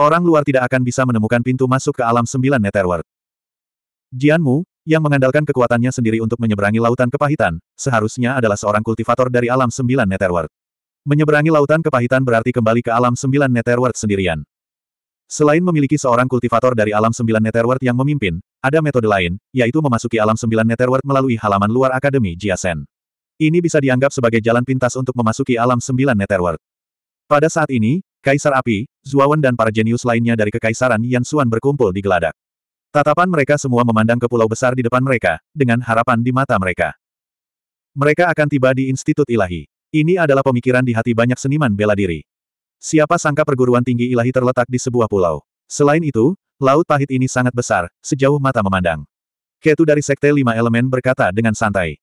[SPEAKER 1] Orang luar tidak akan bisa menemukan pintu masuk ke alam sembilan netherworld. Jianmu, yang mengandalkan kekuatannya sendiri untuk menyeberangi lautan kepahitan, seharusnya adalah seorang kultivator dari alam sembilan Netherworld. Menyeberangi lautan kepahitan berarti kembali ke alam sembilan Netherworld sendirian. Selain memiliki seorang kultivator dari alam sembilan Netherworld yang memimpin, ada metode lain, yaitu memasuki alam sembilan Netherworld melalui halaman luar Akademi Jiasen. Ini bisa dianggap sebagai jalan pintas untuk memasuki alam sembilan Netherworld. Pada saat ini, Kaisar Api, Zuawan dan para jenius lainnya dari Kekaisaran Yan Suan berkumpul di Geladak. Tatapan mereka semua memandang ke pulau besar di depan mereka, dengan harapan di mata mereka. Mereka akan tiba di Institut Ilahi. Ini adalah pemikiran di hati banyak seniman bela diri. Siapa sangka perguruan tinggi ilahi terletak di sebuah pulau. Selain itu, laut pahit ini sangat besar, sejauh mata memandang. Ketu dari Sekte Lima Elemen berkata dengan santai.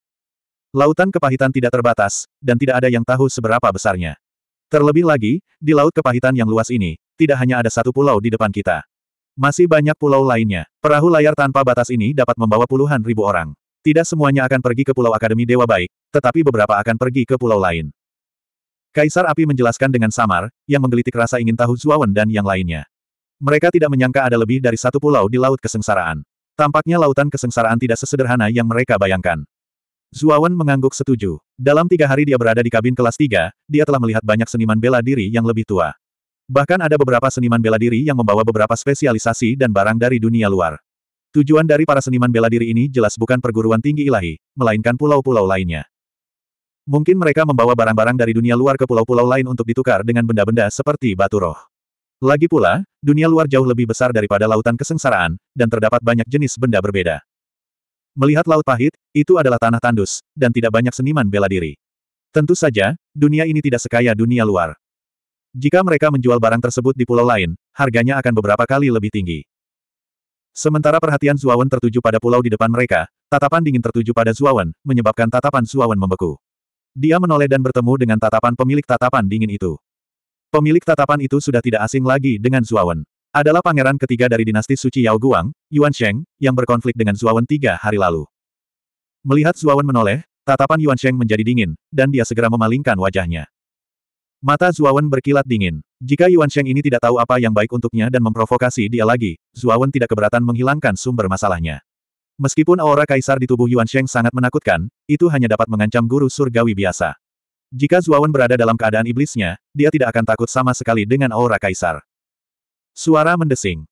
[SPEAKER 1] Lautan kepahitan tidak terbatas, dan tidak ada yang tahu seberapa besarnya. Terlebih lagi, di laut kepahitan yang luas ini, tidak hanya ada satu pulau di depan kita. Masih banyak pulau lainnya. Perahu layar tanpa batas ini dapat membawa puluhan ribu orang. Tidak semuanya akan pergi ke Pulau Akademi Dewa Baik, tetapi beberapa akan pergi ke pulau lain. Kaisar Api menjelaskan dengan samar, yang menggelitik rasa ingin tahu Zuawan dan yang lainnya. Mereka tidak menyangka ada lebih dari satu pulau di Laut Kesengsaraan. Tampaknya lautan kesengsaraan tidak sesederhana yang mereka bayangkan. Zuawan mengangguk setuju. Dalam tiga hari dia berada di kabin kelas tiga, dia telah melihat banyak seniman bela diri yang lebih tua. Bahkan ada beberapa seniman bela diri yang membawa beberapa spesialisasi dan barang dari dunia luar. Tujuan dari para seniman bela diri ini jelas bukan perguruan tinggi ilahi, melainkan pulau-pulau lainnya. Mungkin mereka membawa barang-barang dari dunia luar ke pulau-pulau lain untuk ditukar dengan benda-benda seperti batu roh. Lagi pula, dunia luar jauh lebih besar daripada lautan kesengsaraan, dan terdapat banyak jenis benda berbeda. Melihat laut pahit, itu adalah tanah tandus, dan tidak banyak seniman bela diri. Tentu saja, dunia ini tidak sekaya dunia luar. Jika mereka menjual barang tersebut di pulau lain, harganya akan beberapa kali lebih tinggi. Sementara perhatian Zuawan tertuju pada pulau di depan mereka, tatapan dingin tertuju pada Zuawan, menyebabkan tatapan Zuawan membeku. Dia menoleh dan bertemu dengan tatapan pemilik tatapan dingin itu. Pemilik tatapan itu sudah tidak asing lagi dengan Zuawan. Adalah pangeran ketiga dari dinasti suci Yao Guang, Yuan Sheng, yang berkonflik dengan Zuawan tiga hari lalu. Melihat Zuawan menoleh, tatapan Yuan Sheng menjadi dingin, dan dia segera memalingkan wajahnya. Mata Zuawan berkilat dingin. Jika Yuan Sheng ini tidak tahu apa yang baik untuknya dan memprovokasi dia lagi, Zuawan tidak keberatan menghilangkan sumber masalahnya. Meskipun aura kaisar di tubuh Yuan Sheng sangat menakutkan, itu hanya dapat mengancam guru surgawi biasa. Jika Zuawan berada dalam keadaan iblisnya, dia tidak akan takut sama sekali dengan aura kaisar. Suara mendesing.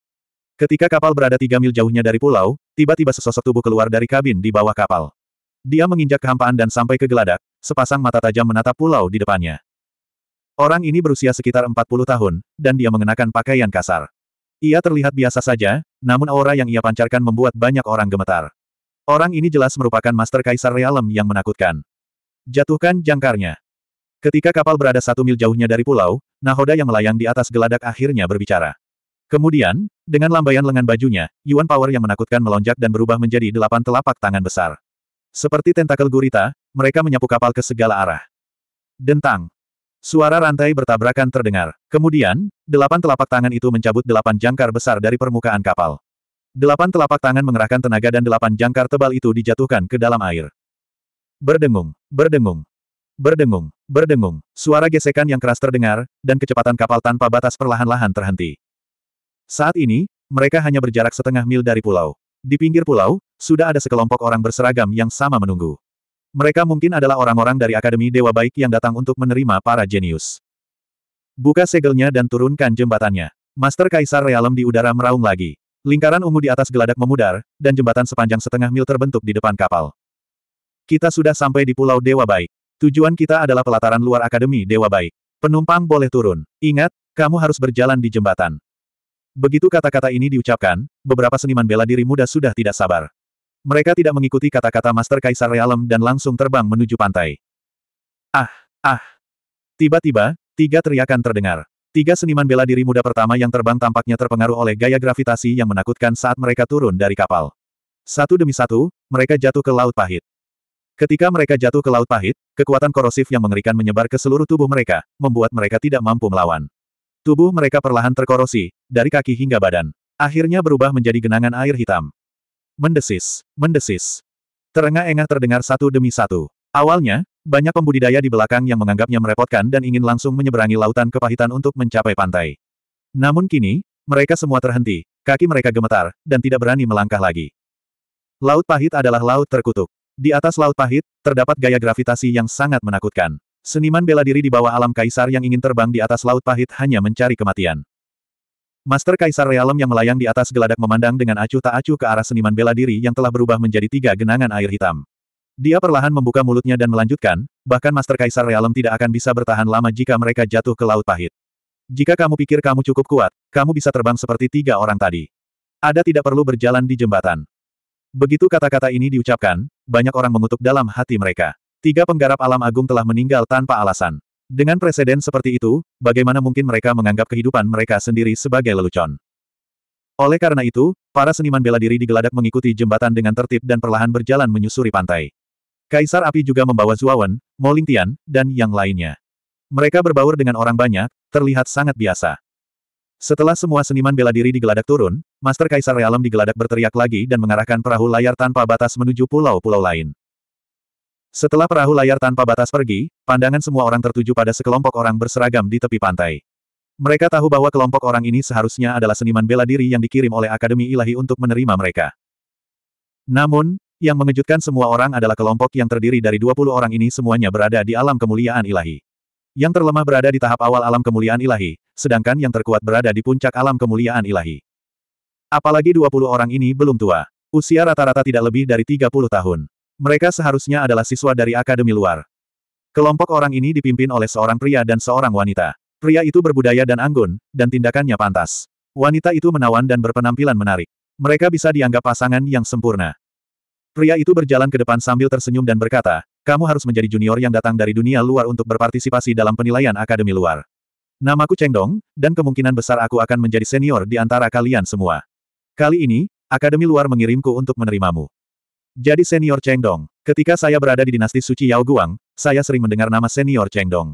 [SPEAKER 1] Ketika kapal berada tiga mil jauhnya dari pulau, tiba-tiba sesosok tubuh keluar dari kabin di bawah kapal. Dia menginjak kehampaan dan sampai ke geladak, sepasang mata tajam menatap pulau di depannya. Orang ini berusia sekitar 40 tahun, dan dia mengenakan pakaian kasar. Ia terlihat biasa saja, namun aura yang ia pancarkan membuat banyak orang gemetar. Orang ini jelas merupakan Master Kaisar Realem yang menakutkan. Jatuhkan jangkarnya. Ketika kapal berada satu mil jauhnya dari pulau, nahoda yang melayang di atas geladak akhirnya berbicara. Kemudian, dengan lambaian lengan bajunya, Yuan Power yang menakutkan melonjak dan berubah menjadi delapan telapak tangan besar. Seperti tentakel gurita, mereka menyapu kapal ke segala arah. Dentang. Suara rantai bertabrakan terdengar. Kemudian, delapan telapak tangan itu mencabut delapan jangkar besar dari permukaan kapal. Delapan telapak tangan mengerahkan tenaga dan delapan jangkar tebal itu dijatuhkan ke dalam air. Berdengung, berdengung, berdengung, berdengung, suara gesekan yang keras terdengar, dan kecepatan kapal tanpa batas perlahan-lahan terhenti. Saat ini, mereka hanya berjarak setengah mil dari pulau. Di pinggir pulau, sudah ada sekelompok orang berseragam yang sama menunggu. Mereka mungkin adalah orang-orang dari Akademi Dewa Baik yang datang untuk menerima para jenius. Buka segelnya dan turunkan jembatannya. Master Kaisar Realem di udara meraung lagi. Lingkaran ungu di atas geladak memudar, dan jembatan sepanjang setengah mil terbentuk di depan kapal. Kita sudah sampai di Pulau Dewa Baik. Tujuan kita adalah pelataran luar Akademi Dewa Baik. Penumpang boleh turun. Ingat, kamu harus berjalan di jembatan. Begitu kata-kata ini diucapkan, beberapa seniman bela diri muda sudah tidak sabar. Mereka tidak mengikuti kata-kata Master Kaisar Realem dan langsung terbang menuju pantai. Ah, ah. Tiba-tiba, tiga teriakan terdengar. Tiga seniman bela diri muda pertama yang terbang tampaknya terpengaruh oleh gaya gravitasi yang menakutkan saat mereka turun dari kapal. Satu demi satu, mereka jatuh ke laut pahit. Ketika mereka jatuh ke laut pahit, kekuatan korosif yang mengerikan menyebar ke seluruh tubuh mereka, membuat mereka tidak mampu melawan. Tubuh mereka perlahan terkorosi, dari kaki hingga badan. Akhirnya berubah menjadi genangan air hitam. Mendesis, mendesis. Terengah-engah terdengar satu demi satu. Awalnya, banyak pembudidaya di belakang yang menganggapnya merepotkan dan ingin langsung menyeberangi lautan kepahitan untuk mencapai pantai. Namun kini, mereka semua terhenti, kaki mereka gemetar, dan tidak berani melangkah lagi. Laut pahit adalah laut terkutuk. Di atas laut pahit, terdapat gaya gravitasi yang sangat menakutkan. Seniman bela diri di bawah alam kaisar yang ingin terbang di atas laut pahit hanya mencari kematian. Master Kaisar Realem yang melayang di atas geladak memandang dengan acuh tak acuh ke arah seniman bela diri yang telah berubah menjadi tiga genangan air hitam. Dia perlahan membuka mulutnya dan melanjutkan, bahkan Master Kaisar Realem tidak akan bisa bertahan lama jika mereka jatuh ke laut pahit. Jika kamu pikir kamu cukup kuat, kamu bisa terbang seperti tiga orang tadi. Ada tidak perlu berjalan di jembatan. Begitu kata-kata ini diucapkan, banyak orang mengutuk dalam hati mereka. Tiga penggarap alam agung telah meninggal tanpa alasan. Dengan presiden seperti itu, bagaimana mungkin mereka menganggap kehidupan mereka sendiri sebagai lelucon? Oleh karena itu, para seniman bela diri di geladak mengikuti jembatan dengan tertib dan perlahan berjalan menyusuri pantai. Kaisar Api juga membawa Zuawan, Molintian, dan yang lainnya. Mereka berbaur dengan orang banyak, terlihat sangat biasa. Setelah semua seniman bela diri di geladak turun, Master Kaisar Realem geladak berteriak lagi dan mengarahkan perahu layar tanpa batas menuju pulau-pulau lain. Setelah perahu layar tanpa batas pergi, pandangan semua orang tertuju pada sekelompok orang berseragam di tepi pantai. Mereka tahu bahwa kelompok orang ini seharusnya adalah seniman bela diri yang dikirim oleh Akademi Ilahi untuk menerima mereka. Namun, yang mengejutkan semua orang adalah kelompok yang terdiri dari 20 orang ini semuanya berada di alam kemuliaan ilahi. Yang terlemah berada di tahap awal alam kemuliaan ilahi, sedangkan yang terkuat berada di puncak alam kemuliaan ilahi. Apalagi 20 orang ini belum tua. Usia rata-rata tidak lebih dari 30 tahun. Mereka seharusnya adalah siswa dari akademi luar. Kelompok orang ini dipimpin oleh seorang pria dan seorang wanita. Pria itu berbudaya dan anggun, dan tindakannya pantas. Wanita itu menawan dan berpenampilan menarik. Mereka bisa dianggap pasangan yang sempurna. Pria itu berjalan ke depan sambil tersenyum dan berkata, kamu harus menjadi junior yang datang dari dunia luar untuk berpartisipasi dalam penilaian akademi luar. Namaku Cheng Dong, dan kemungkinan besar aku akan menjadi senior di antara kalian semua. Kali ini, akademi luar mengirimku untuk menerimamu. Jadi senior Chengdong, ketika saya berada di dinasti suci Yao Guang, saya sering mendengar nama senior Chengdong.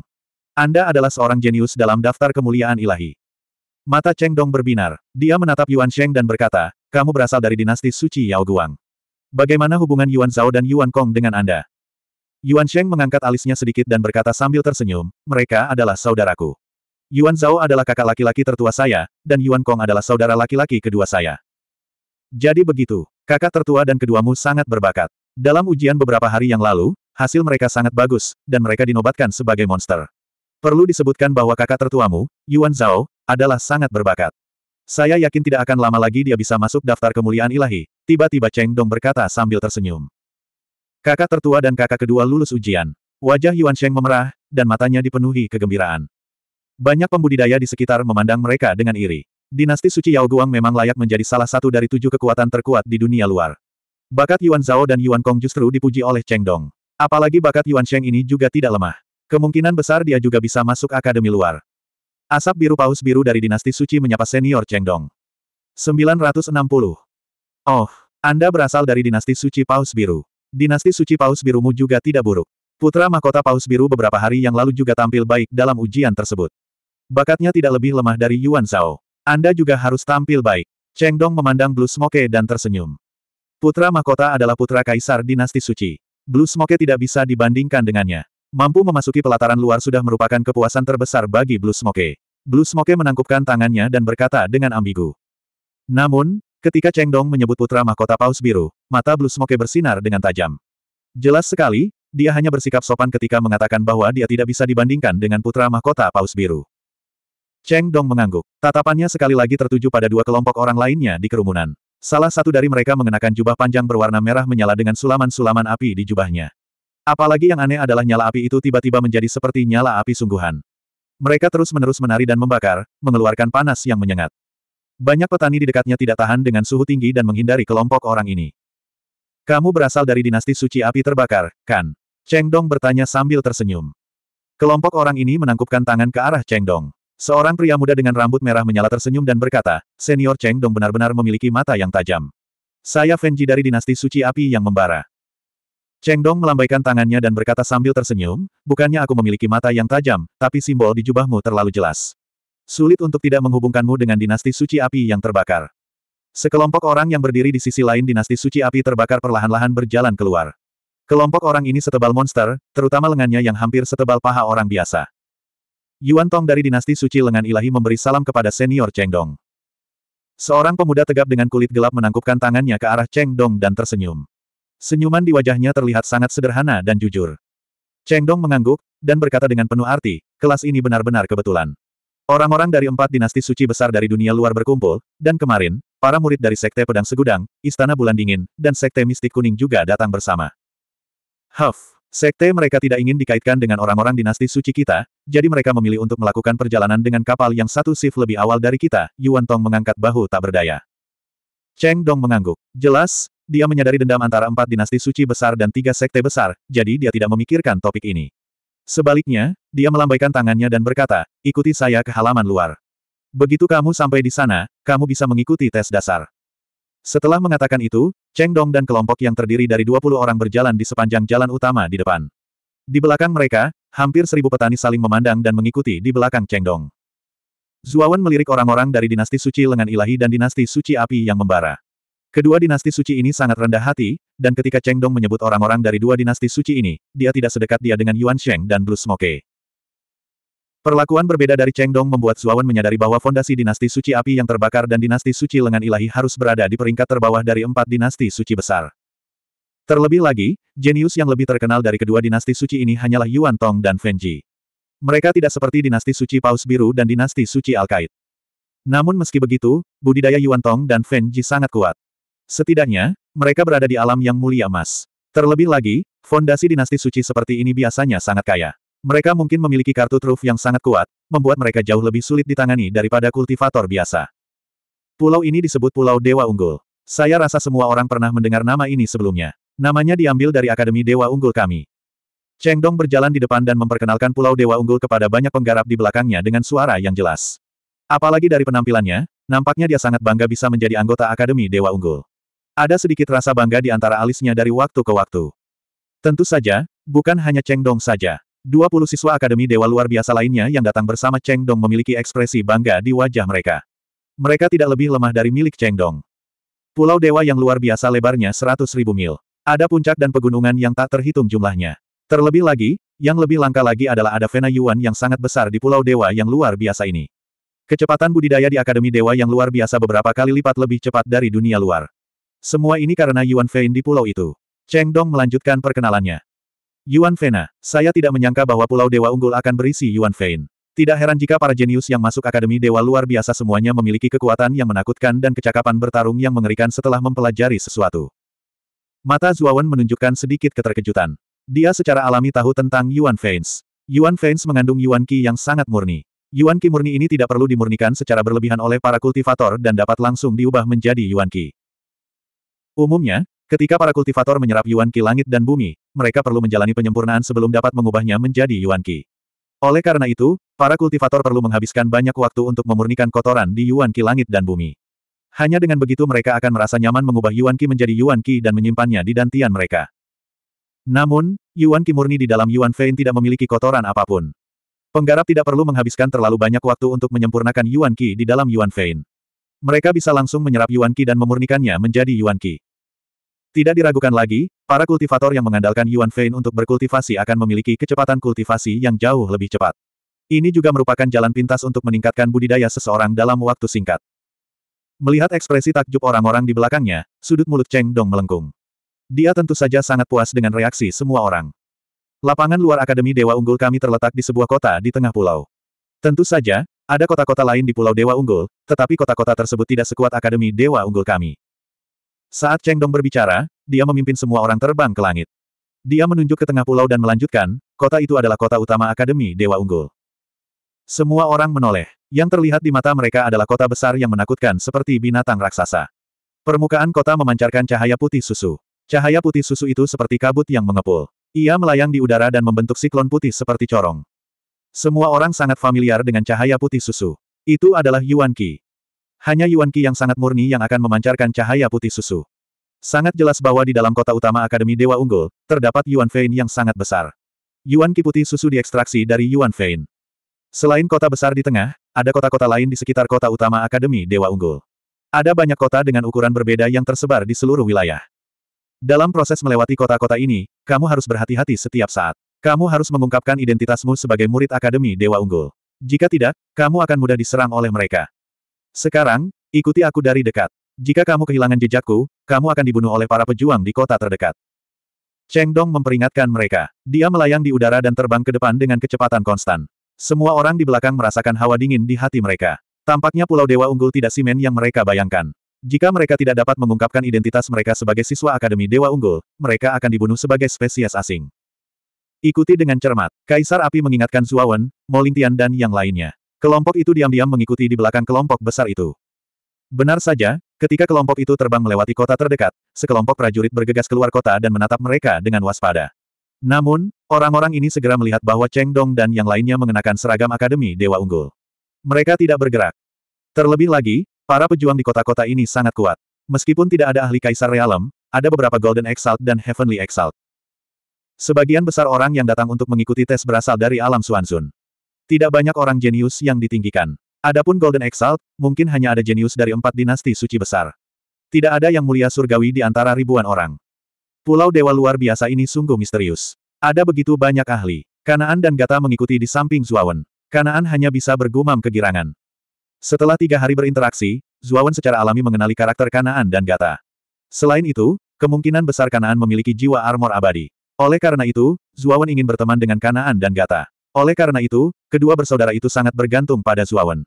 [SPEAKER 1] Anda adalah seorang jenius dalam daftar kemuliaan ilahi. Mata Chengdong berbinar. Dia menatap Yuan Sheng dan berkata, kamu berasal dari dinasti suci Yao Guang. Bagaimana hubungan Yuan Zhao dan Yuan Kong dengan Anda? Yuan Sheng mengangkat alisnya sedikit dan berkata sambil tersenyum, mereka adalah saudaraku. Yuan Zhao adalah kakak laki-laki tertua saya, dan Yuan Kong adalah saudara laki-laki kedua saya. Jadi begitu. Kakak tertua dan keduamu sangat berbakat. Dalam ujian beberapa hari yang lalu, hasil mereka sangat bagus, dan mereka dinobatkan sebagai monster. Perlu disebutkan bahwa kakak tertuamu, Yuan Zhao, adalah sangat berbakat. Saya yakin tidak akan lama lagi dia bisa masuk daftar kemuliaan ilahi, tiba-tiba Cheng Dong berkata sambil tersenyum. Kakak tertua dan kakak kedua lulus ujian. Wajah Yuan Sheng memerah, dan matanya dipenuhi kegembiraan. Banyak pembudidaya di sekitar memandang mereka dengan iri. Dinasti Suci Yao Guang memang layak menjadi salah satu dari tujuh kekuatan terkuat di dunia luar. Bakat Yuan Zhao dan Yuan Kong justru dipuji oleh Cheng Dong. Apalagi bakat Yuan Sheng ini juga tidak lemah. Kemungkinan besar dia juga bisa masuk akademi luar. Asap biru paus biru dari dinasti suci menyapa senior Cheng Dong. 960. Oh, Anda berasal dari dinasti suci paus biru. Dinasti suci paus birumu juga tidak buruk. Putra mahkota paus biru beberapa hari yang lalu juga tampil baik dalam ujian tersebut. Bakatnya tidak lebih lemah dari Yuan Zhao. Anda juga harus tampil baik. Cheng Dong memandang Blue Smoke dan tersenyum. Putra mahkota adalah putra kaisar dinasti suci. Blue Smoke tidak bisa dibandingkan dengannya. Mampu memasuki pelataran luar sudah merupakan kepuasan terbesar bagi Blue Smoke. Blue Smoke menangkupkan tangannya dan berkata dengan ambigu. Namun, ketika Cheng Dong menyebut putra mahkota paus biru, mata Blue Smoke bersinar dengan tajam. Jelas sekali, dia hanya bersikap sopan ketika mengatakan bahwa dia tidak bisa dibandingkan dengan putra mahkota paus biru. Cheng Dong mengangguk. Tatapannya sekali lagi tertuju pada dua kelompok orang lainnya di kerumunan. Salah satu dari mereka mengenakan jubah panjang berwarna merah menyala dengan sulaman-sulaman api di jubahnya. Apalagi yang aneh adalah nyala api itu tiba-tiba menjadi seperti nyala api sungguhan. Mereka terus-menerus menari dan membakar, mengeluarkan panas yang menyengat. Banyak petani di dekatnya tidak tahan dengan suhu tinggi dan menghindari kelompok orang ini. Kamu berasal dari dinasti suci api terbakar, kan? Cheng Dong bertanya sambil tersenyum. Kelompok orang ini menangkupkan tangan ke arah Cheng Dong. Seorang pria muda dengan rambut merah menyala tersenyum dan berkata, Senior Cheng Dong benar-benar memiliki mata yang tajam. Saya Fenji dari dinasti suci api yang membara. Cheng Dong melambaikan tangannya dan berkata sambil tersenyum, bukannya aku memiliki mata yang tajam, tapi simbol di jubahmu terlalu jelas. Sulit untuk tidak menghubungkanmu dengan dinasti suci api yang terbakar. Sekelompok orang yang berdiri di sisi lain dinasti suci api terbakar perlahan-lahan berjalan keluar. Kelompok orang ini setebal monster, terutama lengannya yang hampir setebal paha orang biasa. Yuan Tong dari dinasti suci lengan ilahi memberi salam kepada senior Cheng Dong. Seorang pemuda tegap dengan kulit gelap menangkupkan tangannya ke arah Cheng Dong dan tersenyum. Senyuman di wajahnya terlihat sangat sederhana dan jujur. Cheng Dong mengangguk, dan berkata dengan penuh arti, kelas ini benar-benar kebetulan. Orang-orang dari empat dinasti suci besar dari dunia luar berkumpul, dan kemarin, para murid dari Sekte Pedang Segudang, Istana Bulan Dingin, dan Sekte Mistik Kuning juga datang bersama. Huff! Sekte mereka tidak ingin dikaitkan dengan orang-orang dinasti suci kita, jadi mereka memilih untuk melakukan perjalanan dengan kapal yang satu shift lebih awal dari kita, Yuan Tong mengangkat bahu tak berdaya. Cheng Dong mengangguk. Jelas, dia menyadari dendam antara empat dinasti suci besar dan tiga sekte besar, jadi dia tidak memikirkan topik ini. Sebaliknya, dia melambaikan tangannya dan berkata, ikuti saya ke halaman luar. Begitu kamu sampai di sana, kamu bisa mengikuti tes dasar. Setelah mengatakan itu, Cheng Dong dan kelompok yang terdiri dari 20 orang berjalan di sepanjang jalan utama di depan. Di belakang mereka, hampir seribu petani saling memandang dan mengikuti di belakang Cheng Dong. Zuawan melirik orang-orang dari dinasti suci lengan ilahi dan dinasti suci api yang membara. Kedua dinasti suci ini sangat rendah hati, dan ketika Cheng Dong menyebut orang-orang dari dua dinasti suci ini, dia tidak sedekat dia dengan Yuan Sheng dan Blue Smoke. Perlakuan berbeda dari Cheng Dong membuat Zuawan menyadari bahwa fondasi dinasti suci api yang terbakar dan dinasti suci lengan ilahi harus berada di peringkat terbawah dari empat dinasti suci besar. Terlebih lagi, jenius yang lebih terkenal dari kedua dinasti suci ini hanyalah Yuan Tong dan Feng Ji. Mereka tidak seperti dinasti suci Paus Biru dan dinasti suci Al-Qaid. Namun meski begitu, budidaya Yuan Tong dan Feng Ji sangat kuat. Setidaknya, mereka berada di alam yang mulia emas. Terlebih lagi, fondasi dinasti suci seperti ini biasanya sangat kaya. Mereka mungkin memiliki kartu truf yang sangat kuat, membuat mereka jauh lebih sulit ditangani daripada kultivator biasa. Pulau ini disebut Pulau Dewa Unggul. Saya rasa semua orang pernah mendengar nama ini sebelumnya. Namanya diambil dari Akademi Dewa Unggul kami. Cheng Dong berjalan di depan dan memperkenalkan Pulau Dewa Unggul kepada banyak penggarap di belakangnya dengan suara yang jelas. Apalagi dari penampilannya, nampaknya dia sangat bangga bisa menjadi anggota Akademi Dewa Unggul. Ada sedikit rasa bangga di antara alisnya dari waktu ke waktu. Tentu saja, bukan hanya Cheng Dong saja. 20 siswa Akademi Dewa luar biasa lainnya yang datang bersama Cheng Dong memiliki ekspresi bangga di wajah mereka. Mereka tidak lebih lemah dari milik Cheng Dong. Pulau Dewa yang luar biasa lebarnya 100 ribu mil. Ada puncak dan pegunungan yang tak terhitung jumlahnya. Terlebih lagi, yang lebih langka lagi adalah ada Vena Yuan yang sangat besar di Pulau Dewa yang luar biasa ini. Kecepatan budidaya di Akademi Dewa yang luar biasa beberapa kali lipat lebih cepat dari dunia luar. Semua ini karena Yuan Fein di pulau itu. Cheng Dong melanjutkan perkenalannya. Yuan Fena, saya tidak menyangka bahwa Pulau Dewa Unggul akan berisi Yuan Fein. Tidak heran jika para jenius yang masuk Akademi Dewa luar biasa semuanya memiliki kekuatan yang menakutkan dan kecakapan bertarung yang mengerikan setelah mempelajari sesuatu. Mata Zuawan menunjukkan sedikit keterkejutan. Dia secara alami tahu tentang Yuan Feins. Yuan Feins mengandung Yuan Qi yang sangat murni. Yuan Qi murni ini tidak perlu dimurnikan secara berlebihan oleh para kultivator dan dapat langsung diubah menjadi Yuan Qi. Umumnya, ketika para kultivator menyerap Yuan Qi langit dan bumi, mereka perlu menjalani penyempurnaan sebelum dapat mengubahnya menjadi Yuan Qi. Oleh karena itu, para kultivator perlu menghabiskan banyak waktu untuk memurnikan kotoran di Yuan Qi langit dan bumi. Hanya dengan begitu mereka akan merasa nyaman mengubah Yuan Qi menjadi Yuan Qi dan menyimpannya di dantian mereka. Namun, Yuan Qi murni di dalam Yuan Fein tidak memiliki kotoran apapun. Penggarap tidak perlu menghabiskan terlalu banyak waktu untuk menyempurnakan Yuan Qi di dalam Yuan Fein. Mereka bisa langsung menyerap Yuan Qi dan memurnikannya menjadi Yuan Qi. Tidak diragukan lagi, para kultivator yang mengandalkan Yuan Fein untuk berkultivasi akan memiliki kecepatan kultivasi yang jauh lebih cepat. Ini juga merupakan jalan pintas untuk meningkatkan budidaya seseorang dalam waktu singkat. Melihat ekspresi takjub orang-orang di belakangnya, sudut mulut Cheng Dong melengkung. Dia tentu saja sangat puas dengan reaksi semua orang. Lapangan luar Akademi Dewa Unggul kami terletak di sebuah kota di tengah pulau. Tentu saja, ada kota-kota lain di Pulau Dewa Unggul, tetapi kota-kota tersebut tidak sekuat Akademi Dewa Unggul kami. Saat Cheng Dong berbicara, dia memimpin semua orang terbang ke langit. Dia menunjuk ke tengah pulau dan melanjutkan, kota itu adalah kota utama Akademi Dewa Unggul. Semua orang menoleh. Yang terlihat di mata mereka adalah kota besar yang menakutkan seperti binatang raksasa. Permukaan kota memancarkan cahaya putih susu. Cahaya putih susu itu seperti kabut yang mengepul. Ia melayang di udara dan membentuk siklon putih seperti corong. Semua orang sangat familiar dengan cahaya putih susu. Itu adalah Yuan Qi. Hanya Yuan Qi yang sangat murni yang akan memancarkan cahaya putih susu. Sangat jelas bahwa di dalam kota utama Akademi Dewa Unggul, terdapat Yuan Fein yang sangat besar. Yuan Qi putih susu diekstraksi dari Yuan Fein. Selain kota besar di tengah, ada kota-kota lain di sekitar kota utama Akademi Dewa Unggul. Ada banyak kota dengan ukuran berbeda yang tersebar di seluruh wilayah. Dalam proses melewati kota-kota ini, kamu harus berhati-hati setiap saat. Kamu harus mengungkapkan identitasmu sebagai murid Akademi Dewa Unggul. Jika tidak, kamu akan mudah diserang oleh mereka. Sekarang, ikuti aku dari dekat. Jika kamu kehilangan jejakku, kamu akan dibunuh oleh para pejuang di kota terdekat. Cheng Dong memperingatkan mereka. Dia melayang di udara dan terbang ke depan dengan kecepatan konstan. Semua orang di belakang merasakan hawa dingin di hati mereka. Tampaknya Pulau Dewa Unggul tidak simen yang mereka bayangkan. Jika mereka tidak dapat mengungkapkan identitas mereka sebagai siswa Akademi Dewa Unggul, mereka akan dibunuh sebagai spesies asing. Ikuti dengan cermat. Kaisar Api mengingatkan Zuawan, Molintian dan yang lainnya. Kelompok itu diam-diam mengikuti di belakang kelompok besar itu. Benar saja, ketika kelompok itu terbang melewati kota terdekat, sekelompok prajurit bergegas keluar kota dan menatap mereka dengan waspada. Namun, orang-orang ini segera melihat bahwa Cheng Dong dan yang lainnya mengenakan seragam Akademi Dewa Unggul. Mereka tidak bergerak. Terlebih lagi, para pejuang di kota-kota ini sangat kuat. Meskipun tidak ada ahli kaisar realem, ada beberapa Golden Exalt dan Heavenly Exalt. Sebagian besar orang yang datang untuk mengikuti tes berasal dari alam Suansun. Tidak banyak orang jenius yang ditinggikan. Adapun Golden Exalt, mungkin hanya ada jenius dari empat dinasti suci besar. Tidak ada yang mulia surgawi di antara ribuan orang. Pulau dewa luar biasa ini sungguh misterius. Ada begitu banyak ahli. Kanaan dan Gata mengikuti di samping Zuawan. Kanaan hanya bisa bergumam kegirangan. Setelah tiga hari berinteraksi, Zuawan secara alami mengenali karakter Kanaan dan Gata. Selain itu, kemungkinan besar Kanaan memiliki jiwa armor abadi. Oleh karena itu, Zuawan ingin berteman dengan Kanaan dan Gata. Oleh karena itu, kedua bersaudara itu sangat bergantung pada Zuowen.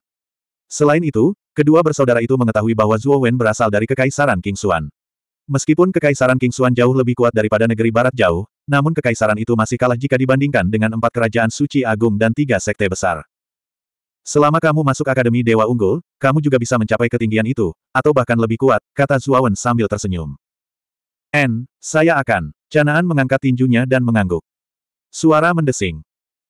[SPEAKER 1] Selain itu, kedua bersaudara itu mengetahui bahwa Zuowen berasal dari Kekaisaran King Xuan. Meskipun Kekaisaran King Xuan jauh lebih kuat daripada negeri barat jauh, namun kekaisaran itu masih kalah jika dibandingkan dengan empat kerajaan suci agung dan tiga sekte besar. Selama kamu masuk Akademi Dewa Unggul, kamu juga bisa mencapai ketinggian itu, atau bahkan lebih kuat, kata Zuawan sambil tersenyum. N, saya akan. Canaan mengangkat tinjunya dan mengangguk. Suara mendesing.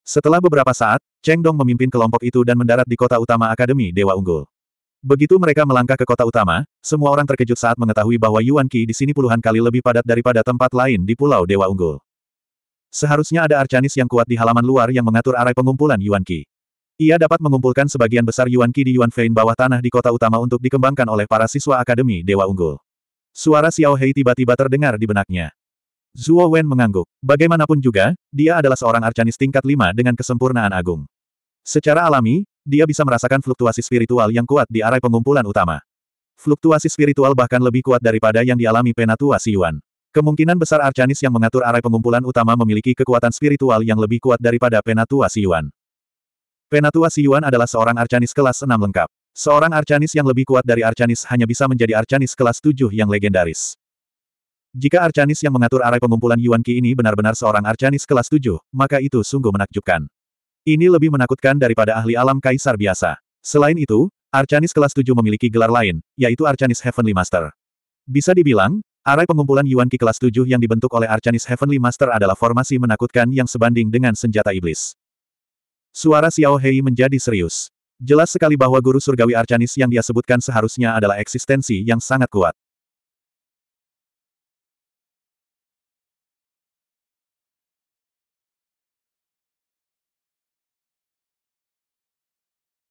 [SPEAKER 1] Setelah beberapa saat, Cheng Dong memimpin kelompok itu dan mendarat di kota utama Akademi Dewa Unggul. Begitu mereka melangkah ke kota utama, semua orang terkejut saat mengetahui bahwa Yuan Qi di sini puluhan kali lebih padat daripada tempat lain di Pulau Dewa Unggul. Seharusnya ada Arcanis yang kuat di halaman luar yang mengatur arah pengumpulan Yuan Qi. Ia dapat mengumpulkan sebagian besar Yuan Qi di Yuan Fein bawah tanah di kota utama untuk dikembangkan oleh para siswa Akademi Dewa Unggul. Suara Xiao Hei tiba-tiba terdengar di benaknya. Zuo Wen mengangguk. Bagaimanapun juga, dia adalah seorang arcanis tingkat lima dengan kesempurnaan agung. Secara alami, dia bisa merasakan fluktuasi spiritual yang kuat di arai pengumpulan utama. Fluktuasi spiritual bahkan lebih kuat daripada yang dialami Penatua Siyuan. Kemungkinan besar Arcanis yang mengatur arai pengumpulan utama memiliki kekuatan spiritual yang lebih kuat daripada Penatua Siyuan. Penatua Siyuan adalah seorang Arcanis kelas 6 lengkap. Seorang Arcanis yang lebih kuat dari Arcanis hanya bisa menjadi Arcanis kelas 7 yang legendaris. Jika Arcanis yang mengatur arai pengumpulan Yuan Qi ini benar-benar seorang Arcanis kelas 7, maka itu sungguh menakjubkan. Ini lebih menakutkan daripada ahli alam kaisar biasa. Selain itu, Arcanis kelas 7 memiliki gelar lain, yaitu Arcanis Heavenly Master. Bisa dibilang, arai pengumpulan Yuan Qi kelas 7 yang dibentuk oleh Arcanis Heavenly Master adalah formasi menakutkan yang sebanding dengan senjata iblis. Suara Xiao Hei menjadi serius. Jelas sekali bahwa guru surgawi Arcanis yang dia sebutkan seharusnya adalah eksistensi yang sangat kuat.